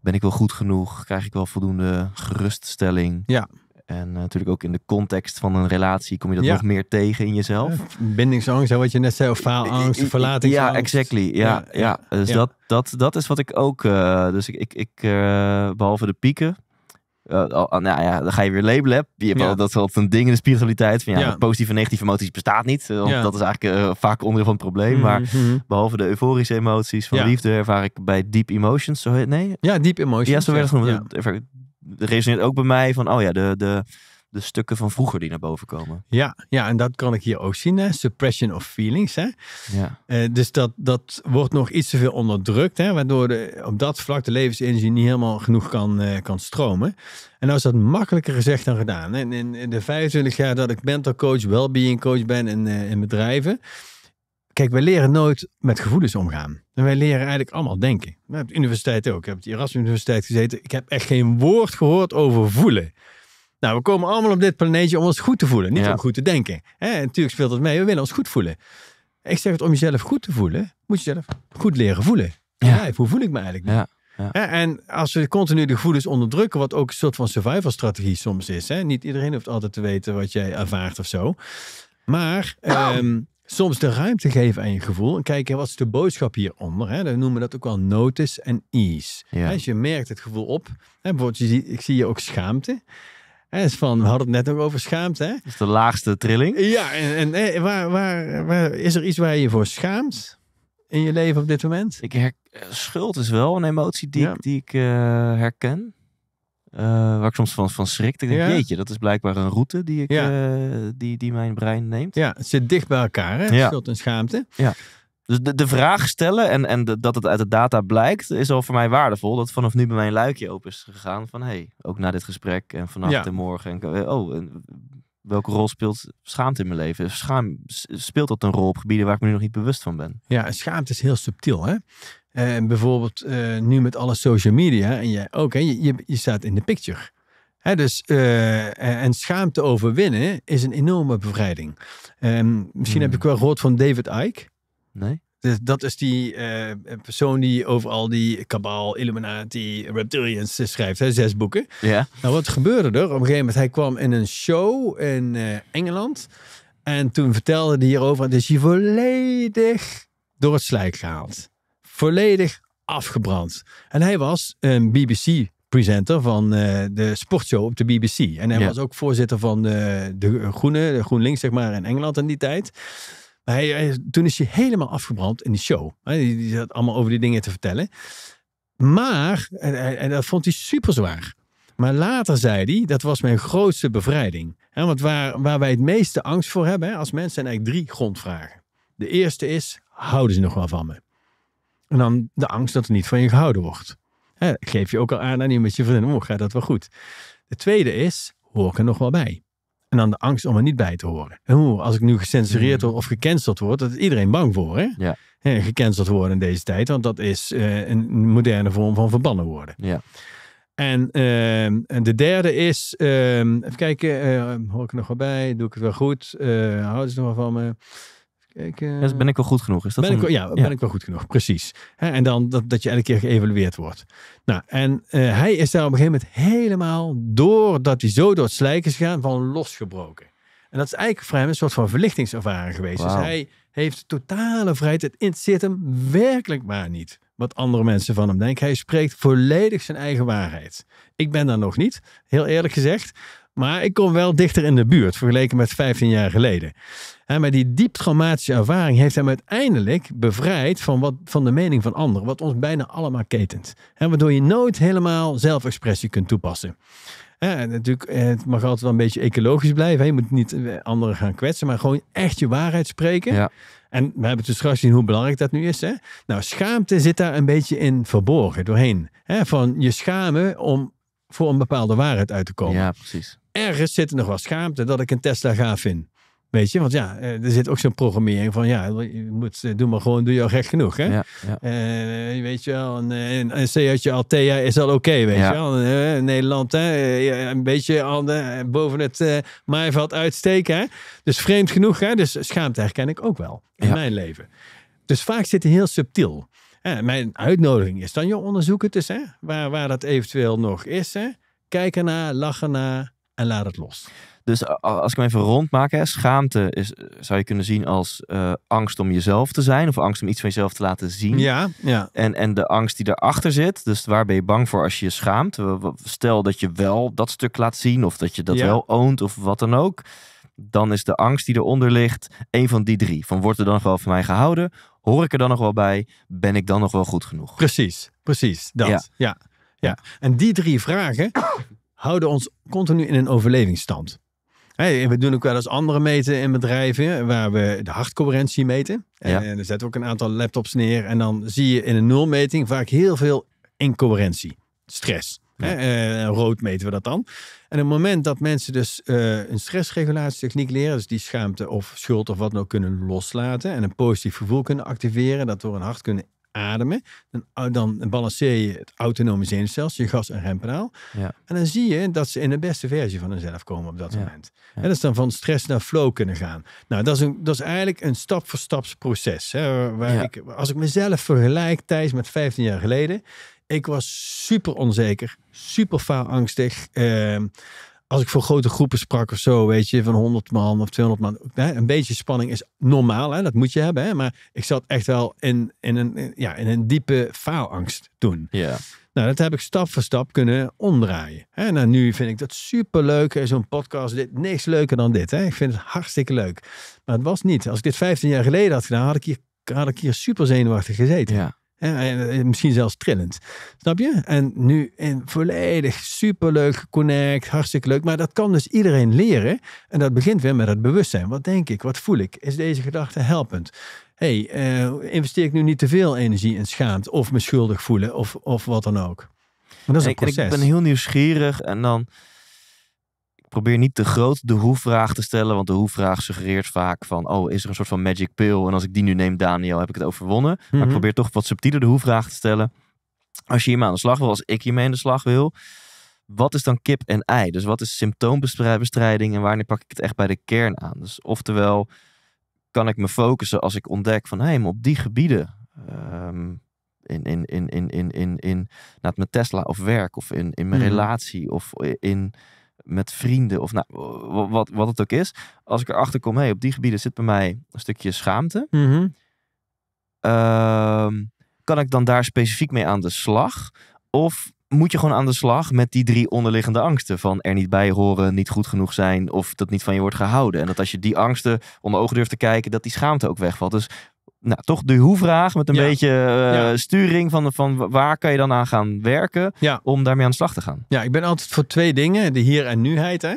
B: ben ik wel goed genoeg? Krijg ik wel voldoende geruststelling? Ja. En eh, natuurlijk ook in de context van een relatie kom je dat nog meer tegen in jezelf.
A: Bindingsangst, hè, wat je net zei, of faalangst, verlatingsangst. Ja, exactly.
B: Ja, ja, Dus Dat, dat, dat is wat ik ook... Eh, dus ik, ik, ik eh, behalve de pieken, eh, ah, nou ja, dan ga je weer labelen. Je hebt dat is altijd een ding in de spiritualiteit. Van, ja, Positieve en negatieve emoties bestaat niet. Eh, dat is eigenlijk eh, vaak onderdeel van het probleem. Mhm. Maar behalve de euforische emoties van liefde ervaar ik bij deep emotions. Zo heet, nee? Ja, deep emotions. Ja, zo werd het genoemd. Resoneert ook bij mij van, oh ja, de, de de stukken van vroeger die naar boven komen.
A: Ja, ja en dat kan ik hier ook zien. Hè? Suppression of feelings. Hè? Ja. Eh, dus dat, dat wordt nog iets te veel onderdrukt. Hè? Waardoor de, op dat vlak de levensenergie niet helemaal genoeg kan, eh, kan stromen. En nou is dat makkelijker gezegd dan gedaan. En in, in de 25 jaar dat ik mental coach, wellbeing coach ben in, eh, in bedrijven. Kijk, wij leren nooit met gevoelens omgaan. En wij leren eigenlijk allemaal denken. Op de universiteit ook. Ik heb op de Erasmus Universiteit gezeten. Ik heb echt geen woord gehoord over voelen. Nou, we komen allemaal op dit planeetje om ons goed te voelen, niet om goed te denken. Hè? Natuurlijk speelt dat mee, we willen ons goed voelen. Ik zeg het om jezelf goed te voelen, moet je zelf goed leren voelen. Ja. hoe voel ik me eigenlijk? Ja. En als we continu de gevoelens onderdrukken, wat ook een soort van survival strategie soms is. Hè? Niet iedereen hoeft altijd te weten wat jij ervaart of zo. Maar nou. ehm, soms de ruimte geven aan je gevoel. En kijken, wat is de boodschap hieronder? Hè? Dan noemen we dat ook wel notice en ease. Als je merkt het gevoel op. Hè? Bijvoorbeeld, ik zie je ook schaamte. Hij is van, we hadden het net ook over schaamte. Hè? Dat is de laagste trilling. Ja, en, en waar, waar, waar, is er iets waar je voor schaamt in je leven op dit moment? Ik her,
B: schuld is wel een emotie die ik, die ik eh, herken. Eh, waar ik soms van, van schrik. Ik denk, ja. jeetje, dat is blijkbaar een route die, ik, eh, die, die mijn brein neemt. Ja, het zit dicht bij elkaar, hè? schuld en schaamte. Ja. Dus de, de vraag stellen en, en dat het uit de data blijkt, is al voor mij waardevol. Dat vanaf nu bij mijn luikje open is gegaan van hey, ook na dit gesprek en vanaf ja. morgen. Eh, oh, welke rol speelt schaamte in mijn leven? Schaam, speelt dat een rol op gebieden waar ik me nog niet bewust van ben? Ja,
A: schaamte is heel subtiel. Hè? En bijvoorbeeld eh, nu met alle social media. En jij ook, hè, je, je, staat in de picture. Hè, dus, eh, en schaamte overwinnen is een enorme bevrijding. Ehm, misschien heb hmm. ik wel gehoord van David Icke. Nee? Dus dat is die eh, persoon die over al die kabaal, Illuminati, reptilians schrijft. Hè? Zes boeken. Ja. Nou, wat gebeurde er? Op een gegeven moment, hij kwam in een show in eh, Engeland. En toen vertelde hij hierover. Het is hij volledig door het slijk gehaald. Volledig afgebrand. En hij was een BBC presenter van eh, de sportshow op de BBC. En hij was ook voorzitter van de, de Groene, de GroenLinks zeg maar, in Engeland in die tijd toen is hij helemaal afgebrand in die show. die zat allemaal over die dingen te vertellen. Maar, en, dat vond hij super zwaar. Maar later zei hij, dat was mijn grootste bevrijding. want waar, waar wij het meeste angst voor hebben als mensen zijn eigenlijk drie grondvragen. De eerste is, houden ze nog wel van me? En dan de angst dat er niet van je gehouden wordt. He, geef je ook al aan aan je met je vriendin, oh, gaat dat wel goed? De tweede is, hoor ik er nog wel bij? En dan de angst om er niet bij te horen. En hoe, als ik nu gecensureerd hmm. word of gecanceld word, dat is iedereen bang voor. Hè? Ja. gecanceld worden in deze tijd, want dat is eh, een moderne vorm van verbannen worden. Ja. En, ehm, en de derde is, ehm, even kijken, eh, hoor ik er nog wel bij? Doe ik het wel goed? Eh, houden ze nog wel van me? Eh, ben ik wel goed genoeg? Is dat ja, ben ik wel goed genoeg, precies. en dan dat, dat je elke keer geëvalueerd wordt. Nou, en eh, hij is daar op een gegeven moment helemaal, doordat hij zo door het slijk is gegaan, van losgebroken. En dat is eigenlijk voor hem een soort van verlichtingservaring geweest. Dus hij heeft totale vrijheid. Het interesseert hem werkelijk maar niet wat andere mensen van hem denken. Hij spreekt volledig zijn eigen waarheid. Ik ben daar nog niet, heel eerlijk gezegd. Maar ik kom wel dichter in de buurt vergeleken met 15 jaar geleden. maar die diep traumatische ervaring heeft hem uiteindelijk bevrijd van, wat, van de mening van anderen, wat ons bijna allemaal ketent. waardoor je nooit helemaal zelfexpressie kunt toepassen. natuurlijk, eh, het mag altijd wel een beetje ecologisch blijven. Je moet niet eh, anderen gaan kwetsen, maar gewoon echt je waarheid spreken. Ja. En we hebben het dus straks gezien hoe belangrijk dat nu is. Hè? Nou, schaamte zit daar een beetje in verborgen doorheen. Hè? Van je schamen om voor een bepaalde waarheid uit te komen. Ja, precies ergens zit er nog wel schaamte dat ik een Tesla ga vind. Weet je, want ja, eh, er zit ook zo'n programmering van ja, je moet, eh, doe maar gewoon, doe je al recht genoeg. Hè? Ja, eh, weet je wel, een, een, een Altea is al oké, weet je wel. Nederland, hè, een beetje al, boven het maaiveld uitsteken. Hè? Dus vreemd genoeg, hè? dus schaamte herken ik ook wel in mijn leven. Dus vaak zit het heel subtiel. mijn uitnodiging is dan, je onderzoek het hè? Waar, waar dat eventueel nog is. Hè? Kijk naar, lachen naar en laat het los.
B: Dus als ik hem even rond maak, schaamte is, zou je kunnen zien als eh, angst om jezelf te zijn of angst om iets van jezelf te laten zien. Ja, ja. En, en de angst die erachter zit, dus waar ben je bang voor als je je schaamt? Stel dat je wel dat stuk laat zien of dat je dat wel oont of wat dan ook. Dan is de angst die eronder ligt een van die drie. Van wordt er dan nog wel van mij gehouden? Hoor ik er dan nog wel bij? Ben ik dan nog wel goed genoeg? Precies, precies. Dat. ja.
A: ja. Ja, en die drie vragen, houden ons continu in een overlevingsstand. Hey, we doen ook wel eens andere meten in bedrijven waar we de hartcoherentie meten. En, dan zetten we ook een aantal laptops neer. En dan zie je in een nulmeting vaak heel veel incoherentie, stress. Eh, rood meten we dat dan. En op het moment dat mensen dus uh, een stressregulatietechniek leren, dus die schaamte of schuld of wat dan ook kunnen loslaten en een positief gevoel kunnen activeren, dat door een hart kunnen ademen. Dan, dan balanceer je het autonome zenuwstelsel, je gas- en rempedaal. Ja. En dan zie je dat ze in de beste versie van hunzelf komen op dat moment. En dat is dan van stress naar flow kunnen gaan. Nou, dat is, een, dat is eigenlijk een stap-voor-staps proces. Hè, waar ik, als ik mezelf vergelijk, Thijs, met 15 jaar geleden. Ik was super onzeker, super faalangstig. angstig. Ehm, als ik voor grote groepen sprak of zo, weet je, van 100 man of 200 man, een beetje spanning is normaal, hè, dat moet je hebben. Hè, maar ik zat echt wel in, in, een, ja, in een diepe faalangst toen. Ja. Nou, dat heb ik stap voor stap kunnen omdraaien. Hè. Nou, nu vind ik dat superleuk, zo'n podcast, dit, niks leuker dan dit. Hè. Ik vind het hartstikke leuk. Maar het was niet. Als ik dit 15 jaar geleden had gedaan, had ik hier, had ik hier super zenuwachtig gezeten. Ja. Eh, misschien zelfs trillend. Snap je? En nu in volledig superleuk connect, hartstikke leuk. Maar dat kan dus iedereen leren. En dat begint weer met het bewustzijn. Wat denk ik? Wat voel ik? Is deze gedachte helpend? hey, eh, investeer ik nu niet te veel energie in schaamte of me schuldig voelen of, of wat dan ook? dat is een proces. Ik ben
B: heel nieuwsgierig en dan probeer niet te groot de hoe-vraag te stellen. Want de hoe-vraag suggereert vaak van... oh, is er een soort van magic pill? En als ik die nu neem, Daniel, heb ik het overwonnen. Maar ik mhm. probeer toch wat subtieler de hoe-vraag te stellen. Als je hiermee aan de slag wil, als ik hiermee aan de slag wil... wat is dan kip en ei? Dus wat is symptoombestrijding en wanneer pak ik het echt bij de kern aan? Dus oftewel, kan ik me focussen als ik ontdek van... hé, maar op die gebieden... Ehm, in, in, in, in, in, in, in, mijn Tesla of werk of in, in mijn mhm. relatie of in, met vrienden of nou, wat, wat het ook is. Als ik erachter kom, hey, op die gebieden zit bij mij een stukje schaamte. Mhm. Ehm, kan ik dan daar specifiek mee aan de slag? Of moet je gewoon aan de slag met die drie onderliggende angsten. Van er niet bij horen, niet goed genoeg zijn of dat niet van je wordt gehouden. En dat als je die angsten onder ogen durft te kijken, dat die schaamte ook wegvalt. Dus nou, toch de hoe-vraag met een beetje eh, sturing van, van waar kan je dan aan gaan werken om daarmee aan de slag te gaan. Ja, ik ben altijd voor twee dingen, de hier- en nuheid. Hè?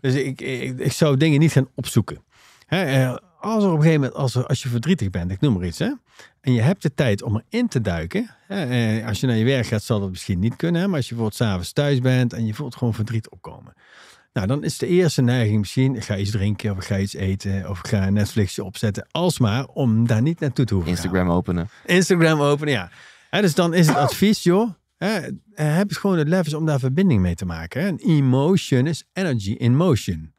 B: Dus ik, ik, zou dingen niet gaan
A: opzoeken. Hè? Eh, als er op een gegeven moment, als, als je verdrietig bent, ik noem maar iets, hè? en je hebt de tijd om erin te duiken. Hè? Eh, als je naar je werk gaat, zal dat misschien niet kunnen, hè? maar als je bijvoorbeeld s'avonds thuis bent en je voelt gewoon verdriet opkomen. Nou, dan is de eerste neiging misschien, ik ga iets drinken of ik ga iets eten of ik ga Netflix Netflixje opzetten. Alsmaar om daar niet naartoe te
B: hoeven Instagram openen.
A: Instagram openen, ja. dus dan is het ah. advies, joh. Hè, eh, heb gewoon het lef om daar verbinding mee te maken. Emotion is energy in motion.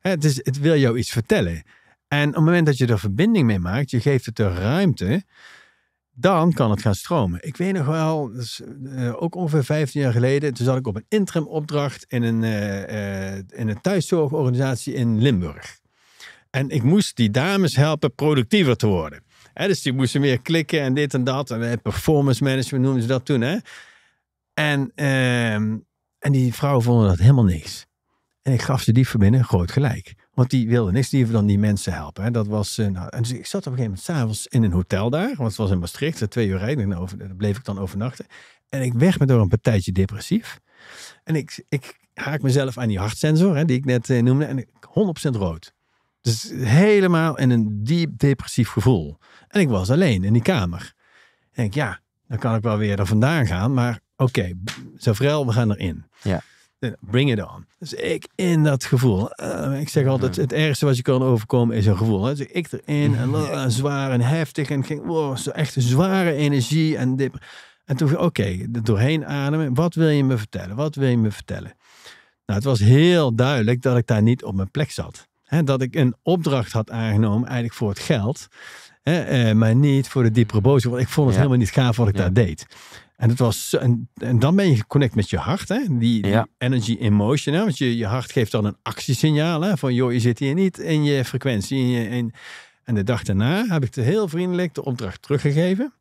A: het, is, het wil jou iets vertellen. En op het moment dat je er verbinding mee maakt, je geeft het de ruimte dan kan het gaan stromen. Ik weet nog wel, eh, ook ongeveer 15 jaar geleden, toen zat ik op een interim opdracht in een, uh, in een thuiszorgorganisatie in Limburg. En ik moest die dames helpen productiever te worden. dus die moesten meer klikken en dit en dat. En performance management noemden ze dat toen. Hè? En, ehm, en die vrouwen vonden dat helemaal niks. En ik gaf ze die van binnen groot gelijk. Want die wilde niks liever dan die mensen helpen. Hè. Dat was, eh, nou, en dus ik zat op een gegeven moment s'avonds in een hotel daar. Want het was in Maastricht, eh, twee uur rijden. En over, daar bleef ik dan overnachten. En ik werd me door een partijtje depressief. En ik, ik haak mezelf aan die hartsensor, hè, die ik net eh, noemde. En ik, 100% rood. Dus helemaal in een diep depressief gevoel. En ik was alleen in die kamer. En ik, ja, dan kan ik wel weer er vandaan gaan. Maar oké, okay, Zavrel, we gaan erin. Ja. Eh, bring it on. Dus ik in dat gevoel. Eh, ik zeg altijd, het ergste wat je kan overkomen is een gevoel. Hè? Dus ik erin en *laughs* zwaar en heftig. En ging, zo echt zware energie. En, dip. en toen, oké, doorheen ademen. Wat wil je me vertellen? Wat wil je me vertellen? Nou, het was heel duidelijk dat ik daar niet op mijn plek zat. Hè? dat ik een opdracht had aangenomen, eigenlijk voor het geld. Eh, maar niet voor de diepere boosheid. Want ik vond het helemaal niet gaaf wat ik daar deed. En, het was, en, dan ben je geconnect met je hart, hè? Die, energy in Want je, je hart geeft dan een actiesignaal hè? van joh, je zit hier niet in je frequentie. In je, En de dag daarna heb ik de heel vriendelijk de opdracht teruggegeven.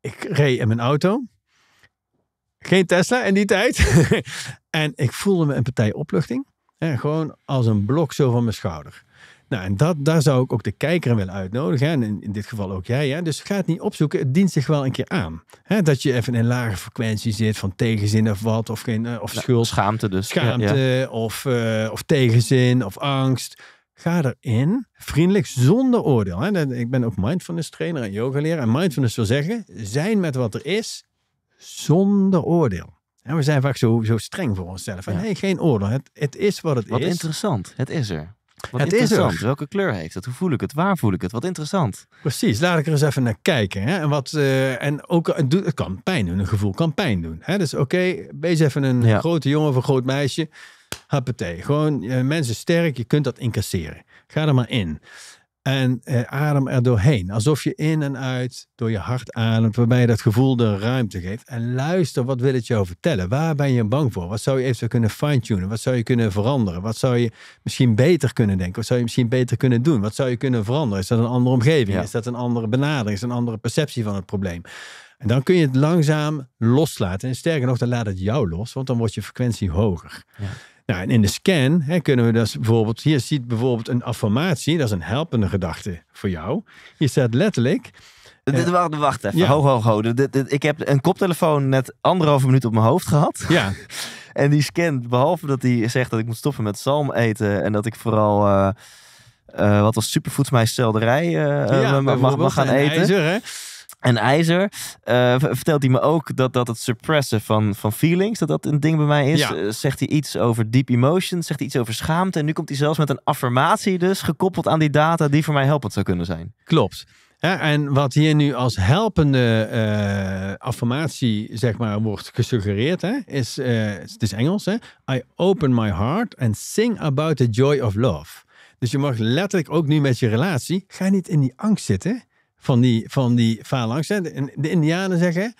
A: Ik reed in mijn auto. Geen Tesla in die tijd. *laughs* en ik voelde me een partij opluchting. en Gewoon als een blok zo van mijn schouder. Nou, en dat, daar zou ik ook de kijker willen uitnodigen. En in, dit geval ook jij. Hè? Dus ga het niet opzoeken. Het dient zich wel een keer aan. Hè? Dat je even in een lage frequentie zit van tegenzin of wat. Of,
B: geen, eh, of schuld. Schaamte dus. Schaamte
A: ja, Of, eh, of tegenzin of angst. Ga erin, vriendelijk, zonder oordeel. Hè? Ik ben ook mindfulness trainer en yoga leraar. En mindfulness wil zeggen, zijn met wat er is, zonder oordeel. En we zijn vaak zo, zo streng voor onszelf. geen oordeel. Het, het is wat het is. Wat interessant. Het is
B: er het is er. Welke kleur heeft het? Hoe voel ik het? Waar voel ik het? Wat interessant. Precies, laat ik er eens even naar kijken.
A: Hè? En, wat, eh, en ook, het kan pijn doen, een gevoel kan pijn doen. Hè? Dus oké, okay, wees even een grote jongen of een groot meisje. Happatee. Gewoon, eh, mensen sterk, je kunt dat incasseren. Ga er maar in. En eh, adem er doorheen. Alsof je in en uit door je hart ademt, waarbij je dat gevoel de ruimte geeft. En luister, wat wil het jou vertellen? Waar ben je bang voor? Wat zou je eventueel kunnen fine-tunen? Wat zou je kunnen veranderen? Wat zou je misschien beter kunnen denken? Wat zou je misschien beter kunnen doen? Wat zou je kunnen veranderen? Is dat een andere omgeving? Is dat een andere benadering? Is dat een andere perceptie van het probleem? En dan kun je het langzaam loslaten. En sterker nog, dan laat het jou los, want dan wordt je frequentie hoger. Ja. Nou, en in de scan hè, kunnen we dus bijvoorbeeld, hier ziet bijvoorbeeld een affirmatie, dat is een helpende gedachte voor jou. Je staat letterlijk. Uh,
B: wacht, wacht even, ja. ho, ho, ho. ik heb een koptelefoon net anderhalve minuut op mijn hoofd gehad. Ja. *laughs* en die scant, behalve dat hij zegt dat ik moet stoppen met zalm eten en dat ik vooral... Eh, eh, wat als superfoods mij selderij uh, ja, mag, gaan eten en ijzer. Eh, vertelt hij me ook dat, dat het suppressen van, van feelings, dat dat een ding bij mij is. Eh, zegt hij iets over deep emotion, zegt hij iets over schaamte. En nu komt hij zelfs met een affirmatie dus, gekoppeld aan die data, die voor mij helpend zou kunnen zijn. Klopt. en wat hier nu als
A: helpende eh, affirmatie zeg maar, wordt gesuggereerd, hè, is, het is Engels, hè? I open my heart and sing about the joy of love. Dus je mag letterlijk ook nu met je relatie, ga niet in die angst zitten van die, van die phalanx. Hè? De, de indianen zeggen,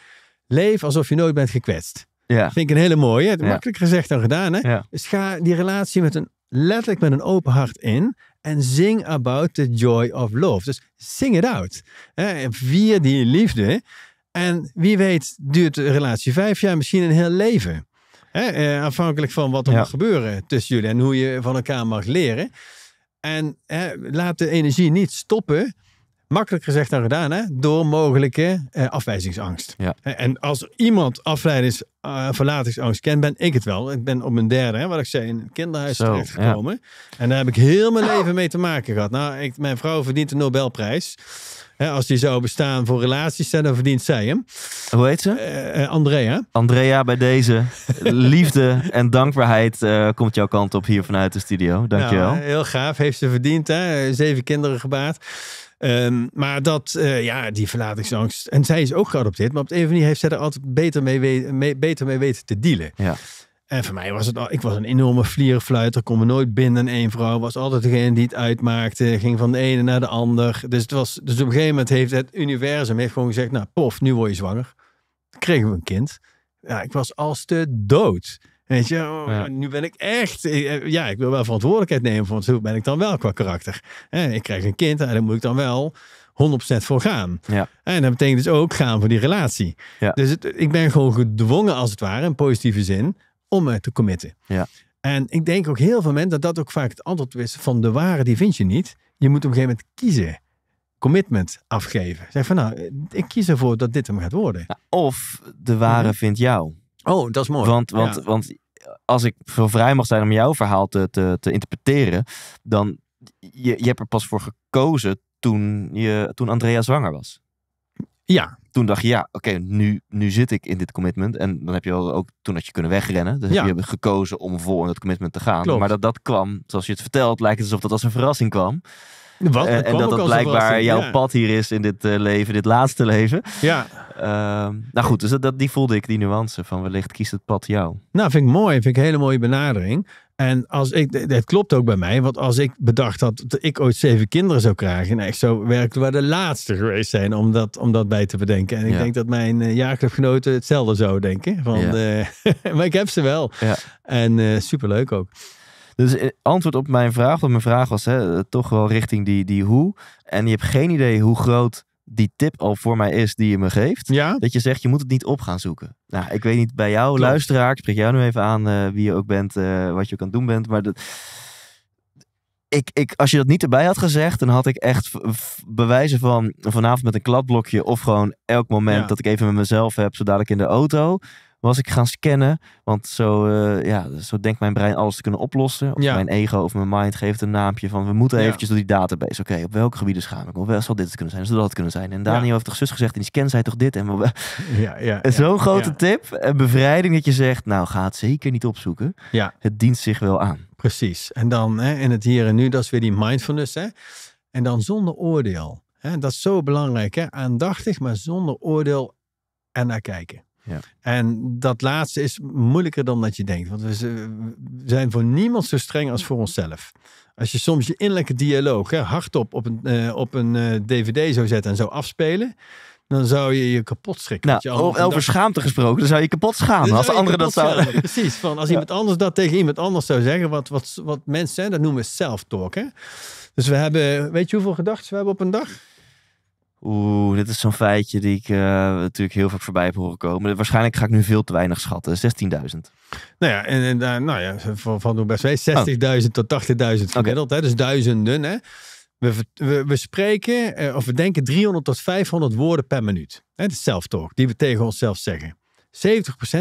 A: leef alsof je nooit bent gekwetst. Ja. vind ik een hele mooie. Het Makkelijk gezegd dan gedaan. Hè? Dus ga die relatie met een, letterlijk met een open hart in. En zing about the joy of love. Dus zing het out. Hè? Vier die liefde. En wie weet duurt de relatie vijf jaar, misschien een heel leven. Hè? Eh, afhankelijk van wat er moet gebeuren tussen jullie en hoe je van elkaar mag leren. En hè, laat de energie niet stoppen makkelijk gezegd dan gedaan, hè? door mogelijke eh, afwijzingsangst. Ja. Eh, en als iemand afleidings, uh, verlatingsangst kent, ben ik het wel. Ik ben op mijn derde, hè, wat ik zei, in een kinderhuis terechtgekomen. Ja. En daar heb ik heel mijn leven mee te maken gehad. Nou, ik, mijn vrouw verdient de Nobelprijs. als die zou bestaan voor
B: relaties, dan verdient zij hem. Hoe heet
A: ze? Andrea.
B: Andrea, bij deze liefde en dankbaarheid komt jouw kant op hier vanuit de studio. Dankjewel. Nou,
A: heel gaaf, heeft ze verdiend. Hè? Zeven kinderen gebaat. Ehm, maar dat, eh, ja, die verlatingsangst. En zij is ook geadopteerd, maar op de een of andere manier heeft zij er altijd beter mee, beter mee weten te dealen. Ja. En voor mij was het al, ik was een enorme vlierfluiter, kon me nooit binnen aan één vrouw. Was altijd degene die het uitmaakte, ging van de ene naar de ander. Dus, het was, dus op een gegeven moment heeft het universum heeft gewoon gezegd, nou pof, nu word je zwanger. kregen we een kind. Ja, ik was als de dood. Weet je, oh, nu ben ik echt. Eh, eh, ja, ik wil wel verantwoordelijkheid nemen. Want hoe ben ik dan wel qua karakter? ik krijg een kind en nou, daar moet ik dan wel 100% voor gaan. Ja. En dat betekent dus ook gaan voor die relatie. Dus ik ben gewoon gedwongen, als het ware, in positieve zin, om me te committen. Ja. En ik denk ook heel veel mensen dat dat ook vaak het antwoord is van de ware, die vind je niet. Je moet op een gegeven moment kiezen. Commitment afgeven. Zeg van nou, ik kies ervoor dat dit hem gaat worden.
B: of de ware mhm. vindt jou. Oh, dat is mooi. Want, want, want als ik zo vrij mag zijn om jouw verhaal te, te, te interpreteren, dan je, je hebt er pas voor gekozen toen, je, toen Andrea zwanger was. Ja. Toen dacht je, ja, oké, nu, nu zit ik in dit commitment. En dan heb je wel ook, toen had je kunnen wegrennen. Dus je hebt gekozen om voor in dat commitment te gaan. Maar dat dat kwam, zoals je het vertelt, lijkt het alsof dat als een verrassing kwam. Eh, en, dat dat blijkbaar jouw pad hier is in dit eh, leven, dit laatste leven. Ja. Ehm, nou goed, dus dat, die voelde ik, die nuance van wellicht kiest het pad jou.
A: Nou, vind ik mooi. Vind ik een hele mooie benadering. En als ik, het klopt ook bij mij, want als ik bedacht had dat ik ooit zeven kinderen zou krijgen, nou, echt zo werkelijk waar de laatste geweest zijn om dat, om dat bij te bedenken. En ik denk dat mijn uh, hetzelfde zouden denken. Van, *laughs* maar ik heb ze
B: wel. Ja. En superleuk ook. Dus eh, antwoord op mijn vraag, want mijn vraag was hè, eh, toch wel richting die, die hoe. En je hebt geen idee hoe groot die tip al voor mij is die je me geeft. Ja? Dat je zegt, je moet het niet op gaan zoeken. Nou, ik weet niet, bij jou, Klopt. luisteraar, ik spreek jou nu even aan eh, wie je ook bent, wat je kan aan het doen bent. Maar dat, ik, ik, als je dat niet erbij had gezegd, dan had ik echt bewijzen van vanavond met een kladblokje of gewoon elk moment dat ik even met mezelf heb, zodat ik in de auto, was ik gaan scannen. Want zo, eh, ja, zo denkt mijn brein alles te kunnen oplossen. Of mijn ego of mijn mind geeft een naampje van... we moeten eventjes door die database. Oké, op welke gebieden gaan we? Of Wel zal dit het kunnen zijn? Zal dat het kunnen zijn? En Daniel heeft toch zus gezegd... in die scan zei toch dit? En *laughs* Zo'n grote tip Een bevrijding dat je zegt... nou, ga het zeker niet opzoeken. Het dient zich wel aan. Precies. En dan hè, het hier en nu, dat is weer die
A: mindfulness. Hè? En dan zonder oordeel. Hè? Dat is zo belangrijk. Hè? Aandachtig, maar zonder oordeel en naar kijken. Ja. En dat laatste is moeilijker dan dat je denkt. Want we zijn voor niemand zo streng als voor onszelf. Als je soms je innerlijke dialoog hè, hardop op een, eh, op een dvd eh, zou zetten en zou afspelen dan zou je je kapot schrikken. Nou, je over schaamte gesproken, dan zou je kapot schamen als anderen dat zouden. Precies, van als iemand anders dat tegen iemand anders zou zeggen, wat, wat, wat mensen zijn, dat noemen we self-talk. Dus we hebben, weet je hoeveel gedachten we hebben op een dag?
B: Oeh, dit is zo'n feitje die ik eh, natuurlijk heel vaak voorbij heb horen komen. Waarschijnlijk ga ik nu veel te weinig schatten. 16.000. Nou
A: ja, en, en eh, nou ja, van, van doen best 60.000 tot 80.000 gemiddeld. Hè? Dus duizenden. Hè? We, we, spreken eh, of we denken 300 tot 500 woorden per minuut. Het is zelftalk, die we tegen onszelf zeggen.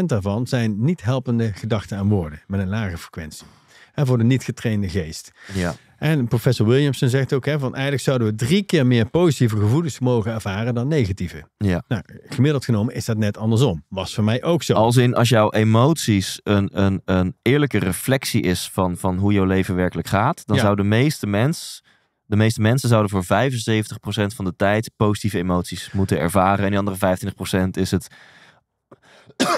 A: 70% daarvan zijn niet helpende gedachten en woorden met een lage frequentie. En voor de niet getrainde geest. Ja. En professor Williamson zegt ook, hè, van eigenlijk zouden we drie keer meer positieve gevoelens mogen ervaren dan negatieve. Ja. Nou, gemiddeld genomen is dat net andersom.
B: Was voor mij ook zo. Als in, als jouw emoties een, een, een eerlijke reflectie is van, van hoe jouw leven werkelijk gaat, dan zouden de meeste mensen de meeste mensen zouden voor 75% van de tijd positieve emoties moeten ervaren. En die andere 25% is het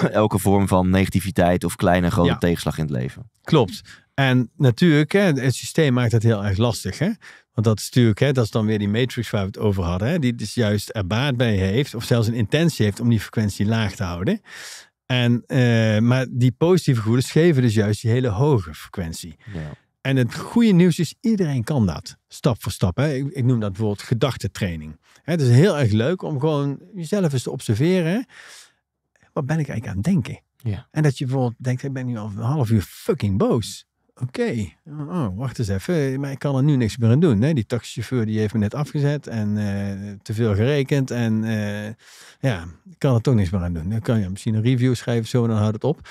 B: *coughs* elke vorm van negativiteit of kleine grote tegenslag in het leven.
A: Klopt. En natuurlijk, hè, het systeem maakt het heel erg lastig. Hè? Want dat is natuurlijk, hè, dat is dan weer die matrix waar we het over hadden. Hè, die dus juist er baat bij heeft, of zelfs een intentie heeft om die frequentie laag te houden. En, eh, maar die positieve gevoelens geven dus juist die hele hoge frequentie. Ja. En het goede nieuws is, iedereen kan dat. Stap voor stap. Hè? Ik, ik noem dat bijvoorbeeld gedachtentraining. het is heel erg leuk om gewoon jezelf eens te observeren. Wat ben ik eigenlijk aan het denken? Ja. En dat je bijvoorbeeld denkt, ik ben nu al een half uur fucking boos. Oké, oh, wacht eens even. Maar ik kan er nu niks meer aan doen. die taxichauffeur die heeft me net afgezet en uh, te veel gerekend. En eh, ja, ik kan er toch niks meer aan doen. Dan kan je misschien een review schrijven, zo, en dan houdt het op.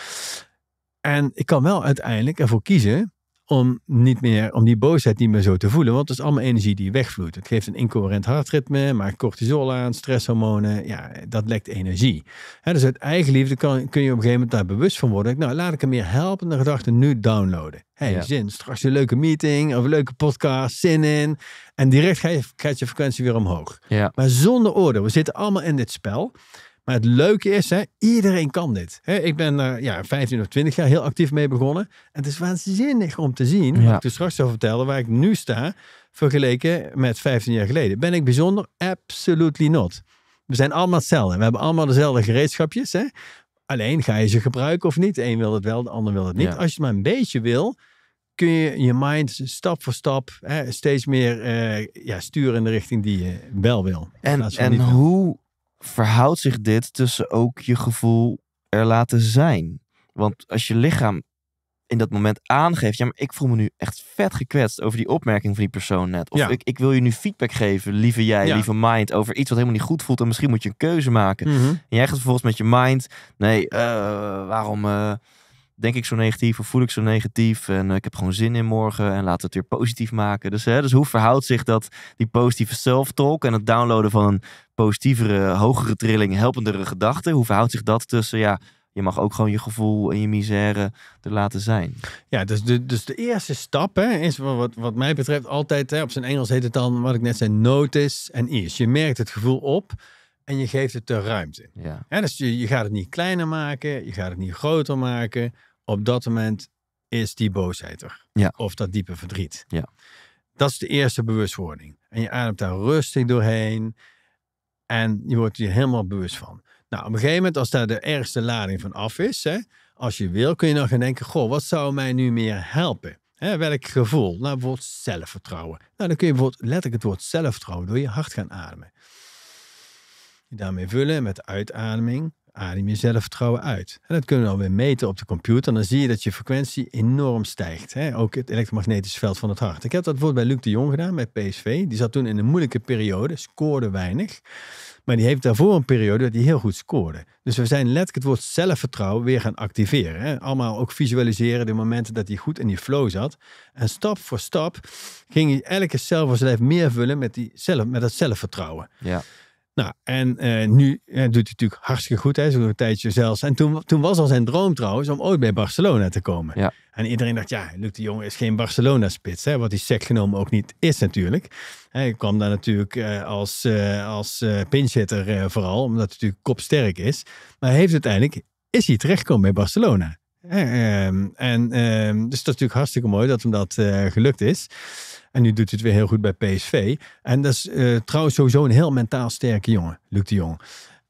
A: En ik kan wel uiteindelijk ervoor kiezen om, niet meer, om die boosheid niet meer zo te voelen. Want het is allemaal energie die wegvloeit. Het geeft een incoherent hartritme, maakt cortisol aan, stresshormonen. Ja, dat lekt energie. He, dus uit eigen liefde kan, kun je op een gegeven moment daar bewust van worden. Nou, laat ik een meer helpende gedachte nu downloaden. Hey, zin, straks een leuke meeting of een leuke podcast, zin in. En direct gaat je, je frequentie weer omhoog. Ja. Maar zonder orde, We zitten allemaal in dit spel. Maar het leuke is, hè, iedereen kan dit. Hè, ik ben ja, 15 of 20 jaar heel actief mee begonnen. En het is waanzinnig om te zien, ja. wat ik straks zo vertellen, waar ik nu sta, vergeleken met 15 jaar geleden. Ben ik bijzonder? Absolutely not. We zijn allemaal hetzelfde. We hebben allemaal dezelfde gereedschapjes. Hè? Alleen ga je ze gebruiken of niet. De een wil het wel, de ander wil het niet. Als je het maar een beetje wil, kun je je mind stap voor stap hè, steeds meer eh, ja, sturen in de richting die je
B: wel wil. En, en hoe verhoudt zich dit tussen ook je gevoel er laten zijn? Want als je lichaam in dat moment aangeeft, ja, maar ik voel me nu echt vet gekwetst over die opmerking van die persoon net. Of ik, ik wil je nu feedback geven, lieve jij, lieve mind, over iets wat helemaal niet goed voelt en misschien moet je een keuze maken. Mhm. En jij gaat vervolgens met je mind, nee, eh, waarom eh, denk ik zo negatief of voel ik zo negatief en eh, ik heb gewoon zin in morgen en laat het weer positief maken. Dus, hè, dus hoe verhoudt zich dat, die positieve self-talk en het downloaden van een positievere, hogere trilling, helpendere gedachten? Hoe verhoudt zich dat tussen, ja, je mag ook gewoon je gevoel en je misère er laten zijn? Ja, dus de, dus de eerste stap hè, is wat, wat mij betreft altijd,
A: hè, op zijn Engels heet het dan, wat ik net zei, notice en is. Je merkt het gevoel op en je geeft het de ruimte. Ja. dus je, je gaat het niet kleiner maken, je gaat het niet groter maken. Op dat moment is die boosheid er. Ja. Of dat diepe verdriet. Ja. Dat is de eerste bewustwording. En je ademt daar rustig doorheen. En je wordt je helemaal bewust van. Nou, op een gegeven moment, als daar de ergste lading van af is, hè, als je wil, kun je dan gaan denken: Goh, wat zou mij nu meer helpen? Hè, welk gevoel? Nou, bijvoorbeeld zelfvertrouwen. Nou, dan kun je bijvoorbeeld letterlijk het woord zelfvertrouwen door je hart gaan ademen. Je daarmee vullen met uitademing adem ah, je zelfvertrouwen uit. En dat kunnen we alweer meten op de computer. En dan zie je dat je frequentie enorm stijgt. Hè? Ook het elektromagnetische veld van het hart. Ik heb dat bijvoorbeeld bij Luc de Jong gedaan, bij PSV. Die zat toen in een moeilijke periode, scoorde weinig. Maar die heeft daarvoor een periode dat hij heel goed scoorde. Dus we zijn letterlijk het woord zelfvertrouwen weer gaan activeren. Hè? Allemaal ook visualiseren de momenten dat hij goed in die flow zat. En stap voor stap ging hij elke cel van zijn lijf meer vullen met, die zelf, met dat zelfvertrouwen. Ja. Nou, en eh, nu eh, doet hij natuurlijk hartstikke goed, hè, zo'n tijdje zelfs. En toen, toen was al zijn droom trouwens om ooit bij Barcelona te komen. Ja. En iedereen dacht, ja, Luc de Jong is geen Barcelona-spits, hè, wat hij seks genomen ook niet is natuurlijk. Hij kwam daar natuurlijk eh, als, uh, als pinchitter vooral, omdat hij natuurlijk kopsterk is. Maar hij heeft uiteindelijk, is hij terechtgekomen bij Barcelona. Ehm, en ehm, dus dat is natuurlijk hartstikke mooi dat hem dat eh, gelukt is. En nu doet hij het weer heel goed bij PSV. En dat is eh, trouwens sowieso een heel mentaal sterke jongen, Luc de Jong.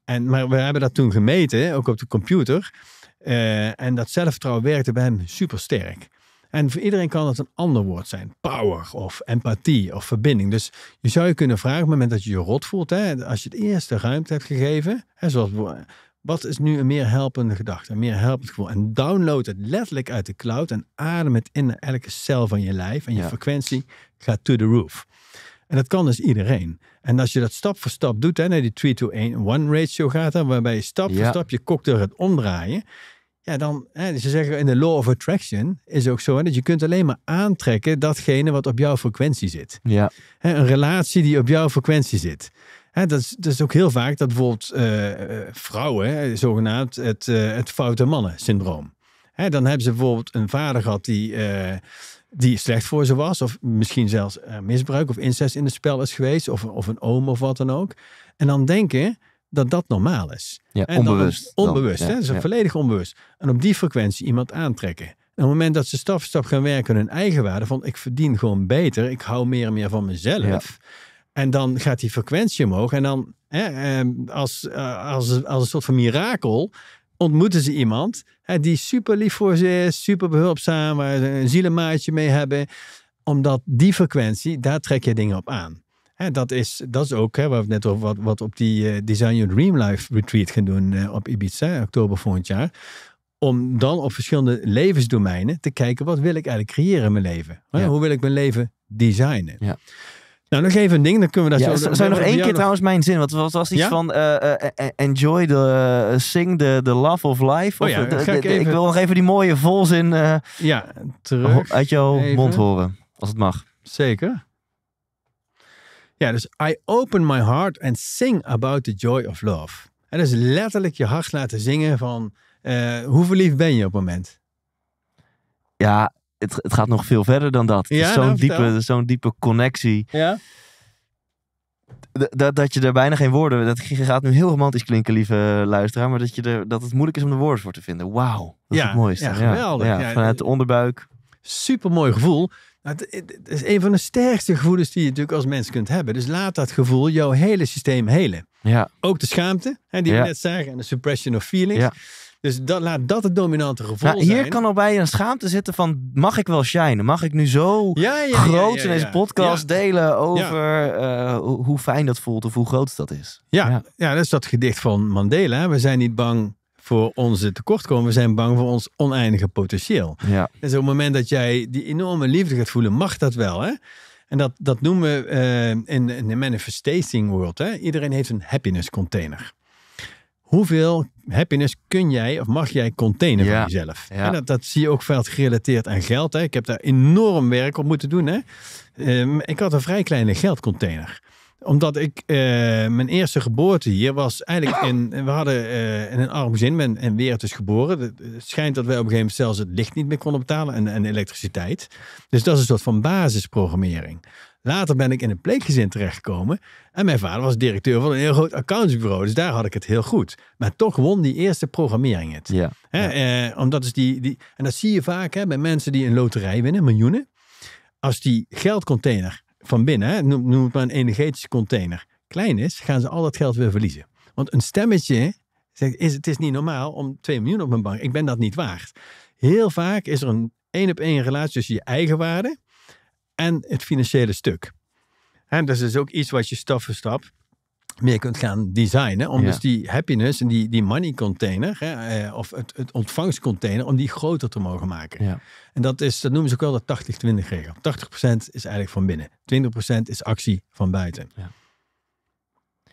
A: En, maar we hebben dat toen gemeten, ook op de computer. Eh, en dat zelfvertrouwen werkte bij hem super sterk. En voor iedereen kan dat een ander woord zijn. Power of empathie of verbinding. Dus je zou je kunnen vragen op het moment dat je je rot voelt. Hè, als je het eerste ruimte hebt gegeven. Hè, zoals wat is nu een meer helpende gedachte, een meer helpend gevoel? En download het letterlijk uit de cloud en adem het in naar elke cel van je lijf. En je frequentie gaat to the roof. En dat kan dus iedereen. En als je dat stap voor stap doet, hè, naar die 3 to 1 one ratio gaat, dan, waarbij je stap voor stap je cocktail gaat omdraaien. Ja, dan, hè, ze zeggen in de law of attraction is ook zo hè, dat je kunt alleen maar aantrekken datgene wat op jouw frequentie zit. Ja. Hè, een relatie die op jouw frequentie zit. Hè, dat, is, ook heel vaak dat bijvoorbeeld eh, eh, vrouwen, zogenaamd het, eh, het foute mannen syndroom. Hè, dan hebben ze bijvoorbeeld een vader gehad die, die slecht voor ze was, of misschien zelfs misbruik of incest in het spel is geweest, of, of een oom of wat dan ook. En dan denken dat dat normaal is. en onbewust. onbewust, hè? is volledig onbewust. En op die frequentie iemand aantrekken. En op het moment dat ze stap voor stap gaan werken hun eigen waarde, van ik verdien gewoon beter, ik hou meer en meer van mezelf, en dan gaat die frequentie omhoog. En dan, hè, ehm, als, eh, als, als een soort van mirakel, ontmoeten ze iemand hè, die super lief voor ze is, super behulpzaam, waar ze een zielenmaatje mee hebben. Omdat die frequentie, daar trek je dingen op aan. Hè, dat, is, dat is ook hè, waar we net over wat, wat op die eh, Design Your Dream Life Retreat gaan doen eh, op Ibiza, oktober volgend jaar. Om dan op verschillende levensdomeinen te kijken, wat wil ik eigenlijk creëren in mijn leven? Hè? Hoe wil ik mijn leven designen? Ja.
B: Nou, nog even een ding, dan kunnen we dat zo... Zou, nog één keer trouwens mijn zin, want het was iets van eh, eh, eh, enjoy the, sing the, the love of life. Oh of, ik, wil nog even die mooie volzin terug uit jouw mond horen, als het mag. Zeker.
A: Ja, dus I open my heart and sing about the joy of love. En dus letterlijk je hart laten zingen van hoe verliefd ben je op het moment?
B: Ja, het, het gaat nog veel verder dan dat. Ja, zo'n, nou, diepe, zo'n diepe connectie. Ja? Dat, dat je er bijna geen woorden... Dat gaat nu heel romantisch klinken, lieve eh, luisteraar. Maar dat, je er, dat het moeilijk is om de woorden voor te vinden. Wauw, dat ja, is het mooiste. Ja, geweldig. vanuit de onderbuik. Supermooi gevoel.
A: Nou, het, is een van de sterkste gevoelens die je natuurlijk als mens kunt hebben. Dus laat dat gevoel jouw hele systeem helen. Ja. Ook de schaamte, hè, die we net zagen. En de suppression of feelings. Dus dat, laat dat het dominante gevoel nou, zijn. Hier kan al
B: bij een schaamte zitten van, mag ik wel shinen? Mag ik nu zo groot in deze podcast delen over eh, hoe fijn dat voelt of hoe groot dat is?
A: Ja, ja. dat is dat gedicht van Mandela. We zijn niet bang voor onze tekortkomen. We zijn bang voor ons oneindige potentieel. Ja. Dus op het moment dat jij die enorme liefde gaat voelen, mag dat wel, hè? En dat, dat noemen we eh, in, in, de manifesting world. Hè? Iedereen heeft een happiness container. Hoeveel happiness kun jij of mag jij container van jezelf. En dat, dat, zie je ook veel gerelateerd aan geld. Hè. Ik heb daar enorm werk op moeten doen. Hè. Ehm, ik had een vrij kleine geldcontainer omdat ik, eh, mijn eerste geboorte hier was eigenlijk *coughs* in, we hadden eh, in een arm gezin en, weer het is geboren. Het schijnt dat wij op een gegeven moment zelfs het licht niet meer konden betalen en, en elektriciteit. Dus dat is een soort van basisprogrammering. Later ben ik in een pleeggezin terechtgekomen. En mijn vader was directeur van een heel groot accountsbureau. Dus daar had ik het heel goed. Maar toch won die eerste programmering het. Eh, omdat is dus die, die, en dat zie je vaak hè, bij mensen die een loterij winnen, miljoenen. Als die geldcontainer van binnen, hè, noem, het maar een energetische container, klein is, gaan ze al dat geld weer verliezen. Want een stemmetje zegt, is, het is niet normaal om 2 miljoen op mijn bank. Ik ben dat niet waard. Heel vaak is er een één op één relatie tussen je eigen waarde en het financiële stuk. En dus dat is dus ook iets wat je stap voor stap meer kunt gaan designen. Om dus die happiness en die, die money container, hè, eh, of het, het ontvangstcontainer, om die groter te mogen maken. Ja. En dat, is, dat noemen ze ook wel de 80-20 regel. 80% is eigenlijk van binnen, 20% is actie van buiten. Ja.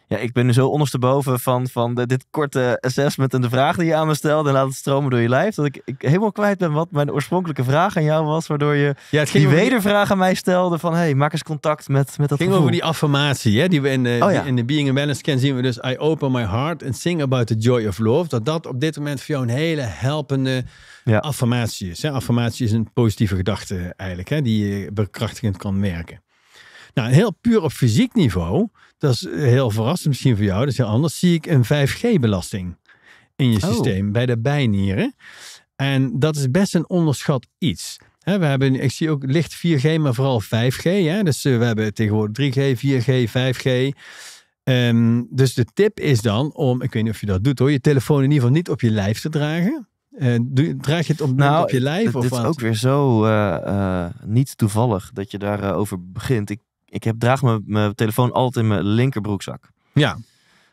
B: Ja, ik ben zo ondersteboven van, van de, dit korte assessment en de vraag die je aan me stelde. En laat het stromen door je lijf. Dat ik, helemaal kwijt ben wat mijn oorspronkelijke vraag aan jou was. Waardoor je ja, het ging die wedervraag aan mij stelde van, hey, maak eens contact met, met dat ging over die
A: affirmatie, hè, die we in eh, oh, de, in de Being in wellness Scan zien we dus. I open my heart and sing about the joy of love. Dat dat op dit moment voor jou een hele helpende affirmatie is. Affirmatie is een positieve gedachte eigenlijk, hè, die je bekrachtigend kan werken. Nou, heel puur op fysiek niveau dat is eh, heel verrassend misschien voor jou, dat is heel anders. Zie ik een 5G-belasting in je oh. systeem bij de bijnieren. En dat is best een onderschat iets. we hebben, ik zie ook licht 4G, maar vooral 5G. Hè? Dus eh, we hebben tegenwoordig 3G, 4G, 5G. dus de tip is dan om, ik weet niet of je dat doet hoor, je telefoon in ieder geval niet op je lijf te dragen. Eh, draag je het op, nou, op je lijf? Of dit is ook
B: weer zo niet toevallig dat je daarover begint. Ik ik heb, draag mijn, mijn telefoon altijd in mijn linkerbroekzak. Ja.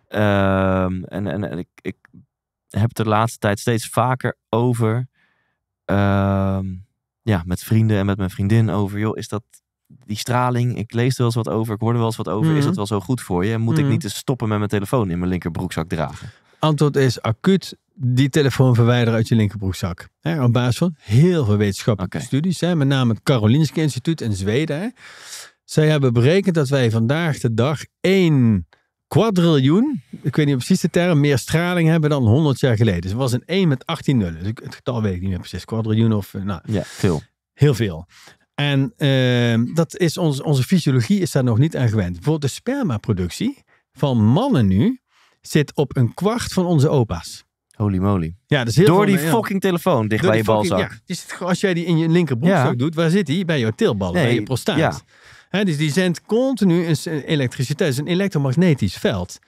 B: Ehm, en en, ik, ik, heb het de laatste tijd steeds vaker over. Ehm, ja, met vrienden en met mijn vriendin over. Joh, is dat die straling? Ik lees er wel eens wat over. Ik hoorde wel eens wat over. Is mhm. dat wel zo goed voor je? Moet ik mhm. niet eens stoppen met mijn telefoon in mijn linkerbroekzak dragen?
A: Antwoord is acuut die telefoon verwijderen uit je linkerbroekzak. Hè, op basis van heel veel wetenschappelijke studies. Hè, met name het Karolinska Instituut in Zweden. Hè. Zij hebben berekend dat wij vandaag de dag 1 kwadriljoen, ik weet niet precies de term, meer straling hebben dan 100 jaar geleden. Dus het was een 1 met 18 nullen. Dus het getal weet ik niet meer precies. Kwadriljoen of, eh, nou, ja, veel. Heel veel. En ehm, dat is ons, onze fysiologie is daar nog niet aan gewend. Voor de spermaproductie van mannen nu zit op een kwart van onze opa's. Holy moly. Ja, Door die fucking
B: telefoon dicht bij je balzak.
A: als jij die in je linkerbroekzak doet, waar zit die? Bij je tilbal, bij je prostaat dus die zendt continu een elektriciteit, dus een elektromagnetisch veld.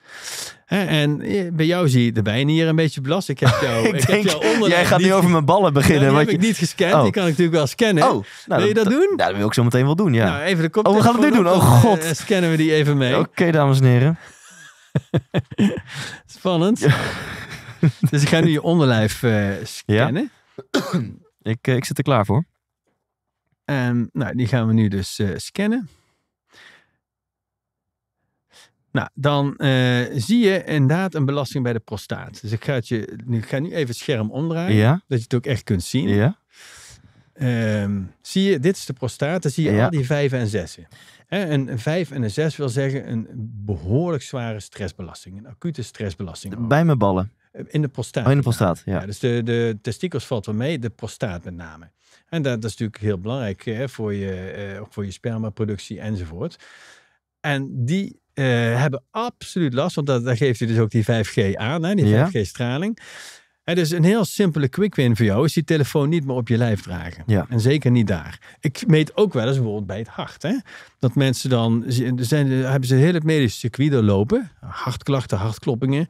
A: en eh, bij jou zie je de wijn hier een beetje belast. Ik heb *laughs* jou, ik, denk, heb jou Jij gaat nu over mijn ballen nou, beginnen. Die heb je... ik niet gescand. Oh. Die kan ik natuurlijk wel scannen. Oh, nou, wil je dat, doen? Ja,
B: nou, dat wil ik zo meteen wel doen, ja.
A: Nou, even de kop. Oh, we gaan het nu doen. Oh
B: god. Eh, scannen
A: we die even mee.
B: Oké, dames en heren.
A: *laughs* Spannend. Dus ik ga nu je onderlijf eh, scannen. ik, ik zit er klaar voor. En ehm, nou, die gaan we nu dus eh, scannen. Nou, dan eh, zie je inderdaad een belasting bij de prostaat. Dus ik ga, het je, ik ga nu even het scherm omdraaien, ja. dat je het ook echt kunt zien. Ja. Ehm, zie je, dit is de prostaat, dan zie je al die vijven en zessen. En een vijf en een zes wil zeggen een behoorlijk zware stressbelasting, een acute stressbelasting.
B: Bij mijn ballen?
A: Eh, in de prostaat. Oh, in de prostaat, ja. ja. Dus de, de testikels valt wel mee, de prostaat met name. En dat, is natuurlijk heel belangrijk hè, voor, je, eh, voor je spermaproductie enzovoort. En die eh, hebben absoluut last, want dat, daar geeft hij dus ook die 5G aan, hè, die 5G-straling. Het dus een heel simpele quick win voor jou is die telefoon niet meer op je lijf dragen. Ja. En zeker niet daar. Ik meet ook wel eens bijvoorbeeld bij het hart. Hè? Dat mensen dan, zijn, hebben ze heel het medische circuit doorlopen. Hartklachten, hartkloppingen.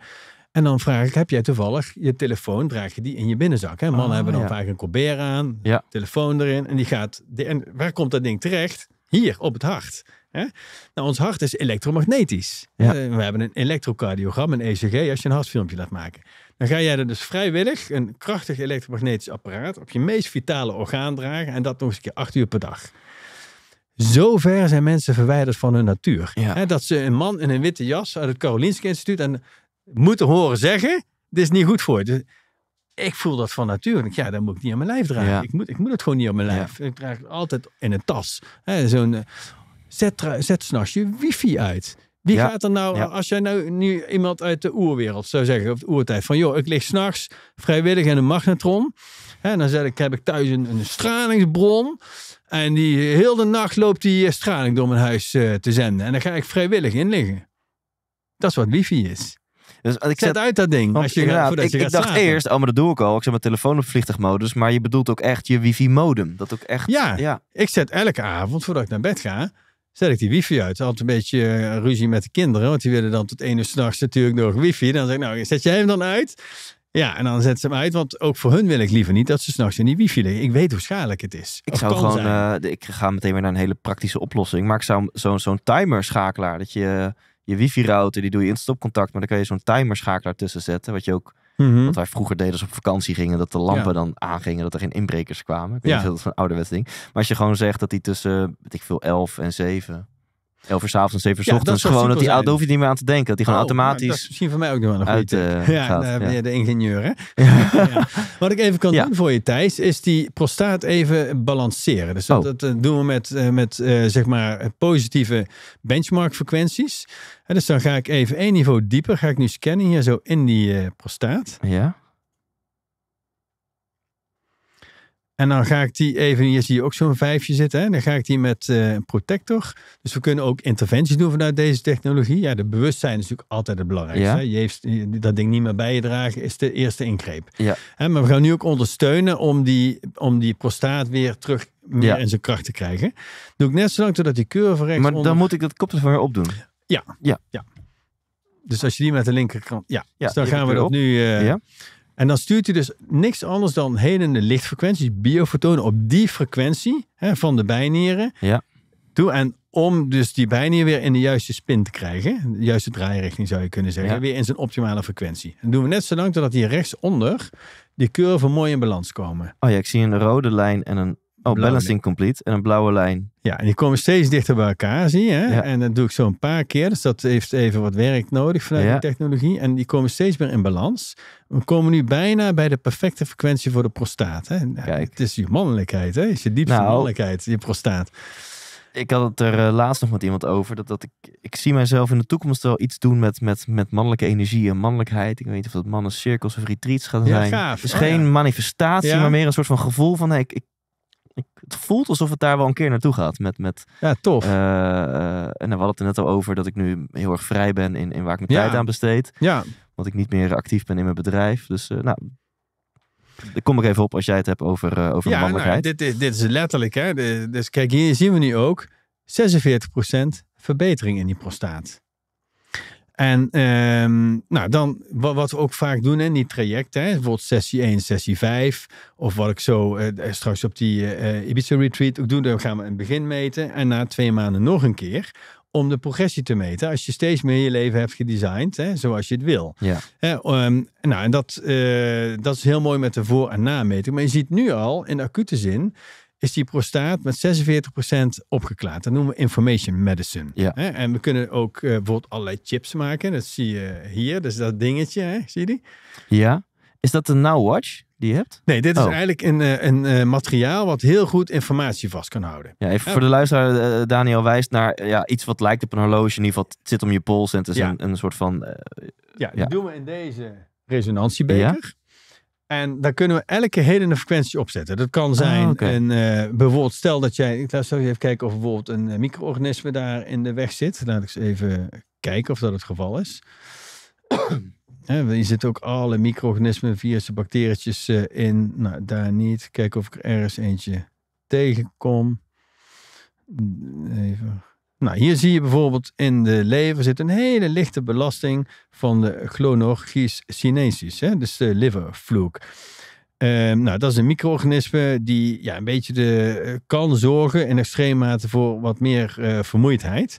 A: En dan vraag ik, heb jij toevallig je telefoon, draag je die in je binnenzak? Hè? Mannen ah, hebben dan vaak een colbert aan, ja. telefoon erin. En die gaat, en waar komt dat ding terecht? Hier, op het hart. Hè? Nou, ons hart is elektromagnetisch. Ja. Eh, we hebben een elektrocardiogram, een ECG, als je een hartfilmpje laat maken. Dan ga jij er dus vrijwillig een krachtig elektromagnetisch apparaat op je meest vitale orgaan dragen. En dat nog eens een keer acht uur per dag. Zo ver zijn mensen verwijderd van hun natuur. Ja. dat ze een man in een witte jas uit het Karolinska Instituut en moeten horen zeggen, dit is niet goed voor je. Dus ik voel dat van natuurlijk, Ja, dan moet ik niet aan mijn lijf dragen. Ik, moet, ik moet het gewoon niet aan mijn lijf. Ik draag het altijd in een tas. Zo'n, eh, zet, zet s'nachts je wifi uit. Wie gaat er nou, als jij nou nu iemand uit de oerwereld zou zeggen, of de oertijd, van joh, ik lig s'nachts vrijwillig in een magnetron. En dan zeg ik, heb ik thuis een, een stralingsbron. En die heel de nacht loopt die eh, straling door mijn huis eh, te zenden. En dan ga ik vrijwillig in liggen. Dat is wat wifi is.
B: Dus ik zet, uit dat ding. ik, dacht eerst, oh, maar dat doe ik al. Ik zet mijn telefoon op vliegtuigmodus. Maar je bedoelt ook echt je wifi-modem. Dat ook echt. Ja, ja, ik zet elke avond voordat ik naar bed ga. Zet ik die wifi
A: uit. Altijd een beetje eh, ruzie met de kinderen. Want die willen dan tot één uur s'nachts natuurlijk nog wifi. Dan zeg ik, nou, zet jij hem dan uit? Ja, en dan zet ze hem uit. Want ook voor hun wil ik liever niet dat ze s'nachts in die wifi liggen. Ik weet hoe schadelijk het is. Ik zou gewoon, eh,
B: ik ga meteen weer naar een hele praktische oplossing. Maar ik zou zo'n zo'n timer schakelaar. Dat je je wifi-router, die doe je in stopcontact, maar dan kan je zo'n timerschakelaar tussen zetten, wat je ook Mm Wat wij vroeger deden als we op vakantie gingen, dat de lampen dan aangingen, dat er geen inbrekers kwamen. Ik weet ja. niet dat is een ouderwets ding. Maar als je gewoon zegt dat die tussen, weet ik veel, 11 en 7 elf uur s'avonds en uur ochtends. gewoon dat die, auto hoef je niet meer aan te denken. Dat die gewoon oh, nou, automatisch. misschien van mij ook nog wel een uit, uh, ja, gaat, ben nou, je de
A: ingenieur. Hè? *laughs* ja. Wat ik even kan doen voor je, Thijs, is die prostaat even balanceren. Dus dat, oh. doen we met, eh, met eh, zeg maar positieve benchmark frequenties. En dus dan ga ik even één niveau dieper. Ga ik nu scannen hier zo in die prostaat. Ja. En dan ga ik die even, hier zie je ook zo'n vijfje zitten. Hè? Dan ga ik die met eh, een protector. Dus we kunnen ook interventies doen vanuit deze technologie. Ja, de bewustzijn is natuurlijk altijd het belangrijkste. Je heeft dat ding niet meer bij je dragen, is de eerste ingreep. Ja. Hè, maar we gaan nu ook ondersteunen om die, om die prostaat weer terug meer in zijn kracht te krijgen. Doe ik net zolang totdat die curve rechts. Maar dan moet ik dat weer opdoen. Ja. ja. ja. Dus als je die met de linkerkant. Ja, ja dus dan gaan we dat nu. Eh, en dan stuurt hij dus niks anders dan helende lichtfrequenties, biofotonen, op die frequentie hè, van de bijnieren ja. toe. En om dus die bijnier weer in de juiste spin te krijgen, de juiste draairichting zou je kunnen zeggen, weer in zijn optimale frequentie. En doen we net zolang totdat hier rechtsonder die curve mooi in balans komen.
B: Oh ja, ik zie een rode lijn en een Oh, balancing complete en een blauwe lijn.
A: Ja, en die komen steeds dichter bij elkaar, zie je. En dat doe ik zo een paar keer. Dus dat heeft even wat werk nodig vanuit de technologie. En die komen steeds meer in balans. We komen nu bijna bij de perfecte frequentie voor de prostaat. Hè? Kijk. Het is je
B: mannelijkheid, hè? is je diepste nou. mannelijkheid, je prostaat. Ik had het er eh, laatst nog met iemand over. Dat, dat ik, ik zie mijzelf in de toekomst wel iets doen met, met, met mannelijke energie en mannelijkheid. Ik weet niet of dat mannen cirkels of retreats gaan zijn. Oh, ja, gaaf. Dus geen manifestatie, maar meer een soort van gevoel van... Hey, ik het voelt alsof het daar wel een keer naartoe gaat. Met, met, ja, tof. Uh, en we hadden het er net al over dat ik nu heel erg vrij ben in, in waar ik mijn tijd aan besteed. Ja. Want ik niet meer actief ben in mijn bedrijf. Dus eh, nou, ik kom ik even op als jij het hebt over, over ja, nou, mannelijkheid. Nou,
A: dit, dit, is letterlijk. Hè? Dus kijk, hier zien we nu ook 46% verbetering in die prostaat. En ehm, nou, dan wat, we ook vaak doen in die trajecten, hè, bijvoorbeeld sessie 1, sessie 5, of wat ik zo eh, eh, straks op die uh, Ibiza Retreat ook doe, dan gaan we een begin meten en na twee maanden nog een keer om de progressie te meten. Als je steeds meer je leven hebt gedesigned, hè, zoals je het wil. Ja. Hè, ehm, nou, en dat, dat is heel mooi met de voor- en nameting. Maar je ziet nu al, in acute zin, is die prostaat met 46% opgeklaard. Dat noemen we information medicine. Ja. Hè? En we kunnen ook eh, bijvoorbeeld allerlei chips maken. Dat zie je hier. Dus dat dingetje, hè? zie je die?
B: Ja. Is dat de Now Watch die je hebt? Nee, dit is oh. eigenlijk
A: een, eh, een, eh, materiaal wat heel goed informatie vast kan houden. Ja, even voor de
B: luisteraar, Daniel wijst naar ja, iets wat lijkt op een horloge. In ieder geval, het zit om je pols en het is een, een soort van... ja, die doen
A: we in deze
B: resonantiebeker.
A: En daar kunnen we elke heden frequentie opzetten. Dat kan zijn ah, eh, bijvoorbeeld, stel dat jij, ik laat zo even kijken of bijvoorbeeld een eh, micro-organisme daar in de weg zit. Laat ik eens even kijken of dat het geval is. Je *clears throat* zit ook alle micro-organismen, virussen, bacterietjes eh, in. Nou, daar niet. Kijken of ik er ergens eentje tegenkom. Even nou, hier zie je bijvoorbeeld in de lever zit een hele lichte belasting van de Chlonorchis sinensis, hè? dus de livervloek. Ehm, nou, dat is een micro-organisme die ja, een beetje de, eh, kan zorgen in extreme mate voor wat meer eh, vermoeidheid.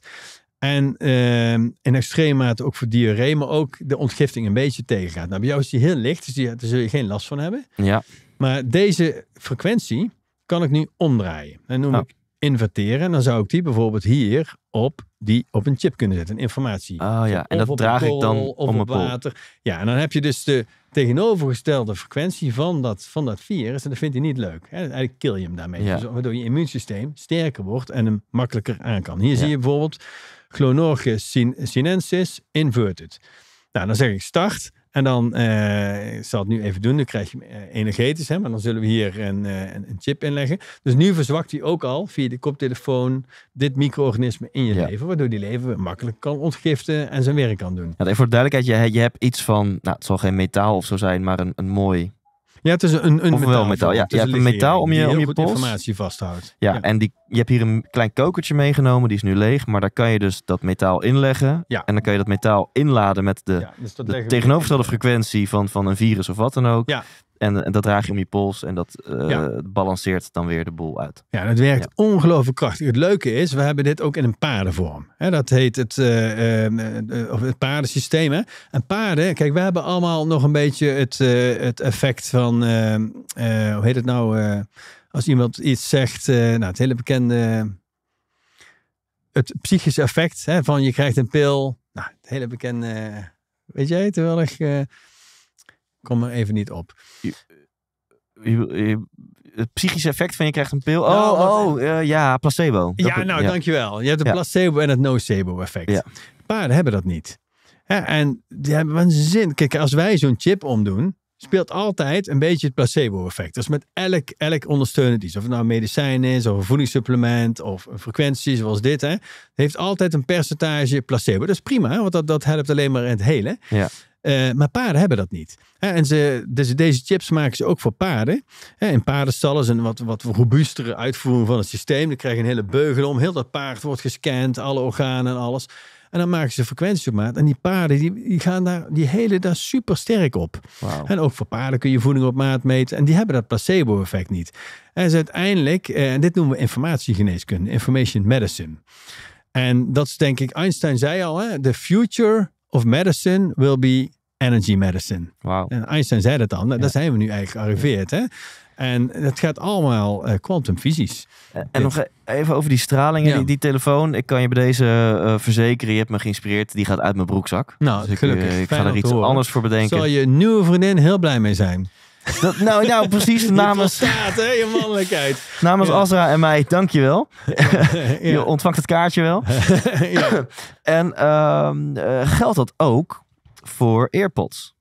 A: En ehm, in extreme mate ook voor diarree, maar ook de ontgifting een beetje tegengaat. Nou, bij jou is die heel licht, dus die, daar zul je geen last van hebben. Ja. Maar deze frequentie kan ik nu omdraaien. En noem oh. ik inverteren, dan zou ik die bijvoorbeeld hier op, die, op een chip kunnen zetten, informatie. Ah ja, en dat draag ik dan om mijn water. Ja, en dan heb je dus de tegenovergestelde frequentie van dat, van dat virus en dat vindt hij niet leuk. Hè? Eigenlijk kill je hem daarmee, ja. waardoor je immuunsysteem sterker wordt en hem makkelijker aan kan. Hier zie je bijvoorbeeld Glonorchis sinensis inverted. Nou, dan zeg ik start. En dan, eh, zal het nu even doen, dan krijg je eh, energetisch, hè, maar dan zullen we hier eh, een, een, chip inleggen. Dus nu verzwakt hij ook al via de koptelefoon dit micro-organisme in je leven, waardoor die leven makkelijk kan ontgiften en zijn werk kan doen.
B: Ja, even voor de duidelijkheid, je, je hebt iets van, nou, het zal geen metaal of zo zijn, maar een, een mooi
A: ja, het is een, een metaal. ja. Je hebt een metaal om je, om je pols. informatie vasthoudt.
B: Ja, en die, je hebt hier een klein kokertje meegenomen, die is nu leeg. Maar daar kan je dus dat metaal inleggen. Ja. En dan kan je dat metaal inladen met de, dus de tegenovergestelde frequentie van, van een virus of wat dan ook. En, dat draag je om je pols en dat eh, balanceert dan weer de boel uit.
A: Ja, dat werkt ongelooflijk krachtig. Het leuke is, we hebben dit ook in een paardenvorm. dat heet het, uh, uh, het paardensysteem. Hè? En paarden, kijk, we hebben allemaal nog een beetje het, het effect van, hoe heet het nou, als iemand iets zegt, nou, het hele bekende, het psychische effect hè, van je krijgt een pil. Nou, het hele bekende, weet jij terwijl ik
B: kom er even niet op. Eh, je, het psychische effect van je krijgt een pil. Nou, oh, oh, eh, ja, placebo. ja, nou, dankjewel. Je hebt het placebo
A: en het nocebo-effect. Paarden hebben dat niet. en die hebben een zin. Kijk, als wij zo'n chip omdoen, speelt altijd een beetje het placebo-effect. Dus met elk, elk ondersteunend iets. Of het nou een medicijn is, of een voedingssupplement, of een frequentie zoals dit. Hè, heeft altijd een percentage placebo. Dat is prima, want dat, dat helpt alleen maar in het hele. Ja. Eh, maar paarden hebben dat niet. en ze, dus deze chips maken ze ook voor paarden. Hè, in paardenstallen is een wat, wat robuustere uitvoering van het systeem. Dan krijg je een hele beugel om. Heel dat paard wordt gescand, alle organen en alles. En dan maken ze frequentie op maat. En die paarden die, die gaan daar, die hele daar super sterk op. En ook voor paarden kun je voeding op maat meten. En die hebben dat placebo-effect niet. En ze uiteindelijk, eh, en dit noemen we informatiegeneeskunde, information medicine. En dat is denk ik, Einstein zei al, hè, the future of medicine will be energy medicine. En Einstein zei dat dan, nou, daar zijn we nu eigenlijk gearriveerd. Hè? En het gaat allemaal
B: eh, kwantumfysisch. Eh, en nog eh, even over die stralingen, die, die, telefoon. Ik kan je bij deze uh, verzekeren, je hebt me geïnspireerd. Die gaat uit mijn broekzak. Nou, dus ik, ik ga er iets anders voor bedenken. Zal je nieuwe vriendin heel blij mee zijn.
A: Dat, nou, nou, precies. *laughs* Namens, staat, hè, je mannelijkheid.
B: *laughs* Namens ja. Azra en mij, dankjewel. je *laughs* Je ontvangt het kaartje wel. en ehm, geldt dat ook voor AirPods?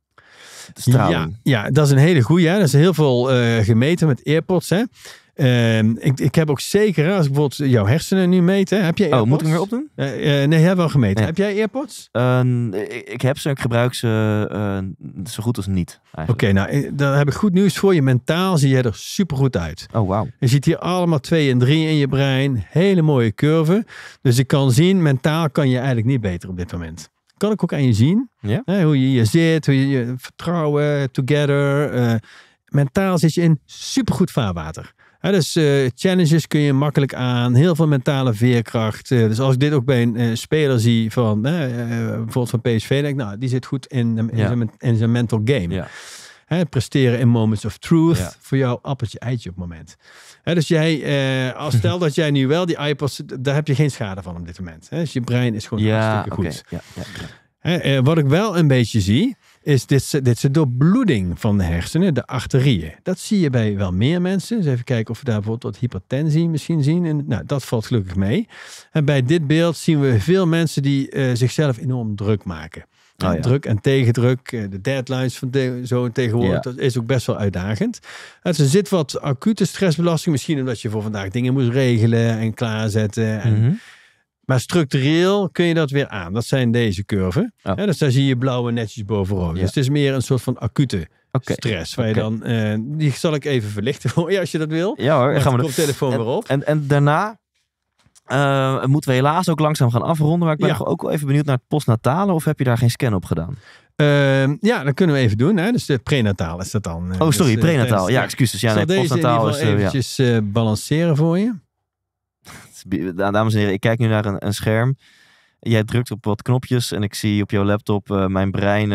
A: Ja, ja, dat is een hele goede Er Dat is heel veel uh, gemeten met AirPods. Hè? Ehm, ik, ik heb ook zeker, als ik bijvoorbeeld jouw hersenen nu meet, hè, heb jij AirPods? Oh, moet ik hem weer opdoen? Uh,
B: nee, heb wel gemeten. Heb
A: jij AirPods?
B: Ehm, ik, ik, heb ze, ik gebruik ze zo goed als niet. Oké, nou, dan heb ik goed nieuws voor je. Mentaal zie jij er supergoed uit. Oh, wauw.
A: Je ziet hier allemaal twee en drie in je brein. Hele mooie curve. Dus ik kan zien, mentaal kan je eigenlijk niet beter op dit moment kan ik ook aan je zien. Ja? Hè, hoe je je zit, hoe je, je vertrouwen, together. Eh, mentaal zit je in supergoed vaarwater. Hè, dus eh, challenges kun je makkelijk aan, heel veel mentale veerkracht. Eh, dus als ik dit ook bij een speler zie van bijvoorbeeld van PSV, denk ik, nou, die zit goed in, in, zijn, in zijn mental game. Hè, presteren in moments of truth, voor jou appeltje eitje op moment dus jij, eh, als stel dat jij nu wel die iPods, daar heb je geen schade van op dit moment. dus je brein is gewoon ja, hartstikke goed. Ja, ja, ja. eh, wat ik wel een beetje zie, is dit, dit is de doorbloeding van de hersenen, de arterieën. Dat zie je bij wel meer mensen. Dus even kijken of we daar bijvoorbeeld wat hypertensie misschien zien. En, nou, dat valt gelukkig mee. En bij dit beeld zien we veel mensen die eh, zichzelf enorm druk maken. Oh, Druk en tegendruk, eh, de deadlines van de, zo tegenwoordig, dat is ook best wel uitdagend. Eh, dus er zit wat acute stressbelasting, misschien omdat je voor vandaag dingen moest regelen en klaarzetten. En, mhm. Maar structureel kun je dat weer aan. Dat zijn deze curven. dus daar zie je blauwe netjes boven Dus het is meer een soort van acute stress. Waar je dan, eh, die zal ik even verlichten *laughs* voor je als je dat wil.
B: Ja hoor, gaan we de telefoon weer op. En, en daarna uh, moeten we helaas ook langzaam gaan afronden. Maar ik ben ook wel even benieuwd naar het postnatale. Of heb je daar geen scan op gedaan? Ehm, ja, dat kunnen we even
A: doen. Hè? Dus de eh, prenataal is dat dan. Eh, oh, sorry, dus, prenataal. ja, excuses. Ja, nee, postnataal is... eventjes
B: ja. balanceren voor je. *laughs* Dames en heren, ik kijk nu naar een, een, scherm. Jij drukt op wat knopjes en ik zie op jouw laptop mijn brein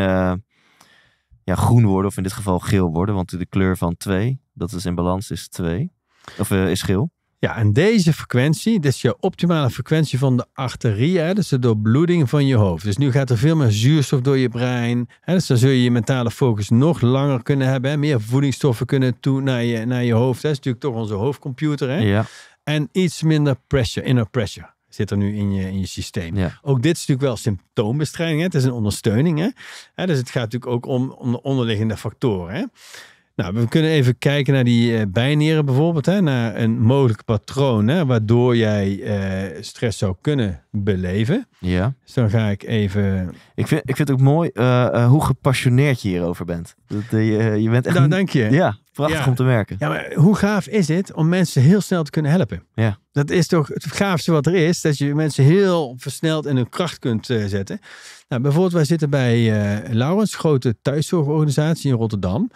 B: ja, groen worden. Of in dit geval geel worden, want de kleur van 2, dat is in balans, is 2. Of is geel. Ja, en deze frequentie, dit is je optimale frequentie van de arterie,
A: dus de doorbloeding van je hoofd. Dus nu gaat er veel meer zuurstof door je brein, hè, dus dan zul je je mentale focus nog langer kunnen hebben, hè, meer voedingsstoffen kunnen toe naar je, naar je hoofd. Hè. Dat is natuurlijk toch onze hoofdcomputer. Hè. Ja. En iets minder pressure, inner pressure zit er nu in je, in je systeem. Ja. Ook dit is natuurlijk wel symptoombestrijding. Hè? Het is een ondersteuning. Hè? dus het gaat natuurlijk ook om, om de onderliggende factoren. Hè? Nou, we kunnen even kijken naar die eh, bijnieren bijvoorbeeld, hè, naar een mogelijk patroon hè, waardoor jij eh, stress zou kunnen beleven. Ja. Dus dan ga ik even.
B: Ik vind, ik vind het ook mooi eh, hoe gepassioneerd je hierover bent. Dat, je, bent echt. Nou, dank je. Ja, prachtig om te merken. Ja, maar
A: hoe gaaf is het om mensen heel snel te kunnen helpen? Ja. Dat is toch het gaafste wat er is, dat je mensen heel versneld in hun kracht kunt zetten. Nou, bijvoorbeeld, wij zitten bij Laurens, grote thuiszorgorganisatie in Rotterdam.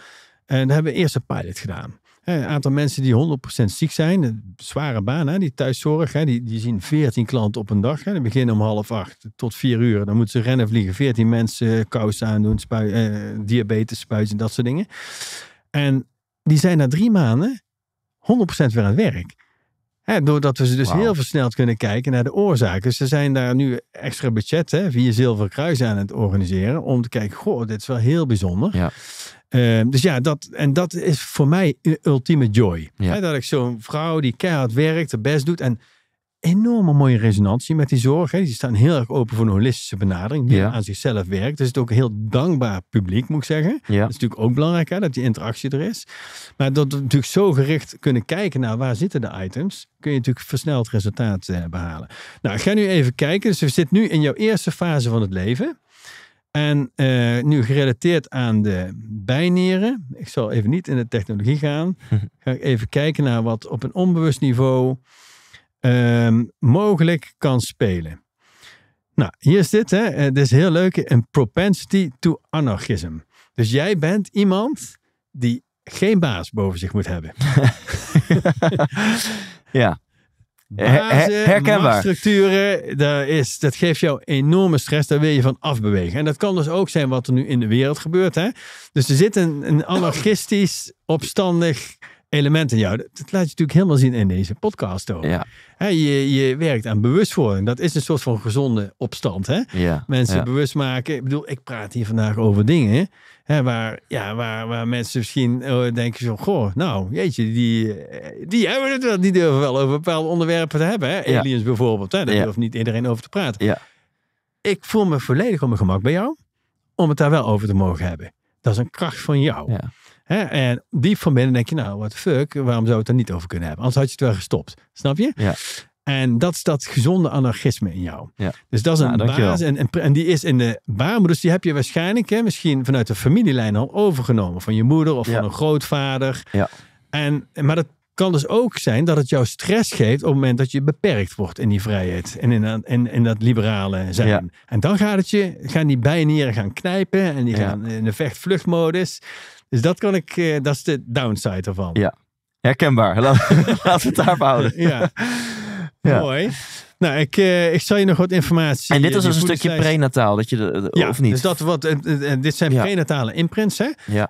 A: En daar hebben we eerst een pilot gedaan. Een aantal mensen die 100% ziek zijn, een zware baan, hè, die thuiszorg, hè, die, die zien 14 klanten op een dag. Hè, beginnen om half acht tot vier uur. Dan moeten ze rennen vliegen, 14 mensen eh, kousen aandoen, spui, eh, diabetes, spuizen, dat soort dingen. En die zijn na drie maanden 100% weer aan het werk. doordat we ze dus wow. heel versneld kunnen kijken naar de oorzaken. ze zijn daar nu extra budget hè, via Zilveren Kruis aan het organiseren. Om te kijken, goh, dit is wel heel bijzonder. Ja. Ehm, dus ja, dat, en dat is voor mij ultieme joy. dat ik zo'n vrouw die keihard werkt, haar best doet en enorme mooie resonantie met die zorg. Die staan heel erg open voor een holistische benadering die aan zichzelf werkt. Dus het is ook een heel dankbaar publiek, moet ik zeggen. Dat is natuurlijk ook belangrijk, hè, dat die interactie er is. Maar dat we natuurlijk zo gericht kunnen kijken naar waar zitten de items, kun je natuurlijk versneld resultaat eh, behalen. Nou, ik ga nu even kijken. Dus we zitten nu in jouw eerste fase van het leven. En eh, nu gerelateerd aan de bijnieren. Ik zal even niet in de technologie gaan. *laughs* Ga ik even kijken naar wat op een onbewust niveau ehm, mogelijk kan spelen. Nou, hier is dit. Hè. Eh, dit is heel leuk. Een propensity to anarchism. Dus jij bent iemand die geen baas boven zich moet hebben.
B: *laughs* *laughs*
A: ja herkenbaar. structuren, dat, dat geeft jou enorme stress. Daar wil je van afbewegen. En dat kan dus ook zijn wat er nu in de wereld gebeurt. Hè? Dus er zit een anarchistisch, opstandig element in jou. Dat laat je natuurlijk helemaal zien in deze podcast ook. Ja. je, je werkt aan bewustwording. Dat is een soort van gezonde opstand. Hè? Ja, mensen bewust maken. Ik bedoel, ik praat hier vandaag over dingen hè, waar, ja, waar, waar mensen misschien eh, denken zo... Goh, nou, jeetje, die, eh, die hebben het wel. Die durven wel over bepaalde onderwerpen te hebben. Hè? Aliens bijvoorbeeld, hè? daar durft niet iedereen over te praten. Ik voel me volledig op mijn gemak bij jou om het daar wel over te mogen hebben. Dat is een kracht van jou. Ja. Hè? En diep van binnen denk je, nou, wat fuck, waarom zou het er niet over kunnen hebben? Anders had je het wel gestopt. Snap je? Ja. En dat is dat gezonde anarchisme in jou.
B: Ja. Dus dat is een ja, basis.
A: En, en, die is in de baarmoeder. die heb je waarschijnlijk hè, misschien vanuit de familielijn al overgenomen. Van je moeder of van een grootvader. Ja. En, maar dat kan dus ook zijn dat het jou stress geeft op het moment dat je beperkt wordt in die vrijheid en in, dat liberale zijn. En dan gaat het je, gaan die bijenieren gaan knijpen en die gaan in de vechtvluchtmodus. Dus dat kan ik, eh, dat is de downside ervan. Ja, herkenbaar. Laten we *laughs* het daarop houden. ja. *laughs* Mooi. Nou, ik, eh, ik zal je nog wat informatie... En dit eh, is dus een stukje prenataal,
B: dat je of niet? Dus dat
A: wat, en dit zijn prenatale imprints, hè? Ja.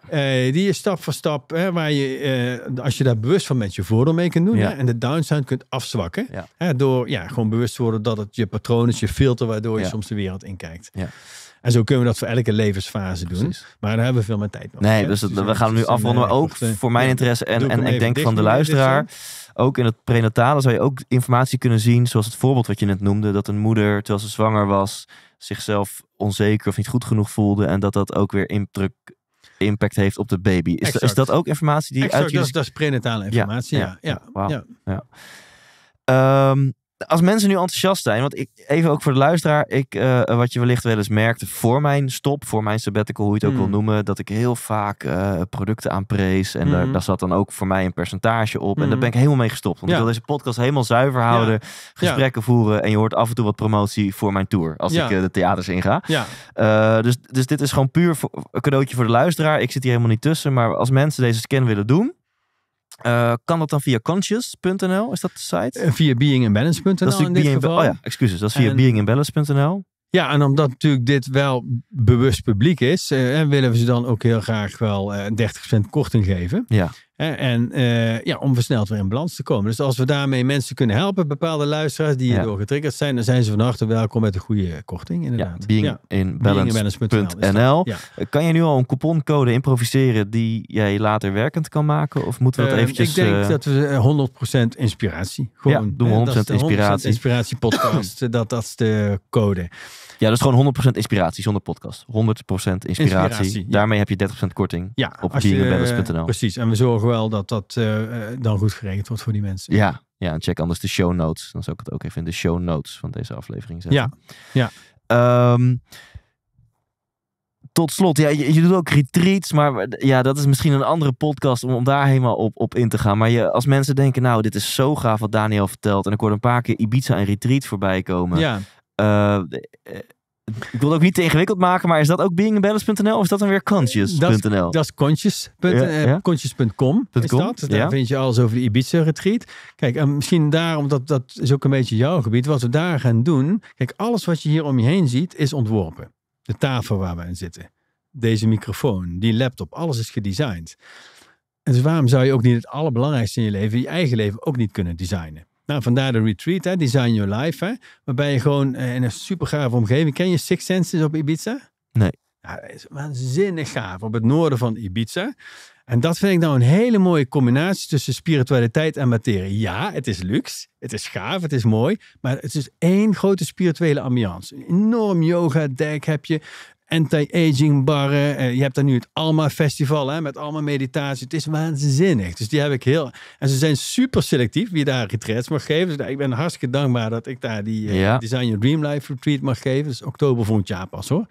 A: die je stap voor stap, hè, waar je, als je daar bewust van met je voordeel mee kunt doen... Hè, en de downside kunt afzwakken. Hè, door ja, gewoon bewust te worden dat het je patroon is, je filter... waardoor je soms de wereld inkijkt. Ja. En zo kunnen we dat voor elke levensfase doen. Maar daar hebben we veel meer tijd
B: nodig. Nee, dus, we gaan hem nu dus, afronden. Maar eh, ook voor mijn interesse en, en ik denk van de luisteraar. Ook in het prenatale zou je ook informatie kunnen zien. Zoals het voorbeeld wat je net noemde. Dat een moeder, terwijl ze zwanger was, zichzelf onzeker of niet goed genoeg voelde. En dat dat ook weer indruk impact heeft op de baby. Is, dat, is dat ook informatie die exact, uit dat, is, dat is prenatale informatie, ja. ja. ja. ja. Ehm, als mensen nu enthousiast zijn, want ik, even ook voor de luisteraar, ik, eh, eh, wat je wellicht wel eens merkte voor mijn stop, voor mijn sabbatical, hoe je het ook wil hmm. noemen, dat ik heel vaak uh, producten aanprees en daar, hmm. daar, zat dan ook voor mij een percentage op. En daar hmm. ben ik helemaal mee gestopt, want ik wil deze podcast helemaal zuiver houden, gesprekken voeren en je hoort af en toe wat promotie voor mijn tour, als ik de theaters inga. Ja. dus, dus dit is gewoon puur een cadeautje voor de luisteraar. Ik zit hier helemaal niet tussen, maar als mensen deze scan willen doen, eh, kan dat dan via conscious.nl? Is dat de site? Eh, via beingandbalance.nl Dat is in dit geval. Oh ja, excuses. Dat is via beingandbalance.nl.
A: Ja, en omdat natuurlijk dit wel bewust publiek is, eh, willen we ze dan ook heel graag wel eh, 30% korting geven. Ja. En eh, ja, om versneld weer in balans te komen. Dus als we daarmee mensen kunnen helpen, bepaalde luisteraars die hierdoor ja. getriggerd zijn, dan zijn ze van harte welkom met een goede korting.
B: Inderdaad. Ja, in Ja. Eh, kan je nu al een couponcode improviseren die jij later werkend kan maken? Of moeten we dat uh, eventjes... Ik denk eh, dat
A: we
B: 100% inspiratie. Gewoon, ja, doen 100%, 100 100% inspiratie podcast.
A: *coughs* dat, dat is de code.
B: Ja, dat is gewoon 100% inspiratie zonder podcast. 100% inspiratie. inspiratie Daarmee heb je 30% korting op beingrebellis.nl. Eh,
A: precies, en we zorgen wel dat dat eh, dan goed geregeld wordt voor die
B: mensen. Ja, ja, en check anders de show notes. Dan zou ik het ook even in de show notes van deze aflevering zetten. Ja, ja. Ehm, tot slot, ja, je, doet ook retreats, maar ja, dat is misschien een andere podcast om, daar helemaal op, op in te gaan. Maar je, als mensen denken, nou, dit is zo gaaf wat Daniel vertelt. En ik hoorde een paar keer Ibiza en retreat voorbij komen. Ja. Eh, ik wil het ook niet te ingewikkeld maken, maar is dat ook beingbalance.nl of is dat dan weer conscious.nl? Eh, dat is conscious.com.
A: is dat. Daar
B: vind je alles over de Ibiza retreat.
A: Kijk, en misschien daarom, dat, dat is ook een beetje jouw gebied, wat we daar gaan doen. Kijk, alles wat je hier om je heen ziet is ontworpen. De tafel waar we aan zitten. Deze microfoon, die laptop, alles is gedesigned. En dus waarom zou je ook niet het allerbelangrijkste in je leven, je eigen leven, ook niet kunnen designen? Nou, vandaar de retreat, hè, Design Your Life. Hè, waarbij je gewoon eh, in een super omgeving. Ken je Six Senses op Ibiza? Nee. Ja, dat is waanzinnig gaaf op het noorden van Ibiza. En dat vind ik nou een hele mooie combinatie tussen spiritualiteit en materie. Ja, het is luxe, het is gaaf, het is mooi, maar het is één grote spirituele ambiance. Een enorm yoga-dek heb je, anti-aging barren. Eh, je hebt daar nu het Alma Festival hè, met Alma meditatie. Het is waanzinnig. Dus die heb ik heel... En ze zijn super selectief wie daar retreats mag geven. Dus ik ben hartstikke dankbaar dat ik daar die eh, Design Your Dream Life retreat mag geven. Dus oktober volgend jaar pas hoor.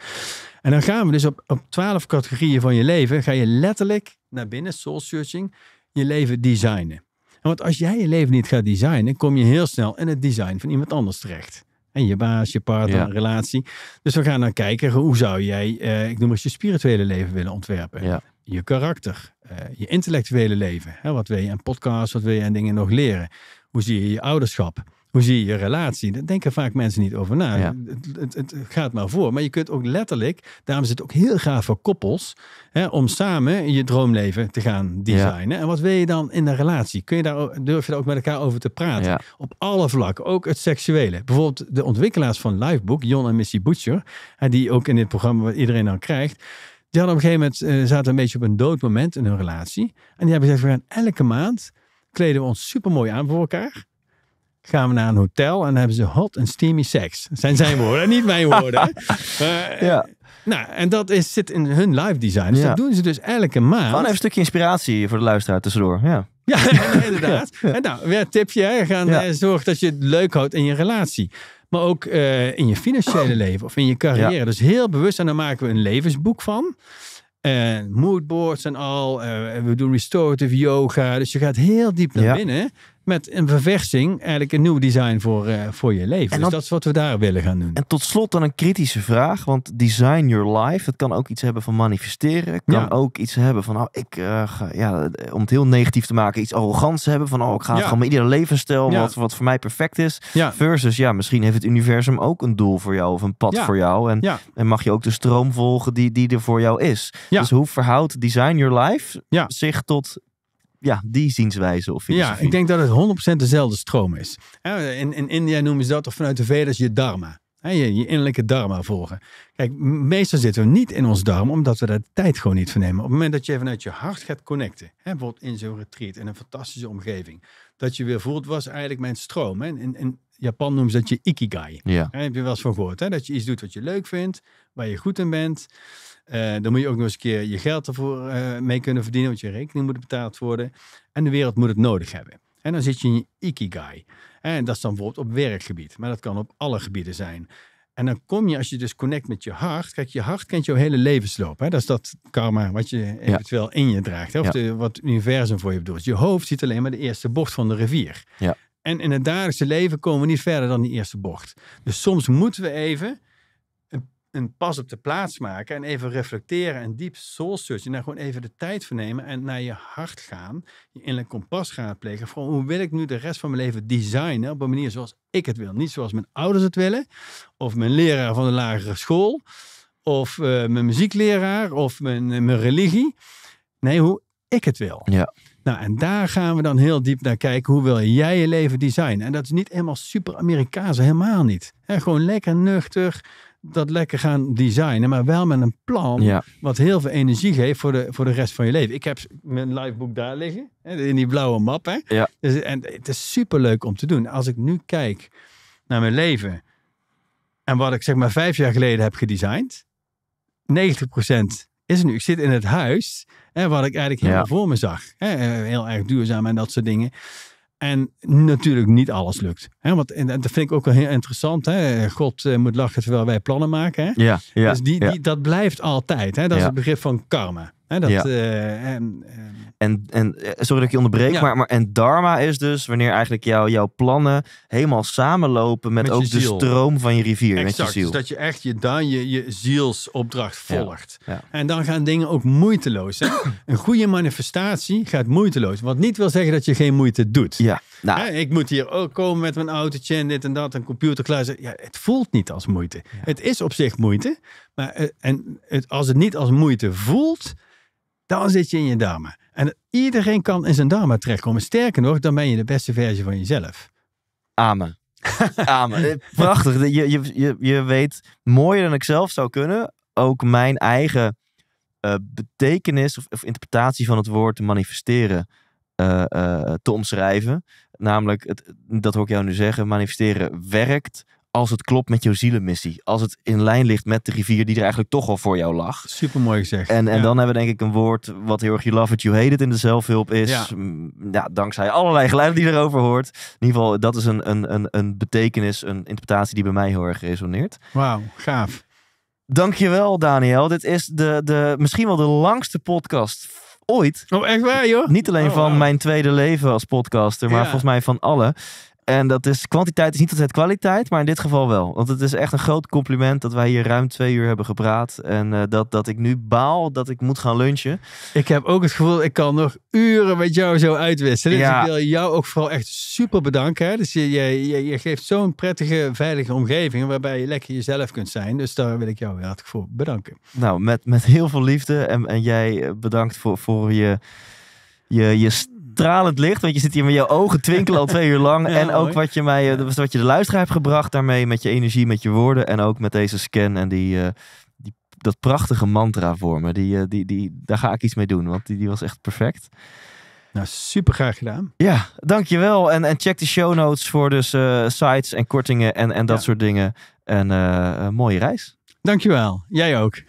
A: En dan gaan we dus op, op 12 categorieën van je leven, ga je letterlijk naar binnen, soul searching, je leven designen. Want als jij je leven niet gaat designen, kom je heel snel in het design van iemand anders terecht. En je baas, je partner, relatie. Dus we gaan dan kijken, hoe zou jij, eh, ik noem het je spirituele leven willen ontwerpen? Je karakter, eh, je intellectuele leven. Hè? Wat wil je aan podcasts, wat wil je aan dingen nog leren? Hoe zie je je ouderschap? Hoe zie je je relatie? Daar denken vaak mensen niet over na. Het, het, het, gaat maar voor. Maar je kunt ook letterlijk, daarom is het ook heel gaaf voor koppels, hè, om samen je droomleven te gaan designen. En wat wil je dan in de relatie? Kun je daar, durf je daar ook met elkaar over te praten? Op alle vlakken, ook het seksuele. Bijvoorbeeld de ontwikkelaars van Livebook, Jon en Missy Butcher, die ook in dit programma wat iedereen dan krijgt, die hadden op een gegeven moment, eh, zaten een beetje op een dood moment in hun relatie. En die hebben gezegd, we gaan elke maand kleden we ons super mooi aan voor elkaar gaan we naar een hotel en hebben ze hot en steamy seks. zijn zijn woorden, niet mijn woorden. *laughs* Eh, ja. Nou, en dat is, zit in hun live design. Dus ja. dat doen ze dus
B: elke maand. Gewoon even een stukje inspiratie voor de luisteraar tussendoor. Ja, ja *laughs*
A: inderdaad. *laughs* En nou, weer een tipje. Gaan, eh, zorg dat je het leuk houdt in je relatie. Maar ook eh, in je financiële leven of in je carrière. Dus heel bewust. En daar maken we een levensboek van. En moodboards en al. we doen restorative yoga. Dus je gaat heel diep naar binnen met
B: een verversing eigenlijk een nieuw design voor, eh, voor je leven. En dus dat is wat we daar willen gaan doen. En tot slot dan een kritische vraag, want design your life, dat kan ook iets hebben van manifesteren. Kan ook iets hebben van, nou, ik, eh, ja, om het heel negatief te maken, iets arrogants hebben van, oh, ik ga gewoon mijn ieder levensstijl, ja. wat, wat voor mij perfect is. Versus, ja, misschien heeft het universum ook een doel voor jou of een pad voor jou. En, en mag je ook de stroom volgen die, die er voor jou is. Dus hoe verhoudt design your life zich tot ja, die zienswijze of Ja, ik denk dat
A: het 100% dezelfde stroom is. In, in India noemen ze dat, of vanuit de Vedas, je dharma. Je, je innerlijke dharma volgen. Kijk, meestal zitten we niet in ons darm, omdat we daar de tijd gewoon niet voor nemen. Op het moment dat je vanuit je hart gaat connecten, hè, bijvoorbeeld in zo'n retreat, in een fantastische omgeving, dat je weer voelt, was eigenlijk mijn stroom. Hè? In, in Japan noemen ze dat je ikigai. Ja. heb je wel eens van gehoord. Hè? Dat je iets doet wat je leuk vindt, waar je goed in bent. Eh, dan moet je ook nog eens een keer je geld ervoor eh, mee kunnen verdienen, want je rekening moet betaald worden. En de wereld moet het nodig hebben. En dan zit je in je ikigai. En dat is dan bijvoorbeeld op werkgebied, maar dat kan op alle gebieden zijn. En dan kom je, als je dus connect met je hart. Kijk, je hart kent jouw hele levensloop. Hè? Dat is dat karma wat je eventueel in je draagt. Hè? Of de, wat het universum voor je bedoelt. Je hoofd ziet alleen maar de eerste bocht van de rivier. Ja. En in het dagelijkse leven komen we niet verder dan die eerste bocht. Dus soms moeten we even een pas op de plaats maken en even reflecteren en diep soul searchen. En daar gewoon even de tijd voor nemen en naar je hart gaan, je innerlijk kompas gaan plegen. hoe wil ik nu de rest van mijn leven designen op een manier zoals ik het wil. Niet zoals mijn ouders het willen, of mijn leraar van de lagere school, of eh, mijn muziekleraar, of mijn, eh, mijn religie. Nee, hoe ik het wil. Ja. Nou, en daar gaan we dan heel diep naar kijken. Hoe wil jij je leven designen? En dat is niet helemaal super Amerikaans, helemaal niet. He, gewoon lekker nuchter, dat lekker gaan designen, maar wel met een plan wat heel veel energie geeft voor de, voor de rest van je leven. Ik heb mijn liveboek daar liggen, in die blauwe map. Hè? Ja. Dus, en het is super leuk om te doen. Als ik nu kijk naar mijn leven en wat ik zeg maar vijf jaar geleden heb gedesigned, 90% is er nu. Ik zit in het huis, hè, wat ik eigenlijk heel voor me zag. Hè? Eh, heel erg duurzaam en dat soort dingen. En natuurlijk niet alles lukt. Hè? Want en, dat vind ik ook wel heel interessant. Hè? God eh, moet lachen terwijl wij plannen maken. Hè? Ja, ja, dus die, die, dat blijft altijd. Hè? Dat is het begrip van karma. Hè? Dat,
B: eh, en, en, en eh, sorry dat ik je onderbreek, maar, maar en dharma is dus wanneer eigenlijk jouw plannen helemaal samenlopen met, ook de stroom van je rivier, exact, met je ziel. Dus
A: dat je echt je, dan je, je zielsopdracht volgt. En dan gaan dingen ook moeiteloos. Hè? *coughs* Een goede manifestatie gaat moeiteloos. Wat niet wil zeggen dat je geen moeite doet. Ja. Nou. Hè, ik moet hier ook komen met mijn autootje en dit en dat, een computerkluizen. Ja, het voelt niet als moeite. Het is op zich moeite, maar eh, en het, als het niet als moeite voelt, dan zit je in je dharma. En iedereen kan in zijn dharma terechtkomen. Sterker nog, dan ben je de beste versie
B: van jezelf. Amen. *laughs* Amen. Eh, prachtig. Je, je, je, je weet mooier dan ik zelf zou kunnen. Ook mijn eigen eh, betekenis of, of, interpretatie van het woord te manifesteren eh, te omschrijven. Namelijk, het, dat hoor ik jou nu zeggen, manifesteren werkt als het klopt met jouw zielenmissie. Als het in lijn ligt met de rivier die er eigenlijk toch al voor jou lag. Super mooi gezegd. En, en dan hebben we denk ik een woord wat heel erg you love it, you hate it in de zelfhulp is. Ja. Mm, dankzij allerlei geluiden die erover hoort. In ieder geval, dat is een, een, een, een betekenis, een interpretatie die bij mij heel erg resoneert. Wauw, gaaf. Dankjewel Daniel. Dit is de, de, misschien wel de langste podcast ooit. Oh, echt waar joh? Niet alleen oh, van mijn tweede leven als podcaster, maar volgens mij van alle. En dat is, kwantiteit is niet altijd kwaliteit, maar in dit geval wel. Want het is echt een groot compliment dat wij hier ruim twee uur hebben gepraat. En eh, dat, dat ik nu baal dat ik moet gaan lunchen. Ik heb ook het gevoel, ik kan nog uren met jou zo uitwisselen. Dus ik wil
A: jou ook vooral echt super bedanken. Dus je, je, je, geeft zo'n prettige, veilige omgeving waarbij je lekker jezelf kunt zijn. Dus daar wil ik jou heel hartelijk voor bedanken.
B: Nou, met, met heel veel liefde. En, en jij eh, bedankt voor, voor je je, je stralend licht. Want je zit hier met je ogen twinkelen al twee uur lang. en ook wat je, mij, eh, wat je de luisteraar hebt gebracht daarmee. Met je energie, met je woorden. En ook met deze scan en die, eh, die dat prachtige mantra voor me. Die, eh, die, die, daar ga ik iets mee doen. Want die, die was echt perfect.
A: Nou, super graag gedaan.
B: Ja, dankjewel. En, en check de show notes voor dus sites en kortingen en, en dat soort dingen. En uh, een mooie reis. Dankjewel. Jij ook.